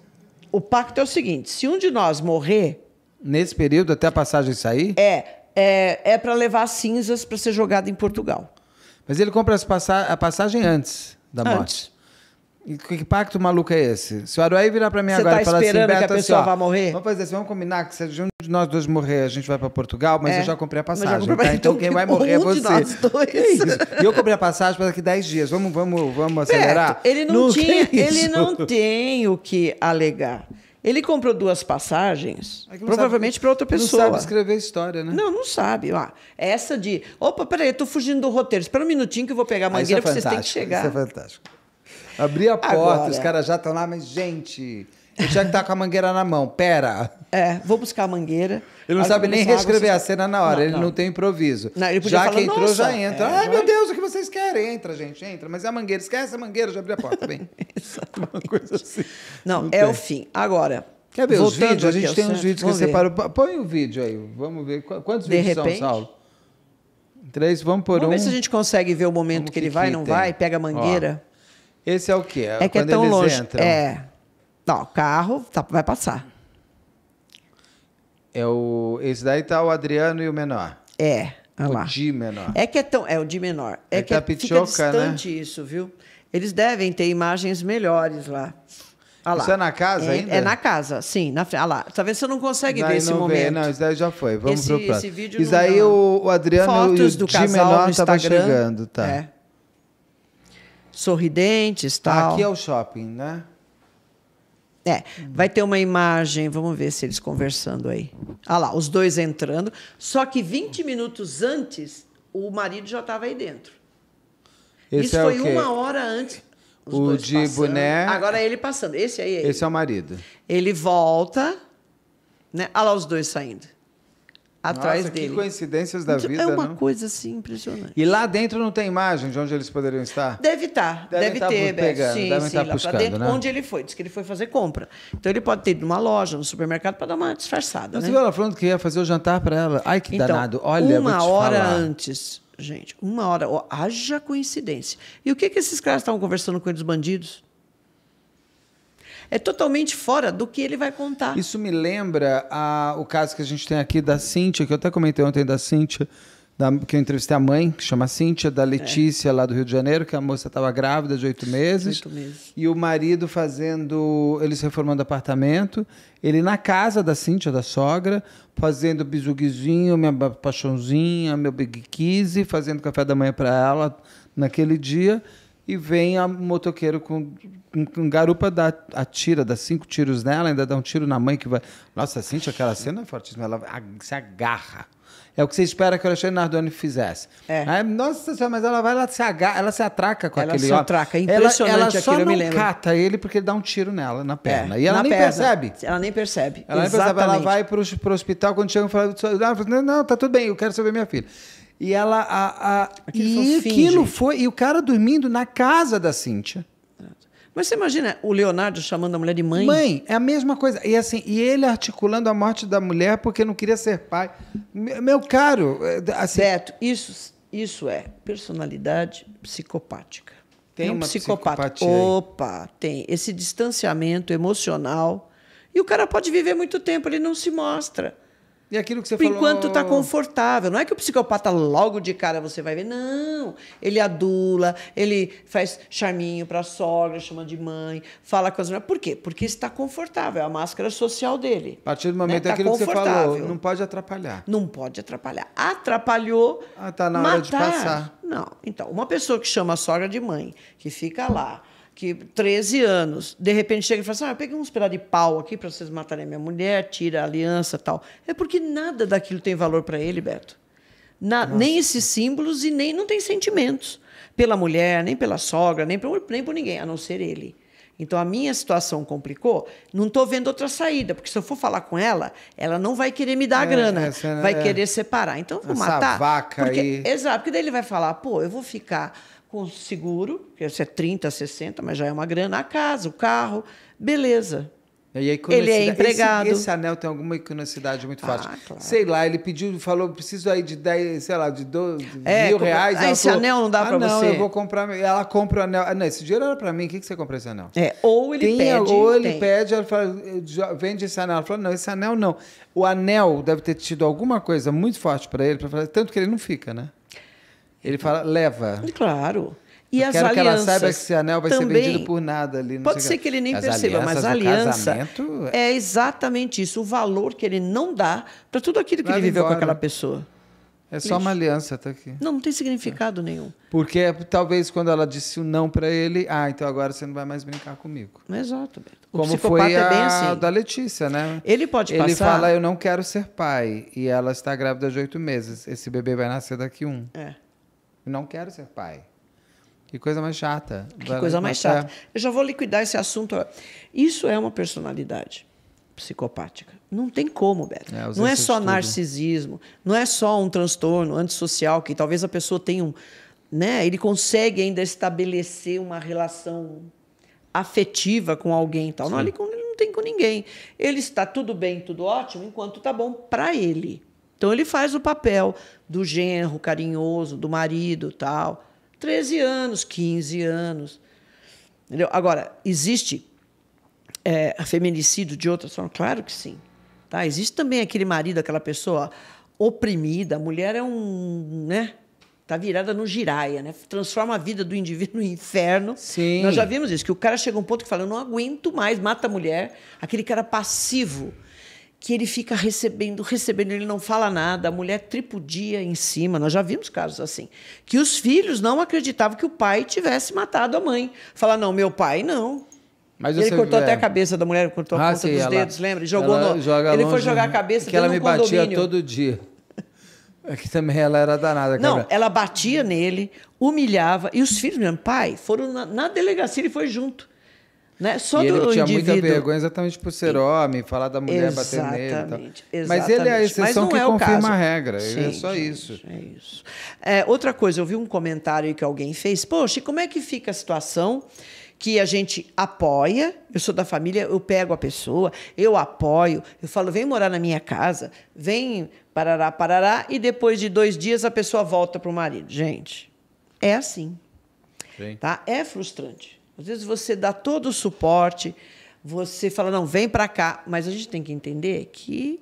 O pacto é o seguinte: se um de nós morrer. Nesse período, até a passagem sair? É é, é para levar cinzas para ser jogado em Portugal. Mas ele compra passa a passagem antes da morte. Antes. E que pacto maluco é esse? Se o Aruei virar para mim você agora tá e falar assim, Beto, que a assim, pessoa assim, vai morrer? Vamos fazer assim, vamos combinar que se um de nós dois morrer, a gente vai para Portugal, mas é. eu já comprei a passagem. Comprei, tá? Então, então quem vai morrer é um é você. De nós dois. e eu comprei a passagem para daqui 10 dias. Vamos, vamos, vamos acelerar. Beto, ele não, não tinha, ele não tem o que alegar. Ele comprou duas passagens, provavelmente para outra pessoa. Não sabe escrever história, né? Não, não sabe. Ah, essa de. Opa, peraí, eu tô fugindo do roteiro. Espera um minutinho que eu vou pegar a mangueira, ah, é porque vocês têm que chegar. Isso é fantástico. Abri a porta, Agora... os caras já estão lá, mas, gente, eu tinha que estar tá com a mangueira na mão. Pera. É, vou buscar a mangueira. Ele não sabe nem reescrever você... a cena na hora, não, ele não. não tem improviso. Não, já falar, que entrou, já entra. É, Ai, meu Deus, o que vocês querem? Entra, gente, entra. Mas é a mangueira, esquece a mangueira, já abri a porta, bem. <laughs> <laughs> Uma coisa assim. Não, não é tem. o fim. Agora, Quer ver os vídeos? A gente tem uns vídeos que separam. Põe o um vídeo aí, vamos ver. Quantos de vídeos repente? são, Saulo? Três, vamos por vamos um. Vamos ver se a gente consegue ver o momento que, que, ele vai, que não tem. vai, pega a mangueira. Ó, esse é o quê? É, é que é tão longe. É. Não, o carro tá, vai passar. É o, esse daí tá o Adriano e o menor. É, olha lá. O Di menor. É que é tão. É o Di menor. É, é que Tapitioca, é, fica né? distante né? isso, viu? Eles devem ter imagens melhores lá. Ah lá. é na casa é, ainda? É na casa, sim. Na, lá. Talvez tá Você não consegue daí ver esse momento. Vê. Não, isso daí já foi. Vamos esse, pro próximo. Esse vídeo isso daí não... o, Adriano Fotos e o Di menor estavam chegando, tá? É. Sorridentes, tá tal. aqui é o shopping, né? É, vai ter uma imagem, vamos ver se eles conversando aí. Ah lá, os dois entrando. Só que 20 minutos antes, o marido já estava aí dentro. Esse Isso é foi uma hora antes. o de passando. boné. Agora é ele passando. Esse aí é ele. Esse é o marido. Ele volta. Né? Ah lá, os dois saindo atrás Nossa, dele. Que coincidências da então, vida. É uma não? Né? coisa assim impressionante. E lá dentro não tem imagem de onde eles poderiam estar? Deve tá, estar, deve, deve tá estar ter, pegando, sim, deve sim, estar tá buscando, dentro, né? onde ele foi, diz que ele foi fazer compra. Então ele pode ter ido numa loja, no supermercado para dar uma disfarçada, Mas né? ela falando que ia fazer o jantar para ela. Ai que então, danado. Olha, uma hora falar. antes, gente, uma hora, oh, haja coincidência. E o que que esses caras estavam conversando com eles bandidos? é totalmente fora do que ele vai contar. Isso me lembra a, o caso que a gente tem aqui da Cíntia, que eu até comentei ontem da Cíntia, da, que eu entrevistei a mãe, que chama Cíntia, da Letícia, é. lá do Rio de Janeiro, que a moça estava grávida de oito meses, oito meses. E o marido fazendo. Eles reformando apartamento. Ele na casa da Cíntia, da sogra, fazendo bisuguizinho, minha paixãozinha, meu big kiss, fazendo café da manhã para ela naquele dia e vem a motoqueiro com, com, com garupa, dá, atira, dá cinco tiros nela, ainda dá um tiro na mãe que vai. Nossa, sente aquela cena é fortíssima, ela a, se agarra. É o que você espera que o Alexandre Nardoni fizesse. É. Aí, nossa senhora, mas ela vai, ela se agarra, ela se atraca com ela aquele Ela se atraca, é impressionante ela, ela só aquilo, não cata ele porque ele dá um tiro nela, na é, perna. É, e ela nem perna. percebe. Ela nem percebe, Ela Exatamente. nem percebe, ela vai pro, pro hospital, quando chega e fala, não, não, tá tudo bem, eu quero saber minha filha. E ela. A, a e aquilo foi. E o cara dormindo na casa da Cíntia. Mas você imagina o Leonardo chamando a mulher de mãe? Mãe, é a mesma coisa. E assim, e ele articulando a morte da mulher porque não queria ser pai. Meu, caro, eh, assim... isso, isso é personalidade psicopática. Tem um psicopata. Opa, tem esse distanciamento emocional. E o cara pode viver muito tempo, ele não se mostra. E aquilo que você Por falou... enquanto tá confortável. Não é que o psicopata logo de cara você vai ver. Não. Ele adula, ele faz charminho pra sogra, chama de mãe, fala com as mulheres. Por quê? Porque está confortável. É a máscara social dele. A partir do né? momento né? Tá é aquilo que você falou, não pode atrapalhar. Não pode atrapalhar. Atrapalhou. Ah, tá na matar. hora de passar. Não. Então, uma pessoa que chama a sogra de mãe, que fica lá que 13 anos, de repente chega e fala assim: ah, eu peguei uns pedaços de pau aqui para vocês matarem a minha mulher, tira a aliança tal. É porque nada daquilo tem valor para ele, Beto. Na, nem esses símbolos e nem não tem sentimentos pela mulher, nem pela sogra, nem, pra, nem por ninguém, a não ser ele. Então a minha situação complicou, não estou vendo outra saída, porque se eu for falar com ela, ela não vai querer me dar a é, grana, essa, é, vai é, querer separar. Então eu vou matar. Vaca porque, aí. Exato, porque daí ele vai falar, pô, eu vou ficar com seguro, que se é 30, 60, mas já é uma grana, a casa, o carro, beleza. Aí, ele é empregado. Esse, esse, anel tem alguma iconocidade muito forte. Ah, claro. Sei lá, ele pediu, falou, preciso aí de 10, sei lá, de 12 é, mil é? reais. Ah, esse falou, anel não dá ah, pra você. Não, eu vou comprar. Ela compra o anel. Ah, não, esse dinheiro era pra mim. O que, que você comprou esse anel? É, ou ele tem, pede. Ou ele tem. pede, ela fala, vende esse anel. Ela falou, não, esse anel não. O anel deve ter tido alguma coisa muito forte pra ele, para tanto que ele não fica, né? Ele fala, leva. Claro. E eu as quero alianças. Que ela saiba que esse anel vai ser vendido por nada ali. pode ser que ele nem perceba, mas a aliança casamento... é exatamente isso, o valor que ele não dá para tudo aquilo que ele viveu embora. com aquela pessoa. É só uma aliança, tá aqui. Não, não tem significado é. nenhum. Porque talvez quando ela disse o um não para ele, ah, então agora você não vai mais brincar comigo. Exato. O Como foi é a é assim. da Letícia, né? Ele pode ele passar. Ele fala, eu não quero ser pai e ela está grávida de oito meses. Esse bebê vai nascer daqui um. É. Não quero ser pai. Que coisa mais chata. Que coisa mais é. chata. Eu já vou liquidar esse assunto. Isso é uma personalidade psicopática. Não tem como, Beto. É, não é só narcisismo, não é só um transtorno antissocial que talvez a pessoa tenha um, né? Ele consegue ainda estabelecer uma relação afetiva com alguém e tal. Não, ele não tem com ninguém. Ele está tudo bem, tudo ótimo, enquanto está bom para ele. Então ele faz o papel do genro carinhoso, do marido tal. 13 anos, 15 anos. Entendeu? Agora, existe é, feminicídio de outras formas? Claro que sim. Tá? Existe também aquele marido, aquela pessoa oprimida. A mulher é um. né? Tá virada no giraia, né? Transforma a vida do indivíduo no inferno. Sim. Nós já vimos isso, que o cara chega a um ponto que fala: eu não aguento mais, mata a mulher. Aquele cara passivo que ele fica recebendo, recebendo, ele não fala nada, a mulher tripudia em cima. Nós já vimos casos assim, que os filhos não acreditavam que o pai tivesse matado a mãe. Fala, não, meu pai não. Mas ele cortou até a cabeça da mulher, cortou a ah, ponta sim, dos ela, dedos, lembra? Jogou no... ele foi jogar a né? cabeça que ela me condomínio. batia todo dia. Aqui é também ela era danada. Não, ela batia nele, humilhava. E os filhos, meu pai, foram na, na delegacia, ele foi junto. Né? Só e ele tinha indivíduo. muita vergonha exatamente por ser homem, falar da mulher exatamente, bater nele. Exatamente. Mas ele é a exceção é que é confirma a regra. Sim, é só gente, isso. É isso. É, outra coisa, eu vi um comentário que alguém fez. Poxa, como é que fica a situação que a gente apoia. Eu sou da família, eu pego a pessoa, eu apoio, eu falo, vem morar na minha casa, vem parará, parará, e depois de dois dias a pessoa volta para o marido. Gente, é assim. Tá? É frustrante. Às vezes você dá todo o suporte, você fala, não, vem para cá. Mas a gente tem que entender que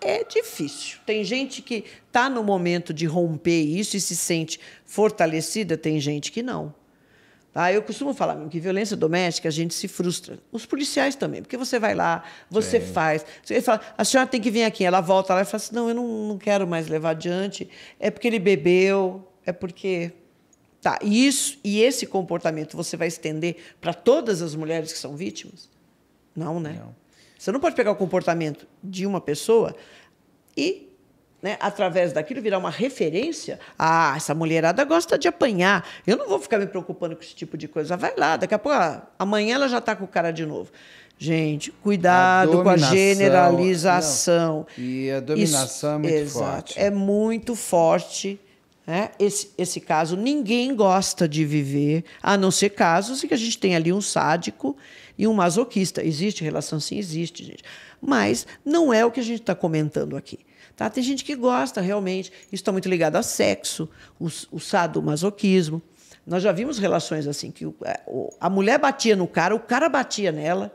é difícil. Tem gente que está no momento de romper isso e se sente fortalecida, tem gente que não. Tá? Eu costumo falar que violência doméstica a gente se frustra. Os policiais também, porque você vai lá, você Sim. faz. Você fala, a senhora tem que vir aqui. Ela volta lá e fala assim: não, eu não, não quero mais levar adiante. É porque ele bebeu, é porque Tá, e, isso, e esse comportamento você vai estender para todas as mulheres que são vítimas? Não, né? Não. Você não pode pegar o comportamento de uma pessoa e, né, através daquilo, virar uma referência. Ah, essa mulherada gosta de apanhar. Eu não vou ficar me preocupando com esse tipo de coisa. Vai lá, daqui a pouco, ah, amanhã ela já está com o cara de novo. Gente, cuidado a com a generalização. Não. E a dominação é Isso, é muito exato, forte. É muito forte né? esse, esse caso ninguém gosta de viver, a não ser casos em que a gente tem ali um sádico e um masoquista. Existe relação? Sim, existe, gente. Mas não é o que a gente está comentando aqui. Tá? Tem gente que gosta realmente, isso está muito ligado a sexo, o, o sadomasoquismo. Nós já vimos relações assim, que é, a mulher batia no cara, o cara batia nela,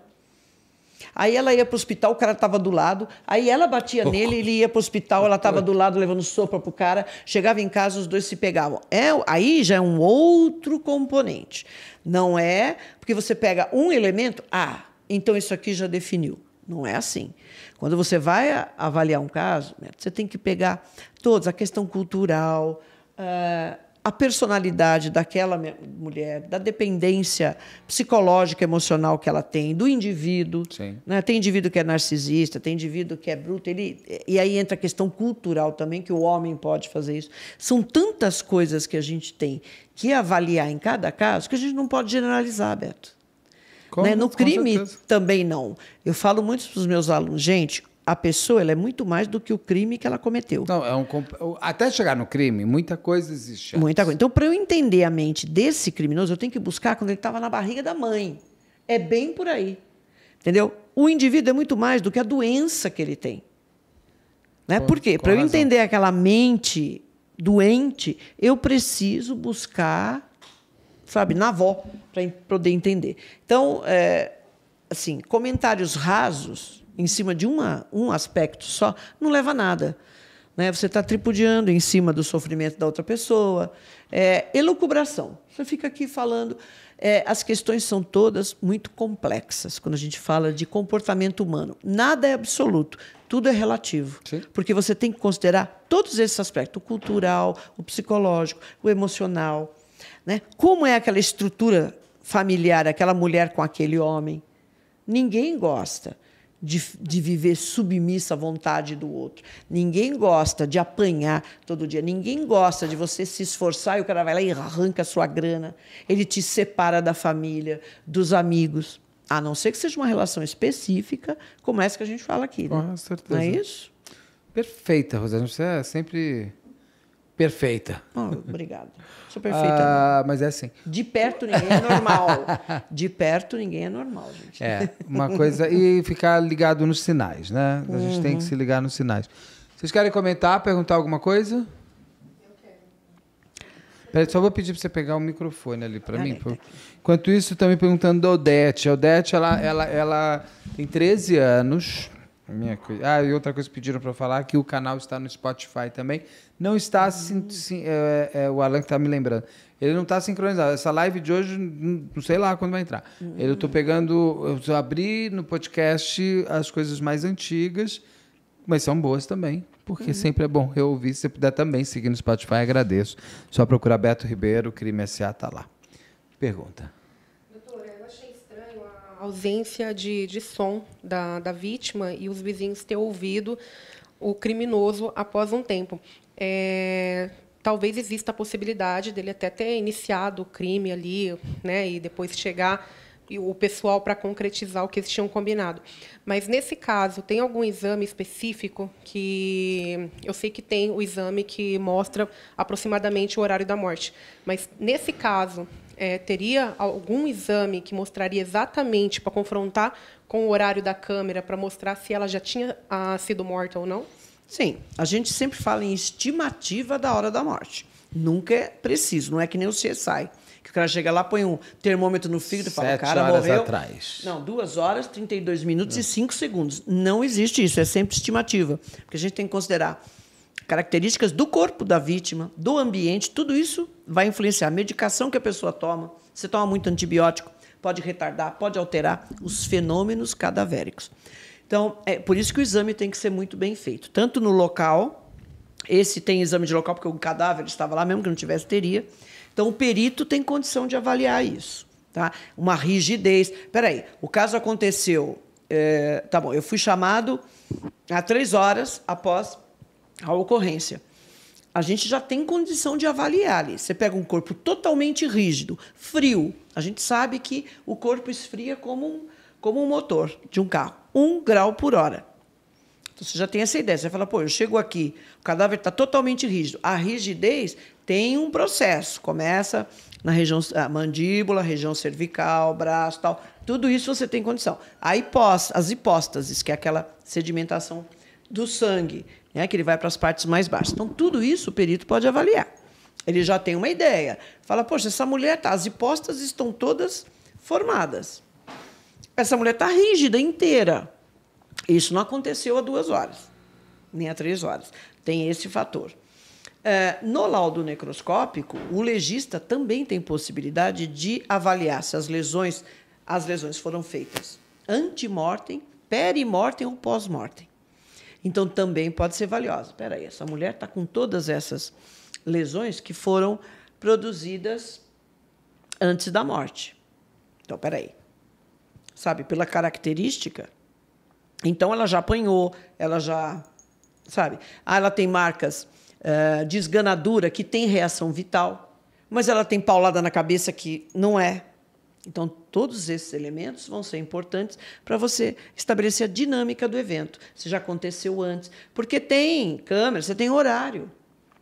Aí ela ia para o hospital, o cara estava do lado. Aí ela batia oh. <laughs> nele, ele ia para o hospital, ela estava do lado levando sopa pro cara. Chegava em casa, os dois se pegavam. É, aí já é um outro componente. Não é porque você pega um elemento, ah, então isso aqui já definiu. Não é assim. Quando você vai avaliar um caso, né, você tem que pegar todos a questão cultural. Uh, a personalidade daquela mulher, da dependência psicológica, emocional que ela tem, do indivíduo. Né? Tem indivíduo que é narcisista, tem indivíduo que é bruto. Ele, e aí entra a questão cultural também, que o homem pode fazer isso. São tantas coisas que a gente tem que avaliar em cada caso que a gente não pode generalizar, Beto. né? No crime também não. Eu falo muito para os meus alunos, gente, a pessoa ela é muito mais do que o crime que ela cometeu. Não, é um, até chegar no crime, muita coisa existe. Antes. Muita coisa. Então, para eu entender a mente desse criminoso, eu tenho que buscar quando ele estava na barriga da mãe. É bem por aí. Entendeu? O indivíduo é muito mais do que a doença que ele tem. Né? Com, por quê? Para eu entender aquela mente doente, eu preciso buscar, sabe, na avó, para poder entender. Então, é, assim, comentários rasos em cima de uma, um aspecto só, não leva a nada. Né? Você está tripudiando em cima do sofrimento da outra pessoa. É, elucubração. Você fica aqui falando. É, as questões são todas muito complexas quando a gente fala de comportamento humano. Nada é absoluto, tudo é relativo. Sim. Porque você tem que considerar todos esses aspectos: o cultural, o psicológico, o emocional. Né? Como é aquela estrutura familiar, aquela mulher com aquele homem? Ninguém gosta de, de viver submissa à vontade do outro. Ninguém gosta de apanhar todo dia. Ninguém gosta de você se esforçar e o cara vai lá e arranca a sua grana. Ele te separa da família, dos amigos. A não ser que seja uma relação específica, como essa que a gente fala aqui. Né? Com certeza. Não é isso? Perfeita, Rosana. Você é sempre Perfeita. Oh, obrigada. Sou perfeita. Ah, mas é assim. De perto ninguém é normal. De perto ninguém é normal, gente. É, uma coisa. E ficar ligado nos sinais, né? A gente uhum. tem que uhum. se ligar nos sinais. Vocês querem comentar, perguntar alguma coisa? Peraí, só vou pedir para você pegar o microfone ali para ah, mim. por Enquanto isso, estão me perguntando da Odete. A Odete, ela, ela, ela tem 13 anos. Minha coisa. Ah, e outra coisa que pediram para falar que o canal está no Spotify também. Não está. Uhum. Sim, é, é, o Alan que está me lembrando. Ele não está sincronizado. Essa live de hoje, não sei lá quando vai entrar. Uhum. Eu estou pegando. Eu abri no podcast as coisas mais antigas, mas são boas também. Porque uhum. sempre é bom reouvir. Se você puder também seguir no Spotify, agradeço. Só procurar Beto Ribeiro, Crime SA está lá. Pergunta ausência de, de som da, da vítima e os vizinhos ter ouvido o criminoso após um tempo. É, talvez exista a possibilidade dele até ter iniciado o crime ali, né, e depois chegar o pessoal para concretizar o que eles tinham combinado. Mas nesse caso, tem algum exame específico que eu sei que tem o exame que mostra aproximadamente o horário da morte. Mas nesse caso, é, teria algum exame que mostraria exatamente para confrontar com o horário da câmera para mostrar se ela já tinha ah, sido morta ou não? Sim, a gente sempre fala em estimativa da hora da morte. Nunca é preciso, não é que nem o CSI. Que o cara chega lá, põe um termômetro no fígado e fala, o cara horas morreu. atrás. Não, duas horas, 32 minutos não. e 5 segundos. Não existe isso, é sempre estimativa. Porque a gente tem que considerar características do corpo da vítima, do ambiente, tudo isso vai influenciar a medicação que a pessoa toma. Você toma muito antibiótico, pode retardar, pode alterar os fenômenos cadavéricos. Então, é por isso que o exame tem que ser muito bem feito, tanto no local, esse tem exame de local porque o cadáver estava lá mesmo que não tivesse teria. Então, o perito tem condição de avaliar isso, tá? Uma rigidez. Peraí, o caso aconteceu, é, tá bom? Eu fui chamado há três horas após a ocorrência. A gente já tem condição de avaliar ali. Você pega um corpo totalmente rígido, frio. A gente sabe que o corpo esfria como um, como um motor de um carro, um grau por hora. Então você já tem essa ideia. Você fala, pô, eu chego aqui, o cadáver está totalmente rígido. A rigidez tem um processo. Começa na região a mandíbula, região cervical, braço, tal. Tudo isso você tem condição. A as hipóstases, que é aquela sedimentação do sangue, né, que ele vai para as partes mais baixas. Então, tudo isso o perito pode avaliar. Ele já tem uma ideia. Fala, poxa, essa mulher tá, as hipóteses estão todas formadas. Essa mulher tá rígida inteira. Isso não aconteceu há duas horas, nem há três horas. Tem esse fator. É, no laudo necroscópico, o legista também tem possibilidade de avaliar se as lesões, as lesões foram feitas antemortem, perimortem ou pós-mortem. Então também pode ser valiosa. Espera aí, essa mulher está com todas essas lesões que foram produzidas antes da morte. Então, espera aí. Sabe, pela característica, então ela já apanhou, ela já, sabe? Ah, ela tem marcas uh, de esganadura que tem reação vital, mas ela tem paulada na cabeça que não é então, todos esses elementos vão ser importantes para você estabelecer a dinâmica do evento, se já aconteceu antes. Porque tem câmera, você tem horário.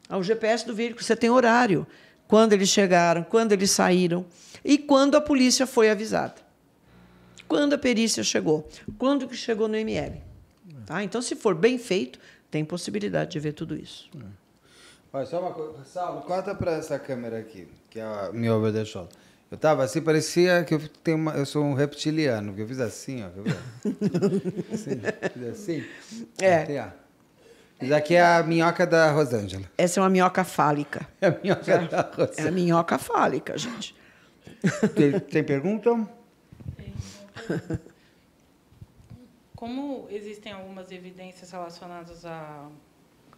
O GPS do veículo, você tem horário. Quando eles chegaram, quando eles saíram e quando a polícia foi avisada. Quando a perícia chegou, quando que chegou no ML. Tá? Então, se for bem feito, tem possibilidade de ver tudo isso. É. Olha, só uma coisa. Salvo, corta para essa câmera aqui, que é a minha overhead shot. Eu tava assim, parecia que eu, tenho uma, eu sou um reptiliano, que eu fiz assim, ó. <laughs> Assim, fiz assim. É. Isso aqui é a minhoca da Rosângela. Essa é uma minhoca fálica. É a minhoca é, da Rosângela. É a minhoca fálica, gente. Tem, tem pergunta? Como existem algumas evidências relacionadas à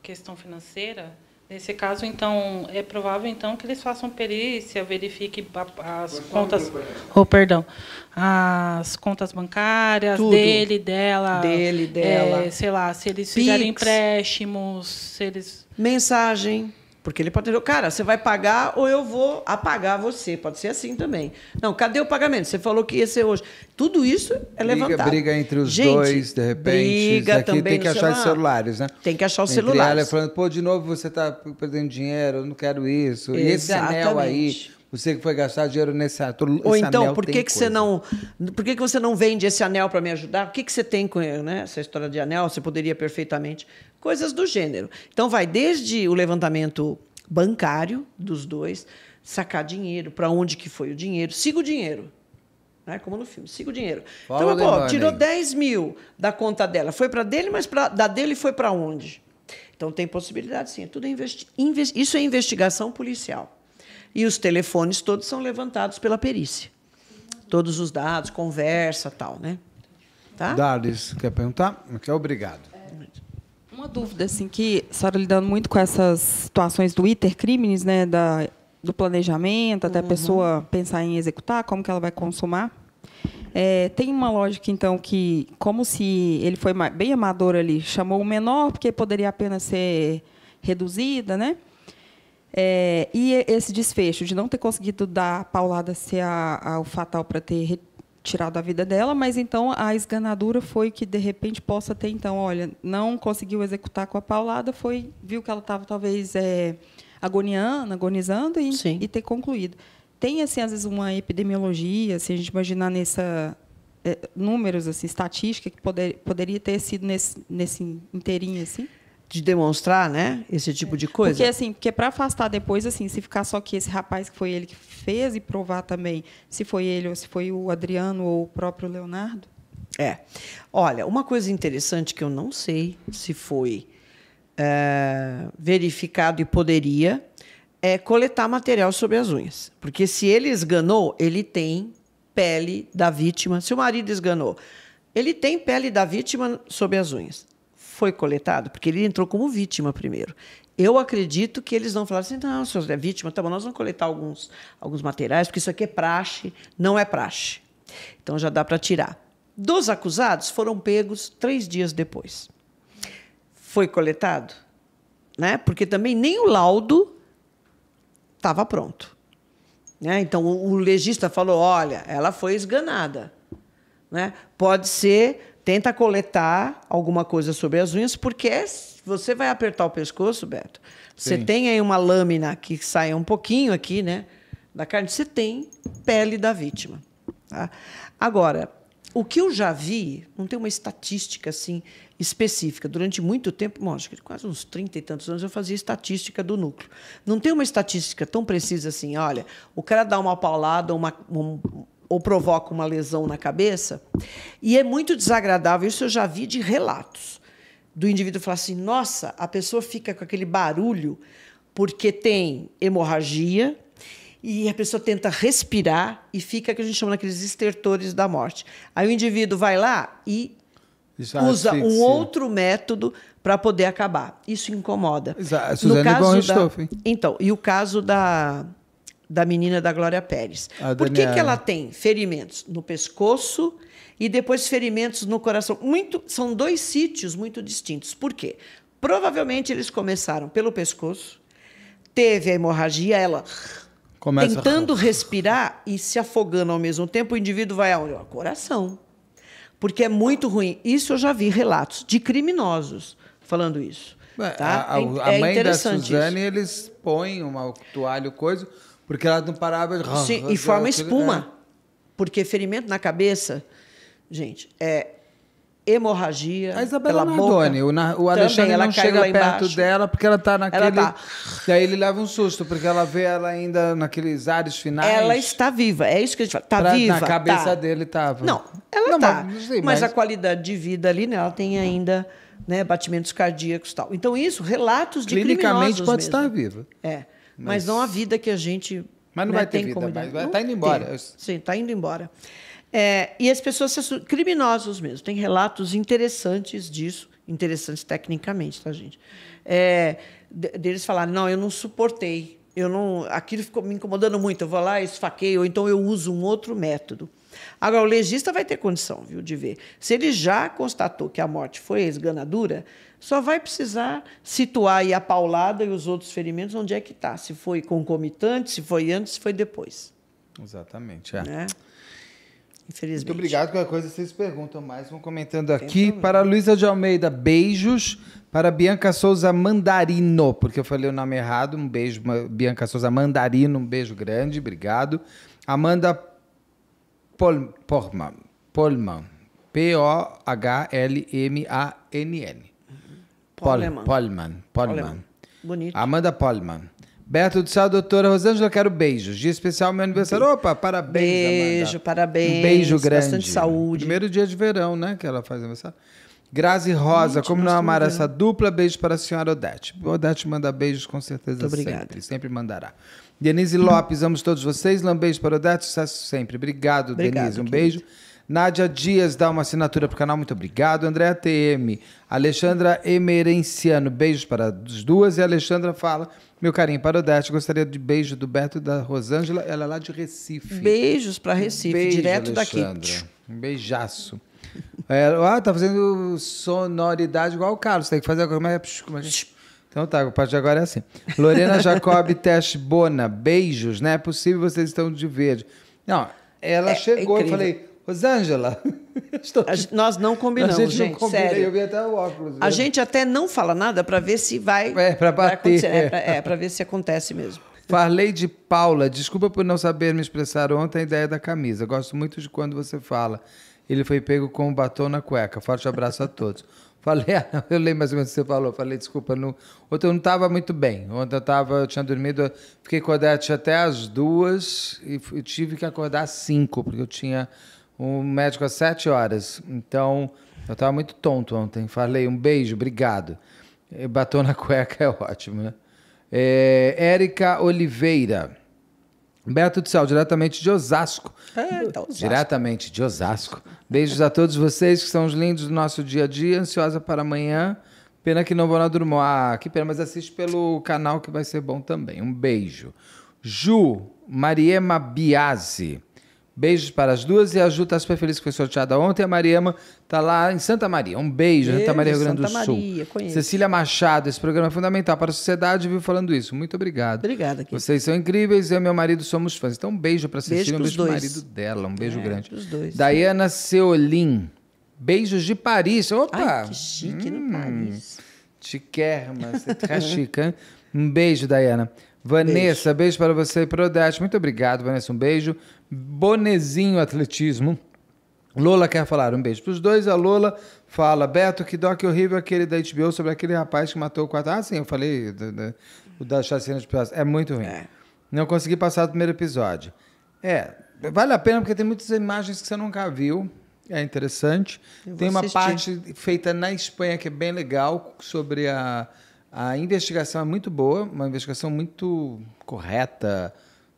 questão financeira, Nesse caso, então, é provável então que eles façam perícia, verifiquem as contas, é oh, perdão, as contas bancárias Tudo. dele, dela, dele, dela, é, sei lá, se eles fizerem empréstimos, se eles mensagem porque ele pode dizer, cara, você vai pagar ou eu vou apagar você. Pode ser assim também. Não, cadê o pagamento? Você falou que ia ser hoje. Tudo isso é briga, Briga entre os Gente, dois, de repente. Briga aqui também tem que achar celular. os celulares, né? Tem que achar os entre celulares. Ela falando, pô, de novo você está perdendo dinheiro, eu não quero isso. Exatamente. E esse anel aí você que foi gastar dinheiro nesse ator. Ou então, por que, que você não. Por que, que você não vende esse anel para me ajudar? O que, que você tem com né? essa história de anel? Você poderia perfeitamente. Coisas do gênero. Então vai desde o levantamento bancário dos dois, sacar dinheiro, para onde que foi o dinheiro, siga o dinheiro. Né? Como no filme, siga o dinheiro. então, pô, tirou 10 mil da conta dela. Foi para dele, mas pra, da dele foi para onde? Então tem possibilidade sim, é tudo investi... isso é investigação policial. E os telefones todos são levantados pela perícia. Todos os dados, conversa, tal, né? Tá? Dales, quer perguntar? Muito obrigado. Uma dúvida, assim, que a senhora lidando muito com essas situações do ITER crimes, né, da, do planejamento, até uhum. a pessoa pensar em executar, como que ela vai consumar. É, tem uma lógica, então, que, como se ele foi bem amador ali, chamou o menor, porque poderia apenas ser reduzida, né? É, e esse desfecho de não ter conseguido dar a paulada ser a, a, o fatal para ter tirado a vida dela, mas então a esganadura foi que de repente possa ter então, olha, não conseguiu executar com a paulada, foi viu que ela estava talvez é, agoniando, agonizando e, e, ter concluído. Tem assim às vezes uma epidemiologia, se a gente imaginar nessa é, números assim, estatística que poder, poderia ter sido nesse nesse inteirinho assim? de demonstrar, né, esse tipo é. de coisa. Porque assim, porque para afastar depois assim, se ficar só que esse rapaz que foi ele que fez e provar também se foi ele ou se foi o Adriano ou o próprio Leonardo. É. Olha, uma coisa interessante que eu não sei se foi é, verificado e poderia é coletar material sobre as unhas, porque se ele esganou, ele tem pele da vítima. Se o marido esganou, ele tem pele da vítima sobre as unhas foi coletado, porque ele entrou como vítima primeiro. Eu acredito que eles não falaram assim, não, senhor é vítima, tá bom, nós vamos coletar alguns, alguns materiais, porque isso aqui é praxe, não é praxe. Então já dá para tirar. Dos acusados foram pegos três dias depois. Foi coletado, né? Porque também nem o laudo estava pronto. Né? Então o, o legista falou: olha, ela foi esganada. Né? Pode ser tenta coletar alguma coisa sobre as unhas, porque é você vai apertar o pescoço, Beto. Você tem aí uma lâmina que sai um pouquinho aqui, né? Da carne, você tem pele da vítima. Tá? Agora, o que eu já vi, não tem uma estatística assim específica. Durante muito tempo, bom, acho que quase uns 30 e tantos anos, eu fazia estatística do núcleo. Não tem uma estatística tão precisa assim, olha, o cara dá uma paulada, uma, ou provoca uma lesão na cabeça. E é muito desagradável, isso eu já vi de relatos do indivíduo falar assim: nossa, a pessoa fica com aquele barulho porque tem hemorragia e a pessoa tenta respirar e fica que a gente chama daqueles estertores da morte. Aí o indivíduo vai lá e usa um outro método para poder acabar. Isso incomoda. Exato. No caso da... Então, e o caso da da menina da Glória Pérez. A Por que, que ela tem ferimentos no pescoço e depois ferimentos no coração? Muito, são dois sítios muito distintos. Por quê? Provavelmente eles começaram pelo pescoço, teve a hemorragia, ela Começa tentando a... respirar e se afogando ao mesmo tempo, o indivíduo vai aonde? Ao coração. Porque é muito ruim. Isso eu já vi relatos de criminosos falando isso. É, tá? A, a, é, mãe da Suzane, isso. eles põem uma toalha, coisa porque ela não parava. De... Sim, e forma espuma. Né? Porque ferimento na cabeça, gente, é hemorragia. A Isabela pela Nardone, boca. O, o Alexandre Também, não chega perto embaixo. dela porque ela está naquele. Ela tá... Daí ele leva um susto, porque ela vê ela ainda naqueles ares finais. Ela está viva, é isso que a gente fala. Está viva. Na cabeça tá. dele estava. Não, ela está. Mas, mas... mas, a qualidade de vida ali, né, ela tem ainda né, batimentos cardíacos e tal. Então, isso, relatos de Clinicamente pode mesmo. estar viva. É. Mas, mas não a vida que a gente. Mas não né, vai ter vida, mas está indo embora. Tem. Sim, está indo embora. É, e as pessoas se criminosos mesmo. Tem relatos interessantes disso, interessantes tecnicamente, tá, gente? É, deles falar, não, eu não suportei, eu não, aquilo ficou me incomodando muito, eu vou lá, esfaqueio, ou então eu uso um outro método. Agora, o legista vai ter condição, viu, de ver. Se ele já constatou que a morte foi esganadura, só vai precisar situar aí a paulada e os outros ferimentos onde é que está, se foi concomitante, se foi antes, se foi depois. Exatamente, é. Né? Infelizmente. Muito obrigado. Qualquer coisa vocês perguntam mais. Vão comentando aqui. Para Luísa de Almeida, beijos. Para Bianca Souza Mandarino, porque eu falei o nome errado. Um beijo, Bianca Souza Mandarino, um beijo grande, obrigado. Amanda Polman, Polman P-O-H-L-M-A-N-N. Polman. Polman. Polman. Bonito. Amanda Polman. Beto, do céu, doutora Rosângela, quero beijos. Dia especial, meu aniversário. Opa, parabéns, Beijo, Amanda. parabéns. Um beijo grande. Bastante saúde. Primeiro dia de verão, né, que ela faz aniversário. Grazi Rosa, Gente, como não amar né? essa dupla? Beijo para a senhora Odete. Odete manda beijos com certeza Muito Obrigada. Sempre mandará. Denise Lopes, amo todos vocês. Um beijo para Odete, sucesso sempre. Obrigado, Obrigado Denise. Um querido. beijo. Nádia Dias dá uma assinatura para o canal, muito obrigado. Andréa TM, Alexandra Emerenciano, beijos para as duas. E a Alexandra fala, meu carinho para Odete, gostaria de beijo do Beto e da Rosângela, ela é lá de Recife. Beijos para Recife, Beijo, direto Alexandra. daqui. Um beijaço. É, ah, tá fazendo sonoridade igual o Carlos, tem que fazer agora. É como é, é? Então tá, a parte de agora é assim. Lorena Jacob <laughs> Teste Bona, beijos, né? É possível vocês estão de verde. Não, ela é, chegou, eu falei, Rosângela, <laughs> estou... nós não combinamos, a gente. Não combina, sério. Eu vi até o óculos. A né? gente até não fala nada para ver se vai. É, para bater. É, para é, ver se acontece mesmo. Falei de Paula. Desculpa por não saber me expressar ontem a ideia da camisa. Gosto muito de quando você fala. Ele foi pego com um batom na cueca. Forte abraço a todos. <laughs> Falei, ah, eu lembro mais ou menos o que você falou. Falei, desculpa, não, ontem eu não estava muito bem. Ontem eu, tava, eu tinha dormido, fiquei com a Odete até as duas e tive que acordar às cinco, porque eu tinha o médico às 7 horas. Então, eu estava muito tonto ontem. Falei um beijo, obrigado. Batou na <laughs> cueca, é ótimo, né? É, Érica Oliveira. Beto do Céu, diretamente de Osasco. É, tá Osasco. Diretamente de Osasco. Beijos a todos vocês que são os lindos do nosso dia a dia. Ansiosa para amanhã. Pena que não vou na dormir Ah, que pena, mas assiste pelo canal que vai ser bom também. Um beijo. Ju Mariema Biasi. Beijos para as duas e a Ju está super feliz que foi sorteada ontem. A Mariama está lá em Santa Maria. Um beijo, beijo Santa Maria, Rio Grande do Sul. Maria, conheço. Cecília Machado, esse programa é fundamental para a sociedade, viu falando isso. Muito obrigado. Obrigada, Kiko. Vocês são incríveis, eu e meu marido somos fãs. Então, um beijo para Cecília, beijo um beijo para o marido dela, um beijo é, grande. Os dois. Daiana Seolim, beijos de Paris. Opa! Ai, que chique hum, no Paris. quer, mas é chique, hein? Um beijo, Daiana. Vanessa, beijo, beijo para você e para o Muito obrigado, Vanessa. Um beijo. Bonezinho Atletismo. Lola quer falar um beijo para os dois. A Lola fala, Beto, que doc horrível aquele da HBO sobre aquele rapaz que matou o quatro. Ah, sim, eu falei do, do, do da chacina de Piauí. É muito ruim. É. Não consegui passar do primeiro episódio. É, vale a pena porque tem muitas imagens que você nunca viu. É interessante. Tem uma assistir. parte feita na Espanha que é bem legal sobre a a investigação é muito boa, uma investigação muito correta,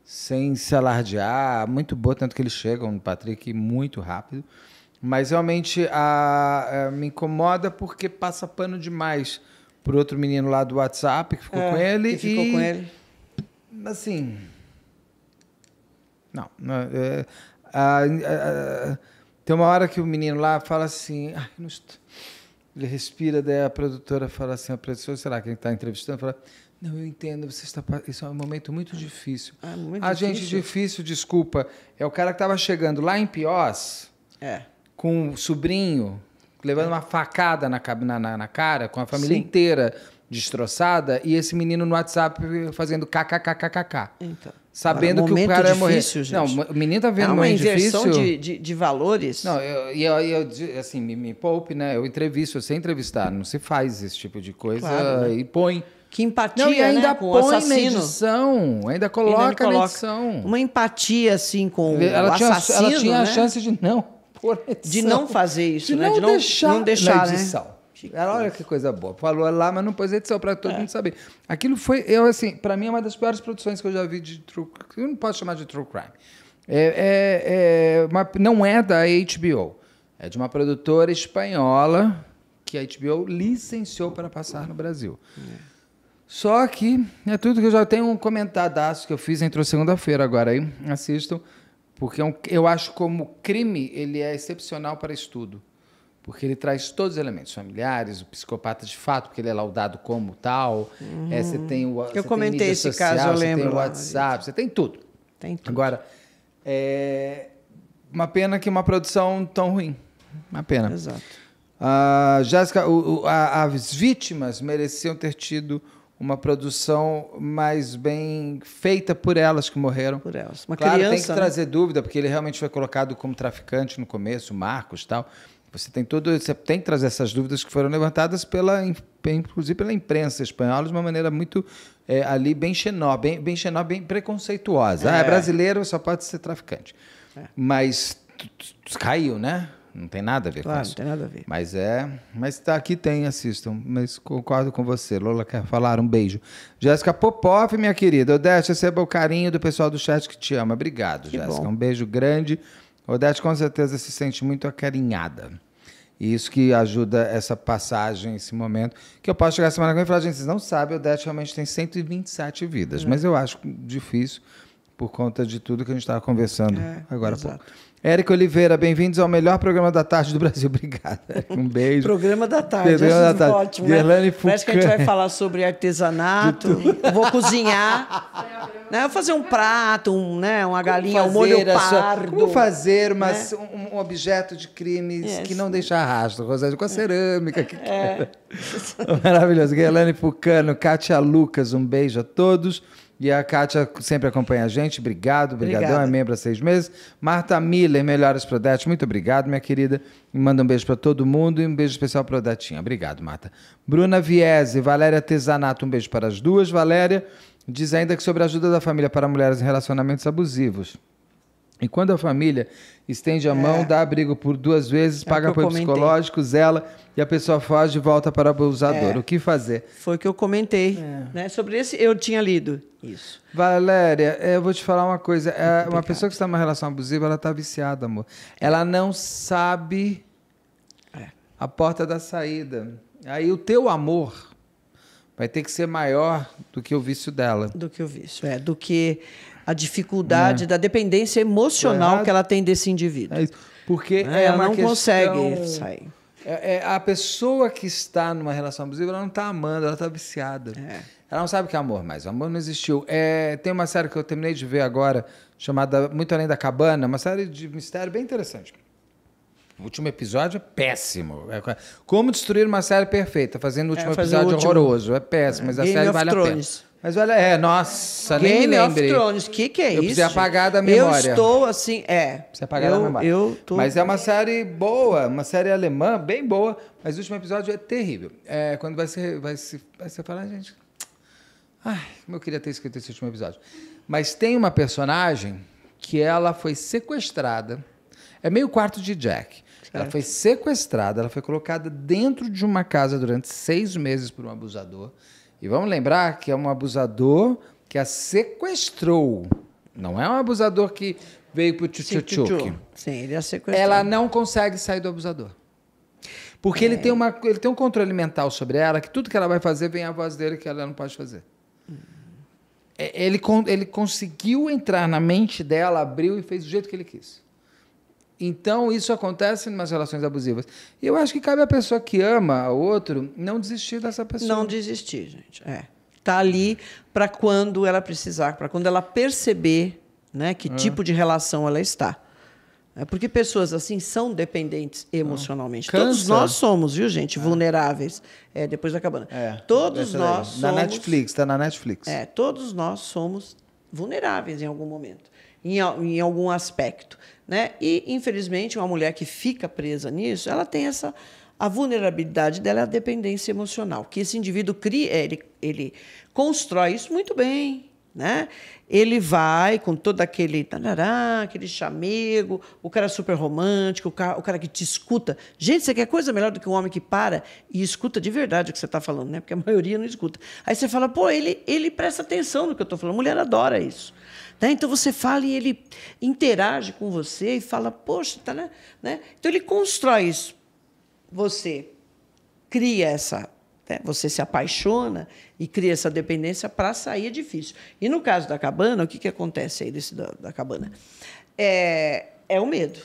sem se alardear, muito boa, tanto que eles chegam no Patrick muito rápido. Mas realmente a, a, me incomoda porque passa pano demais pro outro menino lá do WhatsApp que ficou é, com ele. Que ficou e, com ele. Assim. Não. É, a, tem uma hora que o menino lá fala assim. não estou ele respira, daí a produtora fala assim, a produtora, será quem está entrevistando, fala, não, eu entendo, você está, isso é um momento muito difícil. Ah, muito a difícil. gente, difícil, desculpa, é o cara que estava chegando lá em Piós, é. com o um sobrinho, levando é. uma facada na, na, na, cara, com a família Sim. inteira destroçada, e esse menino no WhatsApp fazendo kkkkk. Então sabendo Agora, que o cara difícil, ia morrer. Gente. Não, o menino tá vendo é uma inversão de, de, de, valores. Não, e eu, eu, eu, assim, me, me poupe, né? Eu entrevisto, eu sei entrevistar, não se faz esse tipo de coisa claro, né? e põe. Que empatia, não, e né, ainda né? põe o assassino. na edição, ainda coloca, ainda coloca na edição. Uma empatia, assim, com ela o tinha, assassino, Ela tinha né? a chance de não pôr edição. De não fazer isso, de né? Não de não deixar não deixar na né? edição. Né? Que Ela, olha que coisa boa. Falou lá, mas não pôs edição para todo é. mundo saber. Aquilo foi, eu assim, para mim é uma das piores produções que eu já vi de true Eu não posso chamar de true crime. É, é, é uma, não é da HBO. É de uma produtora espanhola que a HBO licenciou para passar no Brasil. Hum. Só que é tudo que eu já tenho um comentadaço que eu fiz, entrou segunda-feira agora aí. Assistam, porque é eu acho como crime ele é excepcional para estudo porque ele traz todos os elementos familiares, o psicopata de fato, porque ele é laudado como tal. Uhum. É, você tem o você Eu comentei tem esse social, caso, eu lembro. Você tem o WhatsApp, lá, você tem tudo. Tem tudo. Agora, é uma pena que uma produção tão ruim. Uma pena. Exato. Uh, Jéssica, as vítimas mereciam ter tido uma produção mais bem feita por elas que morreram. Por elas. Uma claro, criança, tem que né? trazer né? dúvida, porque ele realmente foi colocado como traficante no começo, Marcos e tal. Você tem todo, você tem que trazer essas dúvidas que foram levantadas pela, inclusive pela imprensa espanhola de uma maneira muito é, ali bem xenó, bem, bem xenó, bem preconceituosa. Ah, é. Ah, é brasileiro, só pode ser traficante. É. Mas caiu, né? Não tem nada a ver claro, com isso. Não tem nada a ver. Mas é. Mas tá, aqui tem, assistam. Mas concordo com você. Lola quer falar um beijo. Jéssica Popov, minha querida. Odete, receba o carinho do pessoal do chat que te ama. Obrigado, Jéssica. Um beijo grande. Odete com certeza se sente muito acarinhada. E isso que ajuda essa passagem, esse momento. Que eu posso chegar semana que vem e falar, gente, vocês não sabem, Odete realmente tem 127 vidas. É. Mas eu acho difícil por conta de tudo que a gente estava conversando é, agora há pouco. Érico Oliveira, bem-vindos ao melhor programa da tarde do Brasil. <laughs> Obrigado. Um beijo. programa da tarde. Programa da tarde. Ótimo, Guilherme né? Parece que a gente vai falar sobre artesanato. Vou cozinhar. né? Fazer um prato, um, né? uma galinha, um molho pardo. Sua... Como fazer mas, né? um, um, objeto de crimes yes. que não deixa rastro, Rosário, com a é. cerâmica. Que é. <laughs> Maravilhoso. Guilherme Fucano, Kátia Lucas, um beijo a todos. E a Kátia sempre acompanha a gente. Obrigado, brigadão. É membro há seis meses. Marta Miller, Melhoras Prodete. Muito obrigado, minha querida. manda um beijo para todo mundo e um beijo especial para Datinha. Obrigado, Marta. Bruna Viese, Valéria Tesanato. Um beijo para as duas. Valéria diz ainda que sobre a ajuda da família para mulheres em relacionamentos abusivos. E quando a família estende a é. mão, dá abrigo por duas vezes, é paga apoio psicológico, zela, e a pessoa foge e volta para o abusador. É. O que fazer? Foi o que eu comentei. É. Né? Sobre esse eu tinha lido isso. Valéria, eu vou te falar uma coisa. É, uma pessoa que está numa relação abusiva, ela está viciada, amor. Ela não sabe a porta da saída. Aí o teu amor vai ter que ser maior do que o vício dela. Do que o vício, é. Do que a dificuldade é. da dependência emocional é. que ela tem desse indivíduo. É Porque né? é ela não questão... consegue sair. É, é, a pessoa que está numa relação abusiva, ela não está amando, ela está viciada. Ela não sabe o que é amor mais. O amor não existiu. tem uma série que eu terminei de ver agora, chamada Muito Além da Cabana, uma série de mistério bem interessante. O último episódio é péssimo. como destruir uma série perfeita, fazendo o último é, episódio o último... horroroso. É péssimo, mas a série vale Thrones. a pena. Mas olha, é, nossa, Game nem me lembrei. Game of Thrones, que que é eu isso? Eu preciso apagar da memória. Eu estou assim, é. Preciso apagar eu, da memória. Eu tô... Mas é uma série boa, uma série alemã, bem boa, mas o último episódio é terrível. É, quando vai ser, vai se, vai se falar, gente, ai, como eu queria ter escrito esse último episódio. Mas tem uma personagem que ela foi sequestrada, é meio quarto de Jack. Certo. Ela foi sequestrada, ela foi colocada dentro de uma casa durante seis meses por um abusador. E vamos lembrar que é um abusador que a sequestrou. Não é um abusador que veio pro tchutchutchuk. Sim, ele a sequestrou. Ela não consegue sair do abusador. Porque é. ele, tem uma, ele tem um controle mental sobre ela, que tudo que ela vai fazer vem a voz dele que ela não pode fazer. Hum. É, ele, ele conseguiu entrar na mente dela, abriu e fez do jeito que ele quis. Então, isso acontece nas relações abusivas. E eu acho que cabe à pessoa que ama o outro não desistir dessa pessoa. Não desistir, gente. É. Tá ali para quando ela precisar, para quando ela perceber né, que é. tipo de relação ela está. É porque pessoas assim são dependentes emocionalmente. Todos nós somos, viu, gente? É. Vulneráveis. É, depois da cabana. É, todos nós somos. Na Netflix, tá na Netflix. É, todos nós somos vulneráveis em algum momento, em, em algum aspecto. Né? E, infelizmente, uma mulher que fica presa nisso, ela tem essa. A vulnerabilidade dela é a dependência emocional, que esse indivíduo cria, ele, ele constrói isso muito bem, né? Ele vai com todo aquele tarará, aquele chamego, o cara é super romântico, o cara, o cara, que te escuta. Gente, você quer coisa melhor do que um homem que para e escuta de verdade o que você está falando, né? Porque a maioria não escuta. Aí você fala, pô, ele, ele presta atenção no que eu estou falando. A mulher adora isso. Né? Então você fala e ele interage com você e fala, poxa, tá, né? né? Então ele constrói isso. Você cria essa. Né? Você se apaixona e cria essa dependência para sair é difícil. E no caso da cabana, o que, que acontece aí desse, da, da cabana? É, é o medo.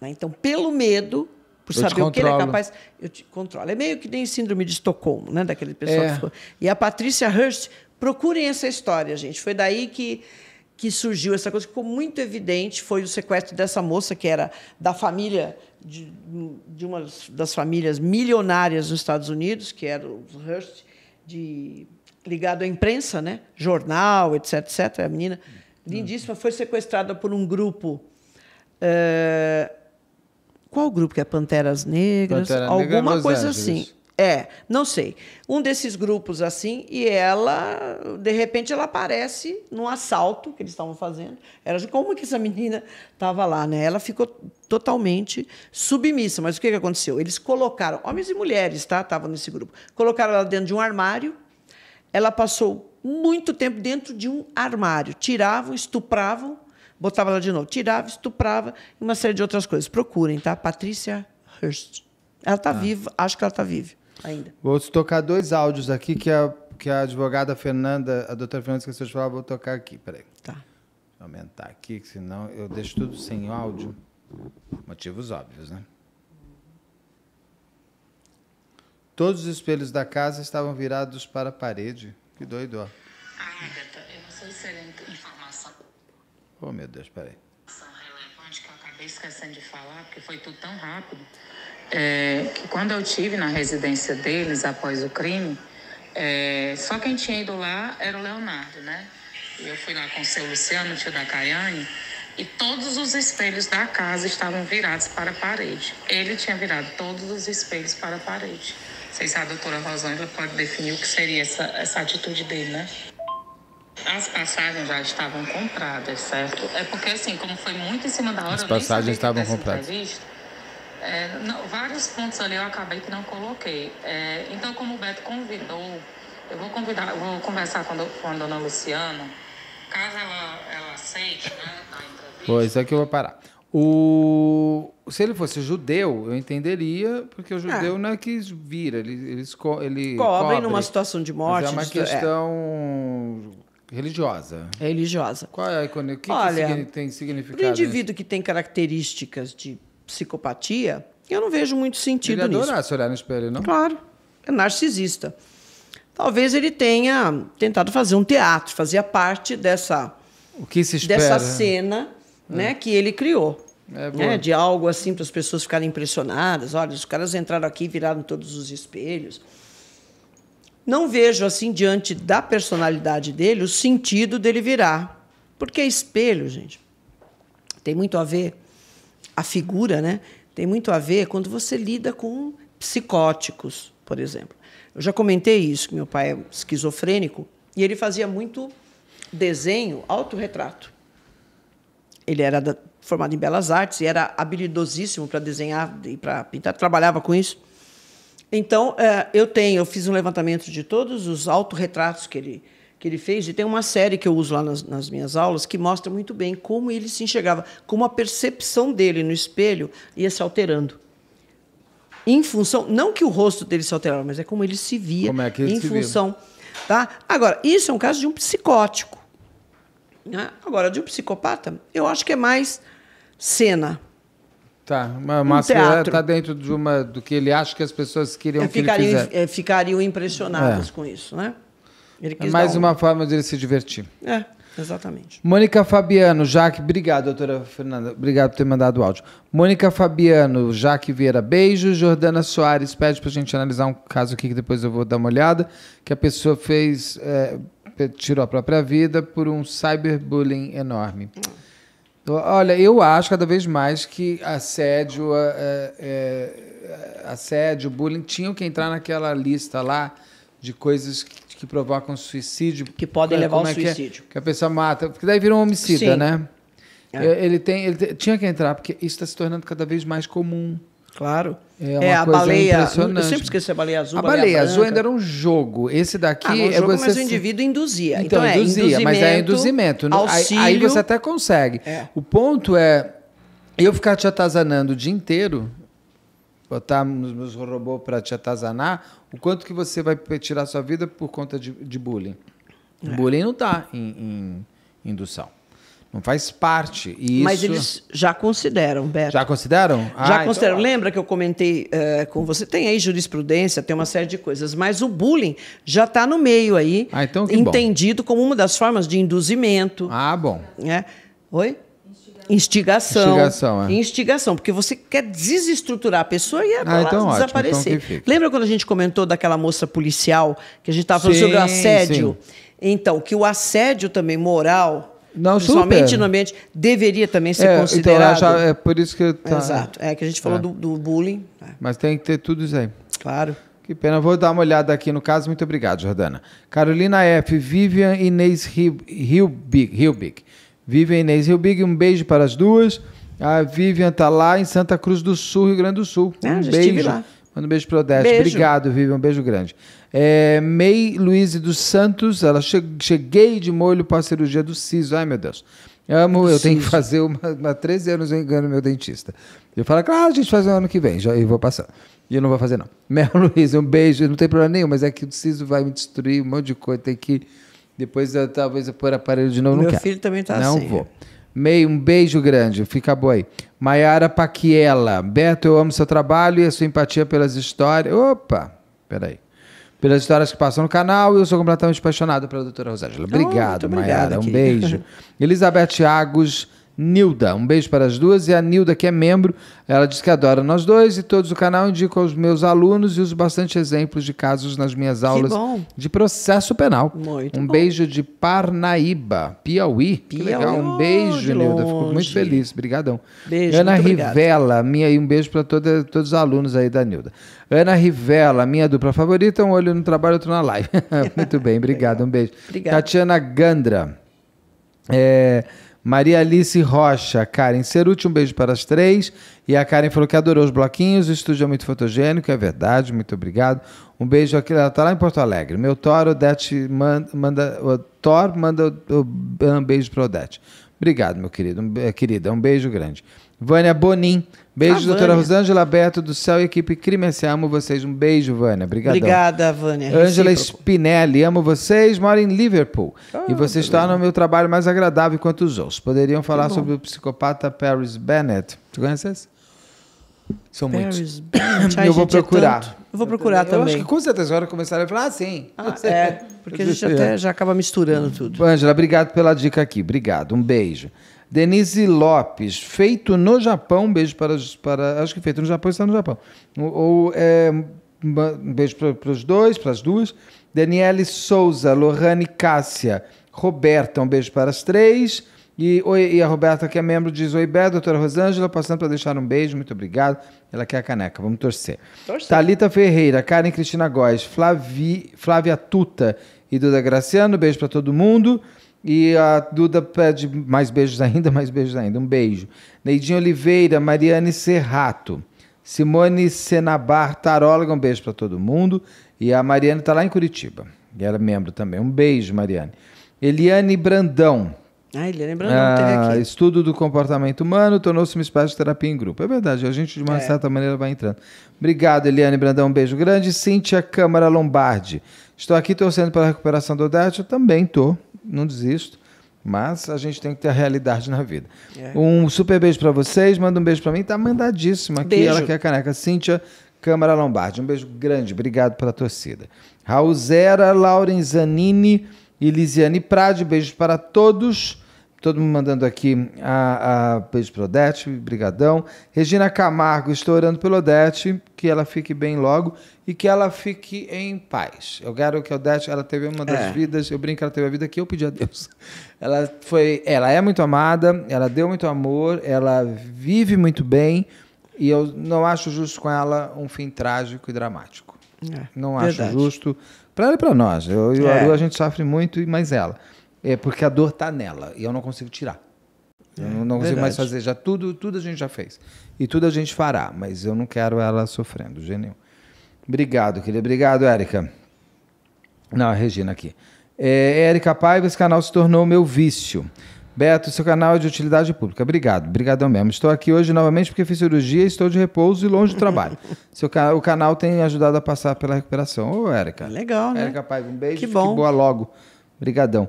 Né? Então, pelo medo, por eu saber o que ele é capaz, eu te controlo. É meio que nem síndrome de Estocolmo, né? Daquele pessoal é. que ficou. E a Patrícia Hurst, procurem essa história, gente. Foi daí que que surgiu essa coisa que ficou muito evidente foi o sequestro dessa moça que era da família de, de uma das famílias milionárias dos Estados Unidos, que era o Hearst, de, ligado à imprensa, né? jornal, etc, etc. A menina lindíssima foi sequestrada por um grupo. Uh, qual grupo que é Panteras Negras? Pantera Negra, é alguma coisa Angeles. assim. É, não sei. Um desses grupos assim, e ela, de repente, ela aparece num assalto que eles estavam fazendo. Era como que essa menina estava lá, né? Ela ficou totalmente submissa. Mas o que, que aconteceu? Eles colocaram, homens e mulheres, tá? Estavam nesse grupo. Colocaram ela dentro de um armário. Ela passou muito tempo dentro de um armário. Tiravam, estupravam, botava ela de novo. tiravam, estuprava e uma série de outras coisas. Procurem, tá? Patrícia Hurst. Ela está ah. viva, acho que ela está viva ainda. Vou tocar dois áudios aqui que a, que a advogada Fernanda, a doutora Fernanda esqueceu de falar, vou tocar aqui, peraí. Tá. Vou aumentar aqui, senão eu deixo tudo sem áudio. Motivos óbvios, né? Todos os espelhos da casa estavam virados para a parede. Que doido, ó. Ah, Agatha, eu não sei se é era informação. Oh, meu Deus, peraí. Informação Relevante que eu acabei esquecendo de falar, porque foi tudo tão rápido é, que quando eu tive na residência deles após o crime, é, só quem tinha ido lá era o Leonardo, né? Eu fui lá com o seu Luciano, tio da Caiane, e todos os espelhos da casa estavam virados para a parede. Ele tinha virado todos os espelhos para a parede. Não sei se a doutora Rosângela pode definir o que seria essa, essa atitude dele, né? As passagens já estavam compradas, certo? É porque, assim, como foi muito em cima da hora... As passagens estavam compradas. Entrevista. É, não, vários pontos ali eu acabei que não coloquei. É, então, como o Beto convidou, eu vou convidar, vou conversar com, com a dona Luciana, caso ela, ela aceite, né, Pois é que eu vou parar. O, se ele fosse judeu, eu entenderia, porque o é. judeu é. não é que vira, ele, ele, ele cobre, numa situação de é morte. é uma questão é. religiosa. É religiosa. Qual é a O que, Olha, que tem significado? Para o indivíduo nesse? que tem características de psicopatia, eu não vejo muito sentido ele nisso. Ele se olhar no espelho, não? Claro, é narcisista. Talvez ele tenha tentado fazer um teatro, fazia parte dessa o que se espera? dessa né? cena, é. né, que ele criou. É né, de algo assim para as pessoas ficarem impressionadas. Olha, os caras entraram aqui, viraram todos os espelhos. Não vejo assim diante da personalidade dele o sentido dele virar, porque espelho, gente, tem muito a ver a figura, né, tem muito a ver quando você lida com psicóticos, por exemplo. Eu já comentei isso, que meu pai é esquizofrênico, e ele fazia muito desenho, autorretrato. Ele era da, formado em belas artes e era habilidosíssimo para desenhar e para pintar, trabalhava com isso. Então, eh, eu tenho, eu fiz um levantamento de todos os autorretratos que ele que ele fez, e tem uma série que eu uso lá nas, nas, minhas aulas que mostra muito bem como ele se enxergava, como a percepção dele no espelho ia se alterando. Em função, não que o rosto dele se alterava, mas é como ele se via como é que ele em se função. Via? Tá? Agora, isso é um caso de um psicótico. Né? Agora, de um psicopata, eu acho que é mais cena. Tá, uma máscara um é, está dentro de uma do que ele acha que as pessoas queriam é, que ficariam, ele É, ficariam impressionadas é. com isso, né? É mais uma, uma forma de ele se divertir. É. Exatamente. Mônica Fabiano, Jaque, obrigado, doutora Fernanda. Obrigado por ter mandado o áudio. Mônica Fabiano, Jaque Vieira, beijo. Jordana Soares pede a gente analisar um caso aqui que depois eu vou dar uma olhada. Que a pessoa fez. É, tirou a própria vida por um cyberbullying enorme. Olha, eu acho cada vez mais que assédio, é, é, é, assédio, bullying tinham que entrar naquela lista lá de coisas que provocam suicídio. Que podem é- levar ao é, é suicídio. Que, que, a pessoa mata. Porque daí vira um homicida, Sim. né? É. é ele, tem, ele tem, tinha que entrar, porque isso está se tornando cada vez mais comum. Claro. É, uma é, a coisa baleia. Impressionante. Eu sempre esqueci a baleia azul. A baleia, baleia azul ainda era um jogo. Esse daqui ah, não, é jogo, você. Mas o indivíduo induzia. Então, então induzia, mas é induzimento. Auxílio, né? aí, aí você até consegue. O ponto é eu ficar te atazanando o dia inteiro botar nos meus robôs para te atazanar, o quanto que você vai tirar sua vida por conta de, de bullying? É. Bullying não está em, em indução. Não faz parte. E Mas isso... eles já consideram, Beto. Já consideram? Ah, já então consideram. Então... Lembra que eu comentei uh, com você? Tem aí jurisprudência, tem uma série de coisas, mas o bullying já está no meio aí. Ah, então entendido bom. como uma das formas de induzimento. Ah, bom. Né? Oi? Instigação. Instigação, é. Instigação, porque você quer desestruturar a pessoa e ela é ah, então desaparecer. Ótimo, então Lembra quando a gente comentou daquela moça policial que a gente estava falando sim, sobre o assédio? Sim. Então, que o assédio também moral. Não, principalmente super. no ambiente, deveria também ser é, então, considerado. Então, já, é por isso que. Tá... Exato. É que a gente falou é. do, do, bullying. Né? Mas tem que ter tudo isso aí. Claro. Que pena. Vou dar uma olhada aqui no caso. Muito obrigado, Jordana. Carolina F., Vivian Inês Hilbig. Vivian Inês Rio Big, um beijo para as duas. A Vivian está lá em Santa Cruz do Sul, Rio Grande do Sul. Ah, um beijo. Lá. Manda um beijo para o Odete. Obrigado, Vivian. Um beijo grande. É, May Luiz dos Santos, ela che cheguei de molho para a cirurgia do siso. Ai, meu Deus. Amo, eu tenho que fazer uma, uma 13 anos eu engano meu dentista. Eu falo, claro, a gente faz no ano que vem, já eu vou passar. E eu não vou fazer, não. <laughs> Mel Luiz, um beijo, não tem problema nenhum, mas é que o siso vai me destruir, um monte de coisa, tem que. Ir depois eu, talvez eu pôr aparelho de novo. Meu não filho quero. também tá não assim. Não vou. Meio, um beijo grande. Fica boa aí. Maiara Paquiela. Beto, eu amo seu trabalho e a sua empatia pelas histórias. Opa! Peraí. Pelas histórias que passam no canal, eu sou completamente apaixonado pela doutora Rosângela. Oh, Obrigado, oh, Maiara. Um beijo. <laughs> Elizabeth Agos. Nilda. Um beijo para as duas. E a Nilda, que é membro, ela diz que adora nós dois e todos o canal. Indico aos meus alunos e uso bastante exemplos de casos nas minhas aulas de processo penal. Muito um bom. beijo de Parnaíba, Piauí. Piauí. Que legal. Um beijo, Nilda. Fico muito feliz. Obrigadão. Beijo, Ana Rivela, minha e um beijo para todos os alunos aí da Nilda. Ana Rivela, minha dupla favorita, um olho no trabalho, outro na live. <laughs> muito bem, obrigado, um beijo. <laughs> Obrigado. Tatiana Gandra. É, Maria Alice Rocha, Karen Ceruti, um beijo para as três. E a Karen falou que adorou os bloquinhos, o estúdio é muito fotogênico, é verdade, muito obrigado. Um beijo aqui, ela está lá em Porto Alegre. Meu Thor, Odete manda, o Thor manda um beijo para Odete. Obrigado, meu querido, um, querida, um beijo grande. Vânia Bonin. Beijo, ah, doutora Vânia. Rosângela Berto do Céu e equipe Crime S.A. Amo vocês. Um beijo, Vânia. Obrigadão. Obrigada, Vânia. Ângela Spinelli. Amo vocês. Moro em Liverpool. Ah, e vocês tá tornam o meu trabalho mais agradável quanto os outros. Poderiam falar sobre o psicopata Paris Bennett. Tu conheces? São Paris muitos. Bennett. Ai, <coughs> eu vou é procurar. É eu vou procurar eu também. Eu acho que com certeza agora começaram a falar assim. Ah, é, porque a gente <laughs> é. até já acaba misturando tudo. Ângela, obrigado pela dica aqui. Obrigado. Um beijo. Denise Lopes, feito no Japão, um beijo para, para. Acho que feito no Japão está no Japão. Ou, é, um beijo para, para os dois, para as duas. Daniele Souza, Lohane Cássia, Roberta, um beijo para as três. E, oi, e a Roberta, que é membro, diz: Oi, Bé, doutora Rosângela, passando para deixar um beijo, muito obrigado. Ela quer é a caneca, vamos torcer. torcer. Talita Ferreira, Karen Cristina Góes, Flavi, Flávia Tuta e Duda Graciano, beijo para todo mundo. E a Duda pede mais beijos ainda, <laughs> mais beijos ainda. Um beijo. Neidinho Oliveira, Mariane Serrato, Simone Senabar, taróloga, um beijo para todo mundo. E a Mariane está lá em Curitiba. E ela é membro também. Um beijo, Mariane. Eliane Brandão. Ah, Eliane Brandão ah, teve aqui. Estudo do comportamento humano tornou-se um espaço de terapia em grupo. É verdade, a gente de uma é. certa maneira vai entrando. Obrigado, Eliane Brandão. Um beijo grande. Cíntia Câmara Lombardi. Estou aqui torcendo pela recuperação do Odete. Eu também estou não desisto. Mas a gente tem que ter a realidade na vida. É. Um super beijo para vocês. Manda um beijo para mim. Tá mandadíssima aqui. Beijo. Ela quer é a caneca. Cíntia Câmara Lombardi. Um beijo grande. Obrigado pela torcida. Raul Zera, Lauren Zanini e Lisiane Prade. Beijos para todos. Todo mundo mandando aqui a, a beijo para Odete, brigadão. Regina Camargo, estou orando pela Odete, que ela fique bem logo e que ela fique em paz. Eu quero que a Odete, ela teve uma das é. vidas, eu brinco que ela teve a vida que eu pedi a Deus. Ela foi, ela é muito amada, ela deu muito amor, ela vive muito bem e eu não acho justo com ela um fim trágico e dramático. É, não verdade. acho justo para ela e para nós. Eu e é. a gente sofre muito, e mais ela é porque a dor está nela e eu não consigo tirar. É, eu não, consigo mais fazer. Já tudo, tudo a gente já fez. E tudo a gente fará, mas eu não quero ela sofrendo, genial. Obrigado, querido. Obrigado, Érica. Não, é a Regina aqui. É, Érica Paiva, esse canal se tornou meu vício. Beto, seu canal é de utilidade pública. Obrigado, brigadão mesmo. Estou aqui hoje novamente porque fiz cirurgia, estou de repouso e longe do trabalho. <laughs> seu ca o canal tem ajudado a passar pela recuperação. Ô, Érica. Legal, né? Érica Paiva, um beijo. Que bom. Que boa logo. Obrigadão.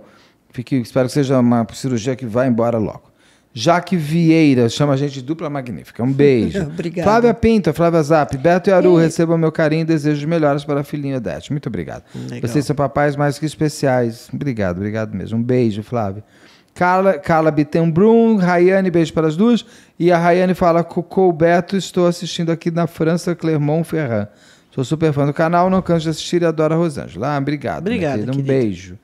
Fique, espero que seja uma cirurgia que vá embora logo. Jaque Vieira, chama a gente de dupla magnífica. Um beijo. <laughs> Obrigada. Flávia Pinto, Flávia Zap, Beto e Aru, e... recebam meu carinho e desejo os melhores para a filhinha Odete. Muito obrigado. Legal. Vocês são papais mais que especiais. Obrigado, obrigado mesmo. Um beijo, Flávia. Carla, Carla Bittenbrum, Rayane, beijo para as duas. E a Rayane fala: Cocô Beto, estou assistindo aqui na França, Clermont Ferrand. Sou super fã do canal, não canso de assistir e adoro a Rosângela. Ah, obrigado. Obrigada. Um querido. beijo.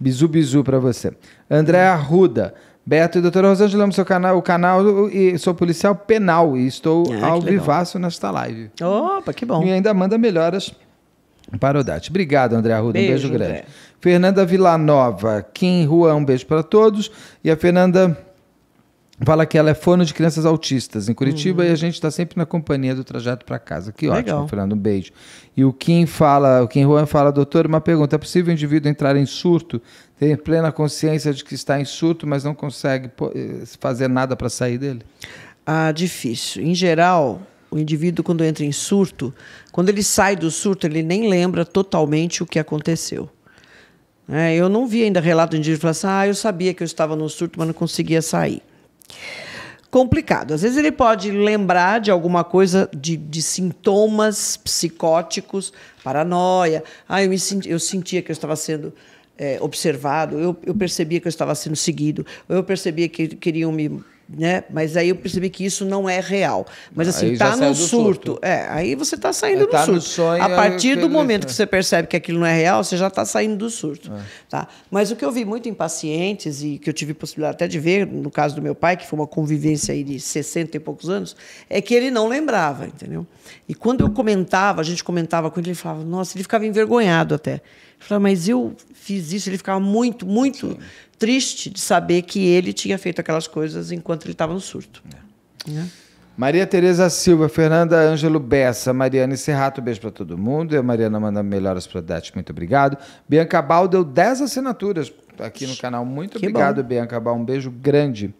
Bizu bizu para você. André Arruda. Beto e doutora Rosângela, amo seu canal, o canal e sou policial penal e estou ah, ao vivaço nesta live. Opa, que bom. E ainda manda melhoras para o Dati. Obrigado, André Arruda. Beijo, um beijo grande. André. Fernanda Villanova, Kim Juan, um beijo para todos. E a Fernanda fala que ela é fono de crianças autistas em Curitiba uhum. e a gente está sempre na companhia do trajeto para casa. Que Legal. ótimo, Fernando, um beijo. E o Kim fala, o Kim Juan fala, doutor, uma pergunta, é possível o indivíduo entrar em surto, ter plena consciência de que está em surto, mas não consegue eh, fazer nada para sair dele? Ah, difícil. Em geral, o indivíduo quando entra em surto, quando ele sai do surto, ele nem lembra totalmente o que aconteceu. É, eu não vi ainda relato de indivíduo falar assim, ah, eu sabia que eu estava no surto, mas não conseguia sair complicado. Às vezes ele pode lembrar de alguma coisa, de, de sintomas psicóticos, paranoia. Ah, eu, senti, eu sentia que eu estava sendo é, observado, eu, eu percebia que eu estava sendo seguido, eu percebia que queriam me né? Mas aí eu percebi que isso não é real. Mas assim, aí tá no surto. surto. É, aí você tá saindo é, do tá surto. Sonho, a é partir do momento assim. que você percebe que aquilo não é real, você já tá saindo do surto. É. Tá? Mas o que eu vi muito em pacientes, e que eu tive possibilidade até de ver, no caso do meu pai, que foi uma convivência aí de 60 e poucos anos, é que ele não lembrava, entendeu? E quando eu comentava, a gente comentava com ele, ele falava, nossa, ele ficava envergonhado até. Ele falava, mas eu fiz isso. Ele ficava muito, muito Sim. triste de saber que ele tinha feito aquelas coisas enquanto ele estava no surto. É. É. Maria Tereza Silva, Fernanda Ângelo Bessa, Mariana Serrato, beijo para todo mundo. a Mariana, manda melhoras para Dete, muito obrigado. Bianca Bal deu 10 assinaturas aqui no canal, muito que obrigado, bom. Bianca Bal, um beijo grande.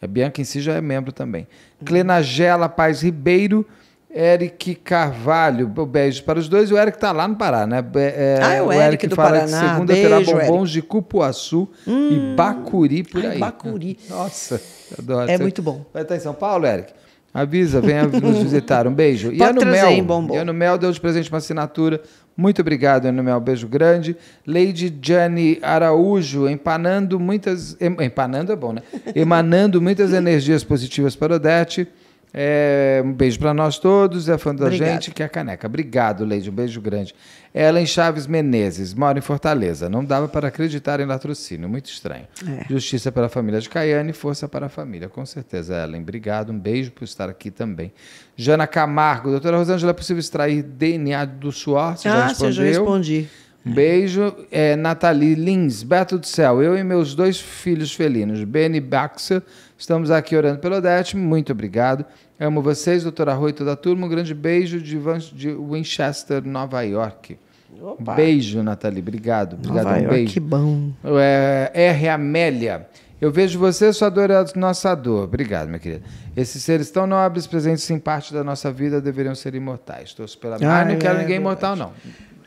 A Bianca em si já é membro também. Hum. Clenagela Paz Ribeiro, Eric Carvalho, beijo para os dois. O Eric está lá no Pará, né? É, ah, é o, o Eric, Eric do fala Paraná. que segunda beijo, terá bombons Eric. de cupuaçu hum. e bacuri por aí. Ai, bacuri. Nossa, adoro. É Você muito bom. Vai estar tá em São Paulo, Eric? Avisa, venha nos visitar. Um beijo. Pode e Ano Mel. E Ano Mel deu de presente uma assinatura. Muito obrigado, Ano Mel. Beijo grande. Lady Jane Araújo, empanando muitas. Empanando é bom, né? <laughs> Emanando muitas energias positivas para Odete. É, um beijo para nós todos, é fã da Obrigado. gente, que é a caneca. Obrigado, Leide, um beijo grande. É Ela em Chaves Menezes, mora em Fortaleza. Não dava para acreditar em latrocínio, muito estranho. É. Justiça a família de Caiane, força para a família, com certeza. Ellen, obrigado, um beijo por estar aqui também. Jana Camargo, doutora Rosângela, é possível extrair DNA do suor? Você ah, já respondeu? eu já respondi beijo. É, Nathalie Lins, Beto do Céu, eu e meus dois filhos felinos, Benny e Baxter, estamos aqui orando pelo Odete. Muito obrigado. Amo vocês, doutora Rui da toda a turma. Um grande beijo de, Van, de Winchester, Nova York. Opa. Beijo, Nathalie. Obrigado. Obrigado. Nova um York, beijo. Que bom. É, R. Amélia. Eu vejo você, sua dor é a nossa dor. Obrigado, minha querida. Esses seres tão nobres, presentes em parte da nossa vida, deveriam ser imortais. Estou pela. Ah, ah não é, quero ninguém é imortal, não.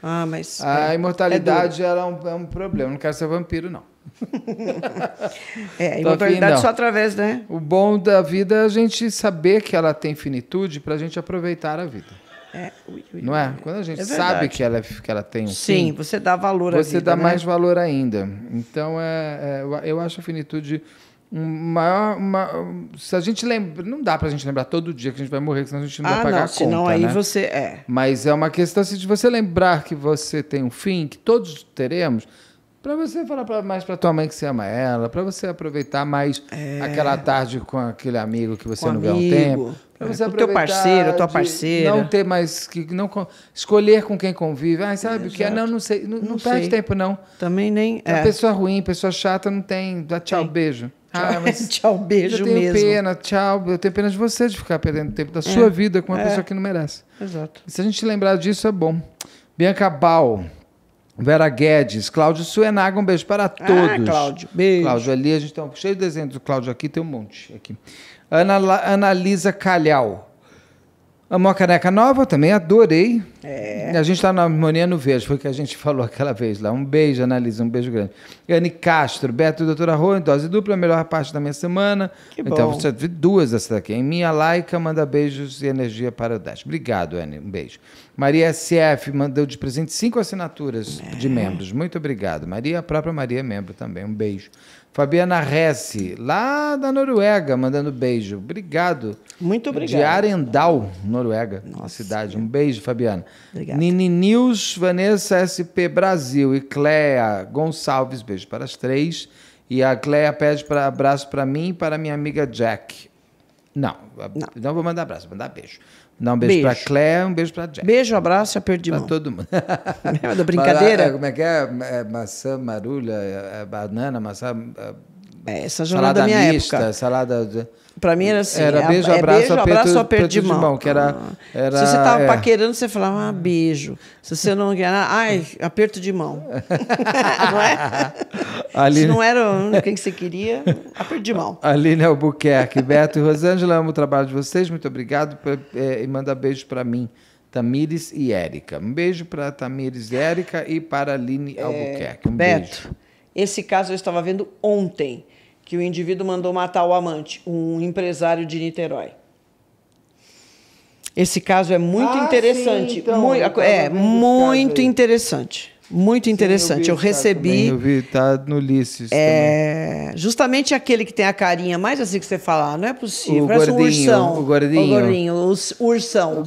Ah, mas. A é, imortalidade é, é um, é um problema. Não quero ser vampiro, não. <laughs> é, a imortalidade só através, né? O bom da vida é a gente saber que ela tem finitude para a gente aproveitar a vida. É, ui, ui, não é? Quando a gente é sabe que ela, é, que ela tem um Sim, fim, você dá valor Você vida, dá né? mais valor ainda. Então, é, é, eu acho a finitude um maior, uma, se a gente lembra, não dá pra gente lembrar todo dia que a gente vai morrer, senão a gente não ah, vai pagar não, a conta. Senão aí né? você é. Mas é uma questão assim, de você lembrar que você tem um fim, que todos teremos, para você falar pra, mais para tua mãe que você ama ela, para você aproveitar mais é. aquela tarde com aquele amigo que você com não amigo. vê há um tempo. Para você é. o teu parceiro, a tua parceira. Não ter mais que não escolher com quem convive. Ah, sabe é, que é, não, não sei, não, não, não perde tempo não. Também nem. É. pessoa ruim, pessoa chata não tem, dá tchau, tem. beijo. Ah, <laughs> tchau, beijo eu tenho mesmo. pena, tchau. Eu tenho pena de você de ficar perdendo tempo da é. sua vida com uma é. pessoa que não merece. Exato. E se a gente lembrar disso, é bom. Bianca Bal, Vera Guedes, Cláudio Suenaga, um beijo para ah, todos. Ah, Cláudio, beijo. Cláudio ali, a gente tem tá cheio de desenhos do Cláudio aqui, tem um monte aqui. Ana, Ana Lisa Calhau. A caneca nova também, adorei. É. A gente está na harmonia no foi o que a gente <laughs> falou aquela vez lá. Um beijo, Analisa, um beijo grande. Anne Castro, Beto e Doutora Rô, em dose dupla, a melhor parte da minha semana. Que então, bom. você duas essa daqui. Em minha laica, manda beijos e energia para o Dash. Obrigado, Anne, um beijo. Maria SF mandou de presente cinco assinaturas é. de membros. Muito obrigado. Maria, a própria Maria é membro também, um beijo. Fabiana Resse, lá da Noruega, mandando beijo. Obrigado. Muito obrigado. De Arendal, Noruega, Nossa. cidade. Um beijo, Fabiana. Obrigado. Nini News, Vanessa SP Brasil e Cléa Gonçalves, beijo para as três. E a Cléa pede para abraço para mim e para minha amiga Jack. Não, não, não vou mandar abraço, vou mandar beijo. Dá um beijo, beijo. para Clé, um beijo para Jack. Beijo, abraço e perdi pra mão. todo mundo. Lembra <laughs> é da brincadeira? É, como é que é? é maçã, marulha, é, é banana, maçã... É, essa jornada salada da minha mista, época. Salada... Pra mim era assim. Era é é beijo, abraço, é beijo, aperto, abraço, aperto de, de mão. que era, ah. era, Se você tava é. paquerando, você falava ah, beijo. Se você não era, ah, ai, aperto de mão. <laughs> não é? <laughs> Aline... Se não era quem você queria, aperto de mão. Aline Albuquerque, Beto e Rosângela, amo o trabalho de vocês, muito obrigado. é, e manda beijo para mim. Tamires e Érica. Um beijo para Tamires e Érica e para Aline é, Albuquerque. Um Beto, beijo. esse caso eu estava vendo ontem que o indivíduo mandou matar o amante, um empresário de Niterói. Esse caso é muito ah, interessante. Sim, então, é, muito, é, muito interessante. Muito interessante. Sim, eu, eu recebi. Também, eu vi, tá no Ulisses. É, também. justamente aquele que tem a carinha mais assim que você falar, não é possível. O Parece gordinho, um ursão. O gordinho. O gordinho, o ursão.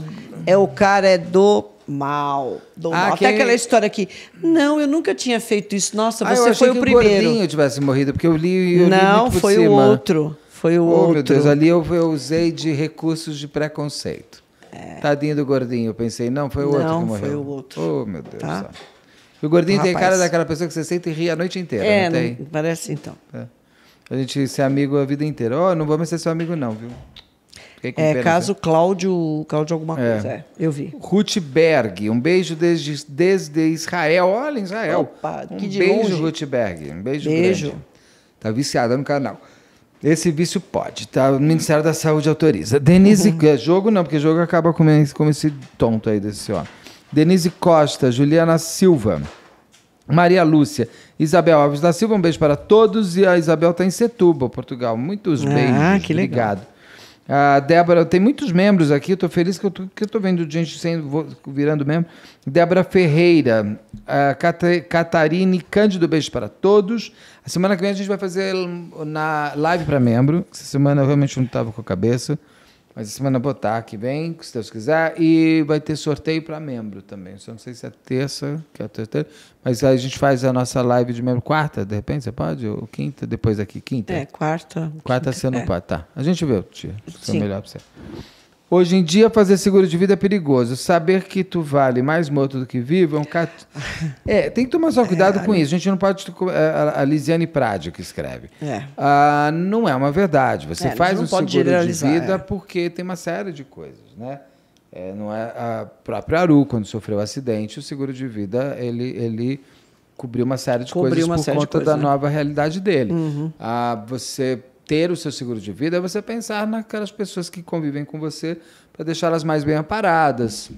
É o cara é do mal, dou ah, mal. Até aquela história aqui. Não, eu nunca tinha feito isso. Nossa, ah, você foi o primeiro. Eu achei que o Gordinho tivesse morrido, porque eu li e eu Não, li muito foi por cima. o outro. Foi o oh, outro. meu Deus, ali eu, eu usei de recursos de preconceito. É. Tadinho do Gordinho, eu pensei, não, foi o não, outro que morreu. foi o outro. Oh, meu Deus. Tá? O Gordinho Rapaz. tem cara daquela pessoa que você sente e ri a noite inteira, é, não tem? Não, parece então. É. A gente ser amigo a vida inteira. Ó, oh, não vou ser seu amigo não, viu? Fiquei com é, pena, caso né? Cláudio, Cláudio alguma é. coisa, é, eu vi. Ruth Berg, um beijo desde, desde Israel. Olha, Israel. Opa, um que de beijo, longe. Ruth Berg. Um beijo, beijo. grande. Tá viciada no canal. Esse vício pode, tá? O Ministério da Saúde autoriza. Denise, uhum. jogo não, porque jogo acaba com esse, com esse tonto aí desse ó. Denise Costa, Juliana Silva, Maria Lúcia, Isabel Alves da Silva, um beijo para todos. E a Isabel está em Setúbal, Portugal. Muitos ah, beijos. Que legal. Obrigado. A ah, Débora, tem muitos membros aqui, estou feliz que eu estou vendo gente sendo, vou, virando membro. Débora Ferreira, ah, a Catarine Cândido, beijo para todos. A semana que vem a gente vai fazer na live para membro. Essa semana eu realmente não estava com a cabeça. Mas a semana que vem, se Deus quiser, e vai ter sorteio para membro também. Só não sei se é terça, que é terça, mas a gente faz a nossa live de membro quarta, de repente, você pode? Ou quinta, depois aqui, quinta? É, quarta. Quarta quinta, você não é. pode, tá. A gente vê, tia, se é melhor para você. Hoje em dia, fazer seguro de vida é perigoso. Saber que tu vale mais morto do que vivo é um cat... <laughs> É, tem que tomar só é, cuidado é, com isso. A gente não pode. É, a Lisiane Prade que escreve. É. Ah, não é uma verdade. Você é, faz um seguro de vida é. porque tem uma série de coisas, né? não é a própria Aru, quando sofreu o um acidente, o seguro de vida ele, ele cobriu uma série de cobriu coisas por conta coisa, da né? nova realidade dele. Uhum. Ah, você ter o seu seguro de vida é você pensar naquelas pessoas que convivem com você para deixá-las mais bem aparadas.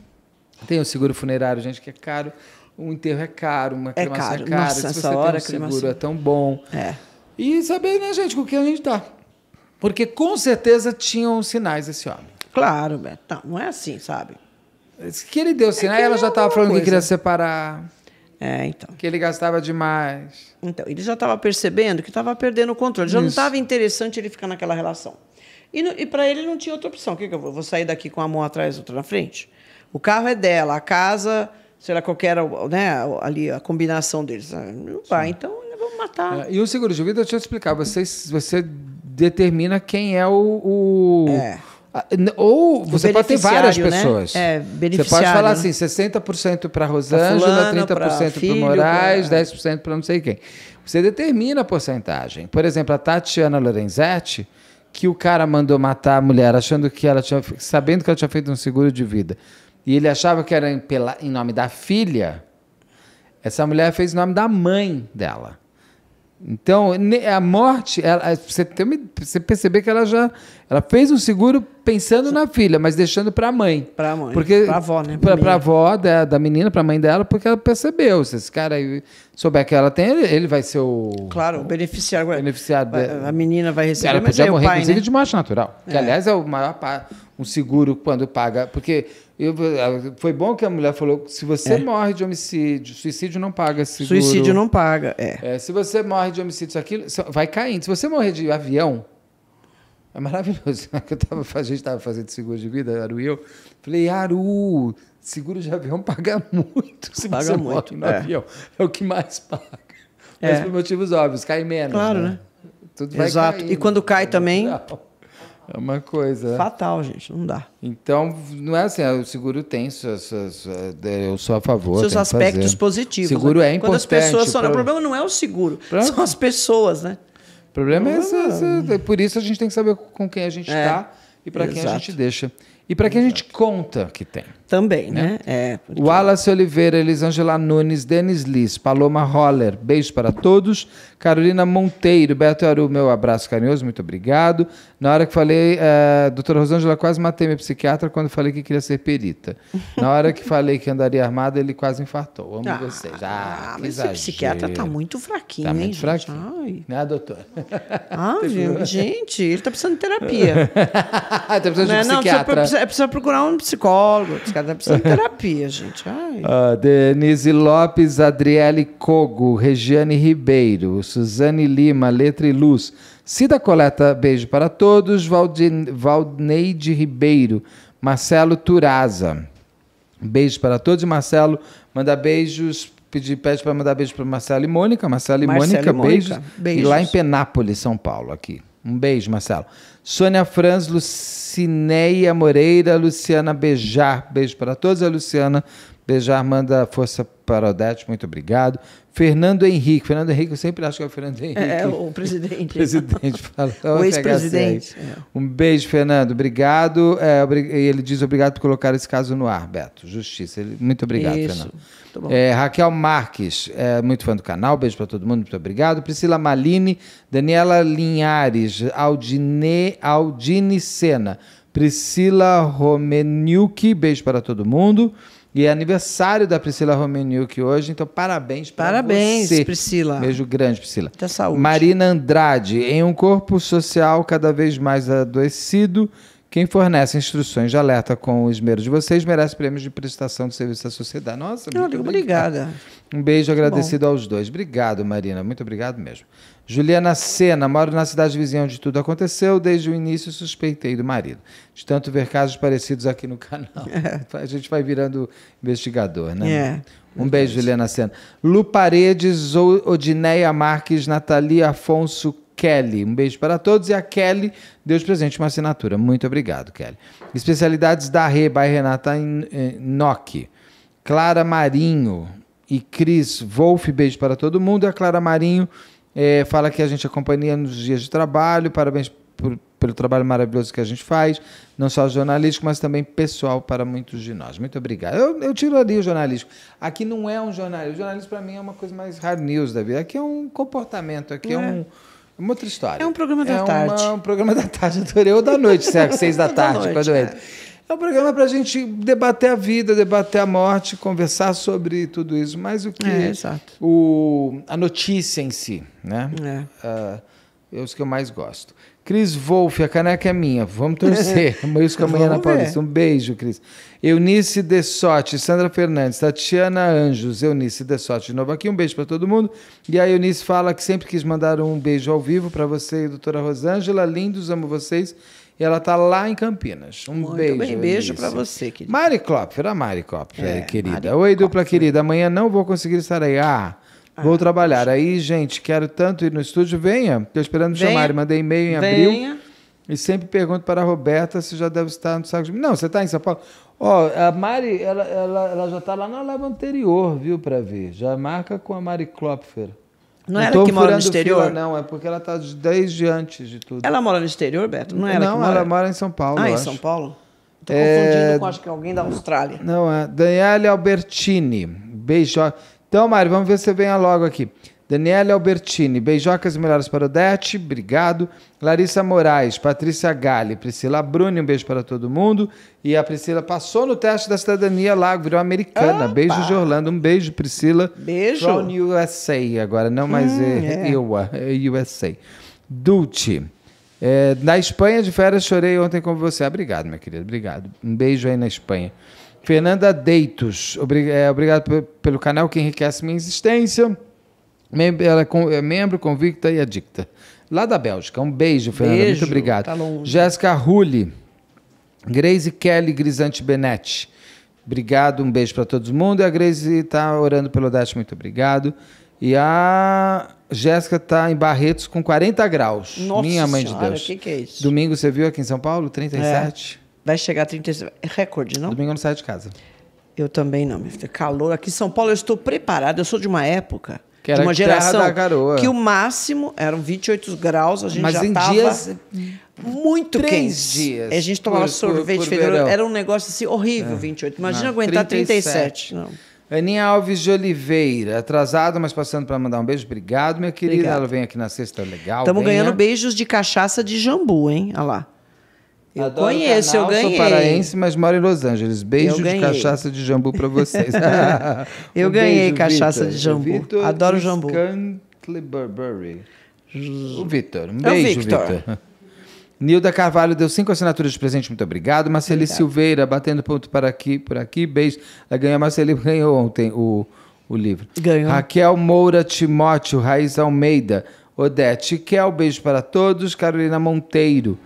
Tem o seguro funerário, gente, que é caro. Um enterro é caro, uma é, é caro. é cara. Nossa, Se você hora, tem um seguro é tão bom. É. E saber, né, gente, com quem a gente está? Porque com certeza tinham sinais esse homem. Claro, Beto. Não, não é assim, sabe? Que ele deu é sinais, é ela já estava falando coisa. que queria separar. É, então. Que ele gastava demais. Então, ele já estava percebendo que estava perdendo o controle. Já Isso. não estava interessante ele ficar naquela relação. E, e para ele não tinha outra opção. O que, que eu vou? Vou sair daqui com a mão atrás e outra na frente? O carro é dela, a casa, sei lá, qualquer, né, ali a combinação deles. Ah, não vai, Sim. então vamos matar. É, e o seguro de vida, deixa eu te explicar, você determina quem é o. o... É ah, ou você pode ter várias né? pessoas. É, você pode falar assim: 60% para Rosângela, fulana, 30% para o Moraes, pra... 10% para não sei quem. Você determina a porcentagem. Por exemplo, a Tatiana Lorenzetti, que o cara mandou matar a mulher achando que ela tinha. sabendo que ela tinha feito um seguro de vida. E ele achava que era em, pela, em nome da filha. Essa mulher fez o nome da mãe dela. Então, a morte, ela, você, tem, você perceber que ela já ela fez um seguro pensando na filha, mas deixando para a mãe. Para a mãe. para a avó, né? Para a avó da, da menina, para a mãe dela, porque ela percebeu. Se esse cara souber que ela tem, ele, vai ser o. Claro, o beneficiário. beneficiário a, a menina vai receber. Ela podia é morrer, pai, inclusive, né? de morte natural. Que, é. aliás, é o maior. Um seguro quando paga. Porque eu, ah, foi bom que a mulher falou: se você é. morre de homicídio, suicídio não paga seguro. Suicídio não paga, é. é se você morre de homicídio, isso aquilo, vai caindo. Se você morrer de avião, é maravilhoso. <laughs> Eu tava, a gente estava fazendo seguro de vida, Aru e eu. Falei, Aru, seguro de avião paga muito se paga você muito, morre no é. avião. É o que mais paga. É. Mas por motivos óbvios, cai menos. Claro, né? né? Exato. Caindo, e quando cai é também. É uma coisa. Né? Fatal, gente, não dá. Então, não é assim, ah, o seguro tem suas. suas eh, eu sou a favor. Seus aspectos positivos. seguro né? é importante. Quando as pessoas são. Pro... O problema não é o seguro, Pronto. são as pessoas, né? O problema é não, é, essa, é. Por isso a gente tem que saber com quem a gente está é. Tá e para quem a gente deixa. E para quem a gente conta que tem. Também, né? né? É, porque... Wallace Oliveira, Elisângela Nunes, Denis Liz, Paloma Holler, beijo para todos. Carolina Monteiro, Beto Aru, meu abraço carinhoso, muito obrigado. Na hora que falei, uh, doutora Rosângela, quase matei minha psiquiatra quando falei que queria ser perita. Na hora que falei que andaria armada, ele quase infartou. Amo ah, vocês. Ah, ah mas exagero. esse psiquiatra tá muito fraquinho, tá hein? Gente? fraquinho. Ai. Né, doutora? Ah, <laughs> gente, gente, ele tá precisando de terapia. <laughs> tá precisando não, de um né? não, psiquiatra. Precisa, precisa procurar um psicólogo cada pessoa terapia, gente. Uh, Denise Lopes, Adriele Cogo, Regiane Ribeiro, Suzane Lima, Letra e Luz. Cida Coleta, beijo para todos. Valde... Valneide Ribeiro, Marcelo Turaza. Beijo para todos. Marcelo, manda beijos pede para mandar beijo para Marcelo e Mônica. Marcelo e Marcelo Mônica, e Mônica. Beijos. beijos. E lá em Penápolis, São Paulo, aqui. Um beijo, Marcelo. Sônia Franz, Lucineia Moreira, Luciana Bejar. Beijo para todos. A Luciana Beijar, manda força para Odete, muito obrigado. Fernando Henrique. Fernando Henrique, eu sempre acho que é o Fernando é, Henrique. <laughs> <laughs> É, o presidente. presidente fala, o ex-presidente. É. Um beijo, Fernando. Obrigado. É, ele diz obrigado por colocar esse caso no ar, Beto. Justiça. Muito obrigado, Isso. Fernando. É, Raquel Marques, é, muito fã do canal, beijo para todo mundo, muito obrigado. Priscila Maline, Daniela Linhares, Aldine, Aldine Sena, Priscila Romeniuk, beijo para todo mundo. E é aniversário da Priscila Romeniuk hoje, então parabéns para Parabéns, Priscila. Beijo grande, Priscila. Muita saúde. Marina Andrade, em um corpo social cada vez mais adoecido, quem fornece instruções de alerta com o esmero de vocês merece prêmios de prestação de serviço à sociedade. Nossa, muito, muito obrigada. obrigada. Um beijo muito agradecido bom. aos dois. Obrigado, Marina. Muito obrigado mesmo. Juliana Sena, moro na cidade vizinha onde tudo aconteceu, desde o início suspeitei do marido. De tanto ver casos parecidos aqui no <laughs> canal. É. A gente vai virando investigador, né? É. Um beijo, Juliana Sena. Lu Paredes, Odineia Marques, Natalia Afonso Kelly. Um beijo para todos. E a Kelly Deus presente uma assinatura. Muito obrigado, Kelly. Especialidades da Rê, by Renata eh, Nock. Clara Marinho e Cris Wolf. Beijo para todo mundo. E a Clara Marinho é, fala que a gente acompanha nos dias de trabalho, parabéns por, pelo trabalho maravilhoso que a gente faz, não só jornalístico, mas também pessoal para muitos de nós. Muito obrigado. Eu, eu tiro ali o jornalístico. Aqui não é um jornalismo. O jornalismo, para mim, é uma coisa mais hard news da vida. Aqui é um comportamento, aqui é, é um. É uma outra história. É um programa da é tarde. É um programa da tarde, adorei. Ou da noite, certo? <laughs> Seis da tarde, da noite, quando é. É um programa para a gente debater a vida, debater a morte, conversar sobre tudo isso, mais o que é, o, a notícia em si, né? É. Uh, é os que eu mais gosto. Cris Wolf, a caneca é minha. Vamos torcer. Isso <laughs> que amanhã na Paulista. Um beijo, Cris. Eunice Dessotti, Sandra Fernandes, Tatiana Anjos, Eunice Dessotti de novo aqui. Um beijo para todo mundo. E a Eunice fala que sempre quis mandar um beijo ao vivo para você e doutora Rosângela. Lindos, amo vocês. E ela está lá em Campinas. Um Muito beijo. Bem, beijo para você, querida. Mari Klopfer, a Mari Klopfer, é, é, querida. Mari Oi, Klopfer. dupla querida. Amanhã não vou conseguir estar aí. Ah, ah vou trabalhar. Aí, gente, quero tanto ir no estúdio. Venha. Estou esperando me chamar. Mandei e-mail em abril. Venha. E sempre pergunto para a Roberta se já deve estar no saco de. Não, você está em São Paulo? Ó, oh, a Mari, ela, ela, ela já está lá na leva anterior, viu, para ver. Já marca com a Mari Klopfer. Não, não é ela que mora no exterior? Fila, não, é porque ela está desde antes de tudo. Ela mora no exterior, Beto? Não é ela Não, mora? ela mora em São Paulo. Ah, em acho. São Paulo? Tô é... confundindo com acho que alguém da Austrália. Não, é Daniele Albertini. Beijo. Então, Mário, vamos ver se você venha logo aqui. Daniela Albertini, beijocas e melhores para Odete, obrigado. Larissa Moraes, Patrícia Gale, Priscila Bruni, um beijo para todo mundo. E a Priscila passou no teste da cidadania lá, virou americana. Opa. Beijo de Orlando, um beijo, Priscila. Beijo. From USA, agora não mais hum, é, é. USA. É Dulce. É, na Espanha, de férias, chorei ontem com você. Ah, obrigado, minha querida, obrigado. Um beijo aí na Espanha. Fernanda Deitos, é, obrigado pelo canal que enriquece minha existência. Ela é, é membro, convicta e adicta. Lá da Bélgica. Um beijo, Fernanda. Beijo, Muito obrigado. Tá Jéssica Rulli. Grace Kelly Grisante Benetti. Obrigado, um beijo para todo mundo. E a Grace está orando pelo Dash, muito obrigado. E a Jéssica está em Barretos com 40 graus. Nossa Minha mãe senhora, de Deus. O que, que, é isso? Domingo você viu aqui em São Paulo? 37? É. Vai chegar a 37. É recorde, não? Domingo não sai de casa. Eu também não, meu filho. Calor. Aqui em São Paulo eu estou preparada. Eu sou de uma época que era uma geração da garoa. que o máximo eram 28 graus, a gente Mas já em tava dias muito três quente. dias. A gente tomava por, sorvete, por, por era um negócio assim horrível, é. 28. Imagina Não, aguentar 37. 37. Não. Aninha Alves de Oliveira, atrasada, mas passando para mandar um beijo. Obrigado, minha querida. Obrigado. Ela vem aqui na sexta, legal. Estamos ganhando beijos de cachaça de jambu, hein? Olha lá. Eu Adoro conheço, canal, eu ganhei. Sou paraense, mas moro em Los Angeles. Beijo de cachaça de jambu para vocês. <laughs> eu <laughs> um ganhei beijo, cachaça Victor. de jambu. Victor Adoro jambu. Burberry. O Vitor. Um é beijo, é Vitor. <laughs> Nilda Carvalho deu cinco assinaturas de presente, muito obrigado. Marceli obrigado. Silveira, batendo ponto para aqui, por aqui, beijo. Ela ganhou, Marceli ganhou ontem o, o livro. Ganhou. Raquel Moura Timóteo, Raiz Almeida, Odete Kel, beijo para todos. Carolina Monteiro.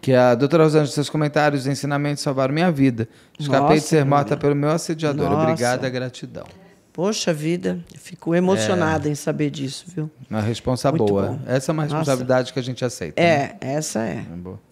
Que a doutora Rosângela, seus comentários e ensinamentos salvaram minha vida. Escapei Nossa, de ser morta pelo meu assediador. Nossa. Obrigada, gratidão. Poxa vida, eu fico emocionada é. em saber disso, viu? Uma responsa muito boa. Bom. Essa é uma responsabilidade Nossa. que a gente aceita. É, né? essa é. é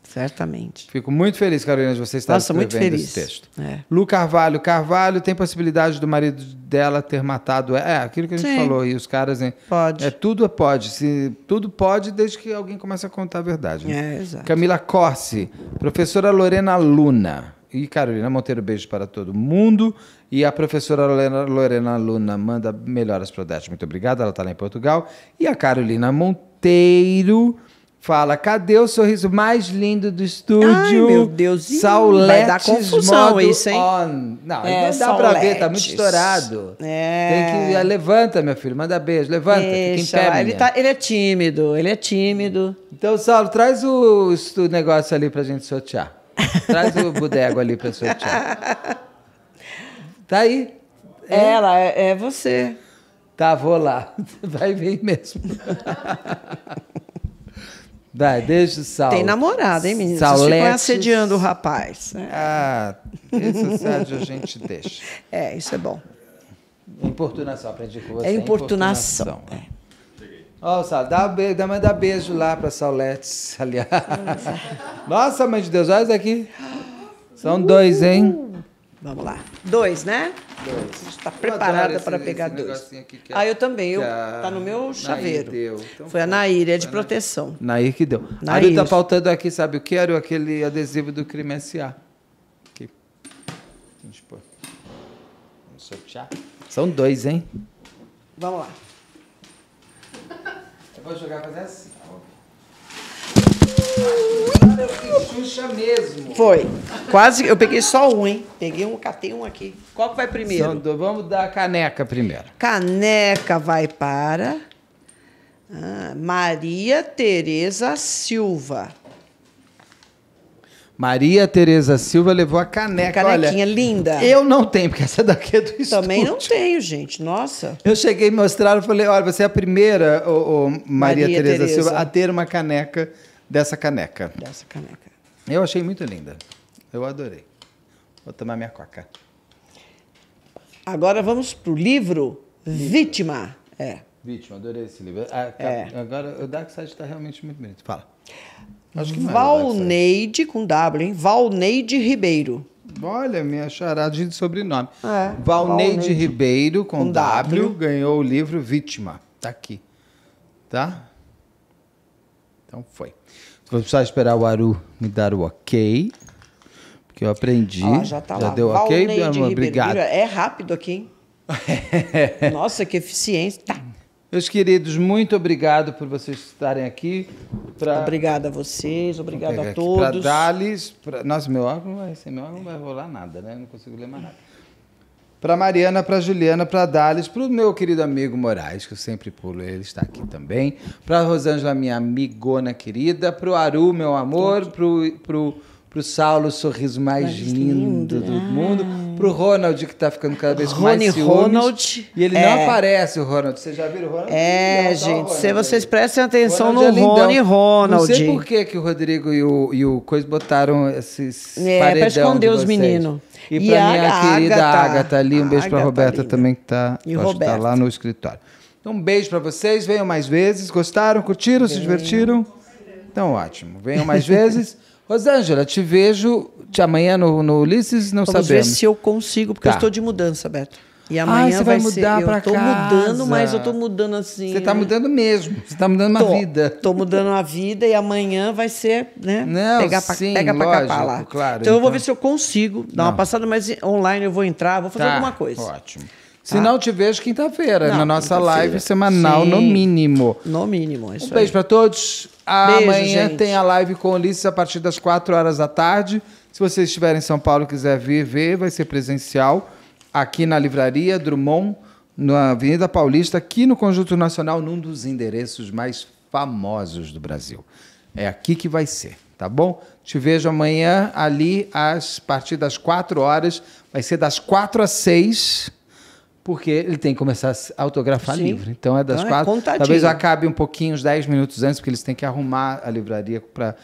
Certamente. Fico muito feliz, Carolina, de você estar Nossa, escrevendo muito feliz. esse texto. É. Lu Carvalho. Carvalho tem possibilidade do marido dela ter matado. É, aquilo que a gente Sim. falou. E os caras, hein? Pode. É, tudo é pode. Se, tudo pode desde que alguém comece a contar a verdade. Né? É, exato. Camila Corsi. Professora Lorena Luna e Carolina Monteiro. Beijo para todo mundo. E a professora Lorena, Luna manda melhoras para o Dete. Muito obrigado, ela está lá em Portugal. E a Carolina Monteiro fala: cadê o sorriso mais lindo do estúdio? Ai, meu Deus, Sauletes vai dar confusão isso, hein? On. Não, é, não dá para ver, tá muito estourado. É. Tem que. É, levanta, meu filho, manda beijo, levanta, Deixa, fica em pé. Ele, tá, ele é tímido, ele é tímido. Então, Saulo, traz o, o negócio ali para gente sortear. Traz o bodego ali para seu sortear. Tá aí. É. Ela, é, é você. Tá, vou lá. Vai vir mesmo. Vai, deixa o sal. Tem namorada, hein, menino? Saletes. Vocês ficam assediando o rapaz. Né? Ah, esse assédio a gente deixa. É, isso é bom. Importunação, aprendi com você. É importunação. É. Né? Ó, oh, dá, dá, dá beijo lá para Sauletes, <laughs> aliás. Nossa, mãe de Deus, olha isso aqui. São dois, hein? Vamos lá. Dois, né? Dois. Está preparada para pegar dois. Aqui é ah, eu também. Eu, a... Tá no meu chaveiro. Nair então, foi a Nair, é de proteção. Nair que deu. Nair. Ari tá faltando aqui, sabe o que era? Aquele adesivo do Crime S.A. Aqui. Vamos sortear. São dois, hein? Vamos lá. Vou jogar fazer assim. Ai, tá Xuxa mesmo. Foi. Quase. Eu peguei só um, hein? Peguei um, catei um aqui. Qual que vai primeiro? vamos dar a caneca primeiro. Caneca vai para. Ah, Maria Tereza Silva. Maria Tereza Silva levou a caneca. Uma canequinha Olha, linda. Eu não tenho, porque essa daqui é do estúdio. Também não tenho, gente. Nossa. Eu cheguei e mostraram, falei: olha, você é a primeira, ô, ô, Maria, Maria Tereza, Tereza Silva, a ter uma caneca dessa caneca. Dessa caneca. Eu achei muito linda. Eu adorei. Vou tomar minha coca. Agora vamos pro livro Vítima. É. Vítima, adorei esse livro. Ah, tá. é. Agora, o Dark Side está realmente muito bonito. Fala. Acho que não é Valneide, com W, hein? Valneide Ribeiro. Olha, minha charada de sobrenome. É, Valneide, Valneide Ribeiro, com, com w, w, ganhou o livro Vítima. Tá aqui. Tá? Então foi. Vou precisar esperar o Aru me dar o ok. Porque eu aprendi. Ah, já tá já lá. deu Valneide ok, Ribeiro. Obrigado. É rápido aqui, hein? <laughs> Nossa, que eficiência. Tá. Meus queridos, muito obrigado por vocês estarem aqui. Pra... Obrigada a vocês, obrigado a todos. Para Dales, pra... nossa, meu óculos não vai, sem meu óculos não vai rolar nada, né? não consigo ler mais nada. Para Mariana, para Juliana, para Dales, para o meu querido amigo Moraes, que eu sempre pulo, ele está aqui também. Para Rosângela, minha amigona querida. Para o Aru, meu amor. Para o Saulo, o sorriso mais, mais lindo, lindo do ah. mundo pro Ronald, que tá ficando cada vez Rony mais ciúmes. Ronald. E ele é. não aparece, o Ronald. Vocês já viram o Ronald? É, gente, se vocês prestem atenção Ronald é no é Rony Ronald. Não sei por que, que o Rodrigo e o, e o Cois botaram esses é, paredão pra esconder os meninos. E, e pra a minha Agatha. querida Agatha ali, um beijo Agatha pra Roberta linda. também, que tá, tá lá no escritório. Então, um beijo para vocês. Venham mais vezes. Gostaram? Curtiram? Se divertiram? Então, ótimo. Venham mais vezes. <laughs> Rosângela, te vejo te amanhã no, no Ulisses, não Vamos sabemos. Vamos ver se eu consigo, porque tá. eu estou de mudança, Beto. E amanhã ah, vai, vai mudar para cá. Eu mudando, mas eu estou mudando assim. Você está mudando mesmo. Você está mudando tô, uma vida. Estou mudando a vida e amanhã vai ser, né? Não, pegar pra, sim, pega lógico, pra cá lá. Claro, então, então, eu vou ver então. se eu consigo dar Não. uma passada, mas online eu vou entrar, vou fazer tá, alguma coisa. Ótimo. Se tá? não te vejo quinta-feira, na nossa quinta live semanal, Sim. no mínimo. No mínimo, é isso Um beijo para todos. Ah, amanhã tem a live com o Ulisses a partir das 4 horas da tarde. Se você estiver em São Paulo e quiser vir ver, vai ser presencial aqui na livraria Drummond, na Avenida Paulista, aqui no Conjunto Nacional, num dos endereços mais famosos do Brasil. É aqui que vai ser, tá bom? Te vejo amanhã ali às partir das 4 horas. Vai ser das 4 às 6 porque ele tem que começar a autografar Sim. livro. Então é das então é quatro. É talvez acabe um pouquinho, uns dez minutos antes, porque eles têm que arrumar a livraria para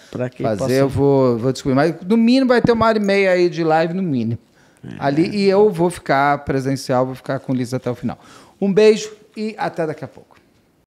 fazer. Eu vou, vou descobrir. Mas no mínimo vai ter uma hora e meia aí de live, no mínimo. É. Ali, e eu vou ficar presencial, vou ficar com o Liz até o final. Um beijo e até daqui a pouco.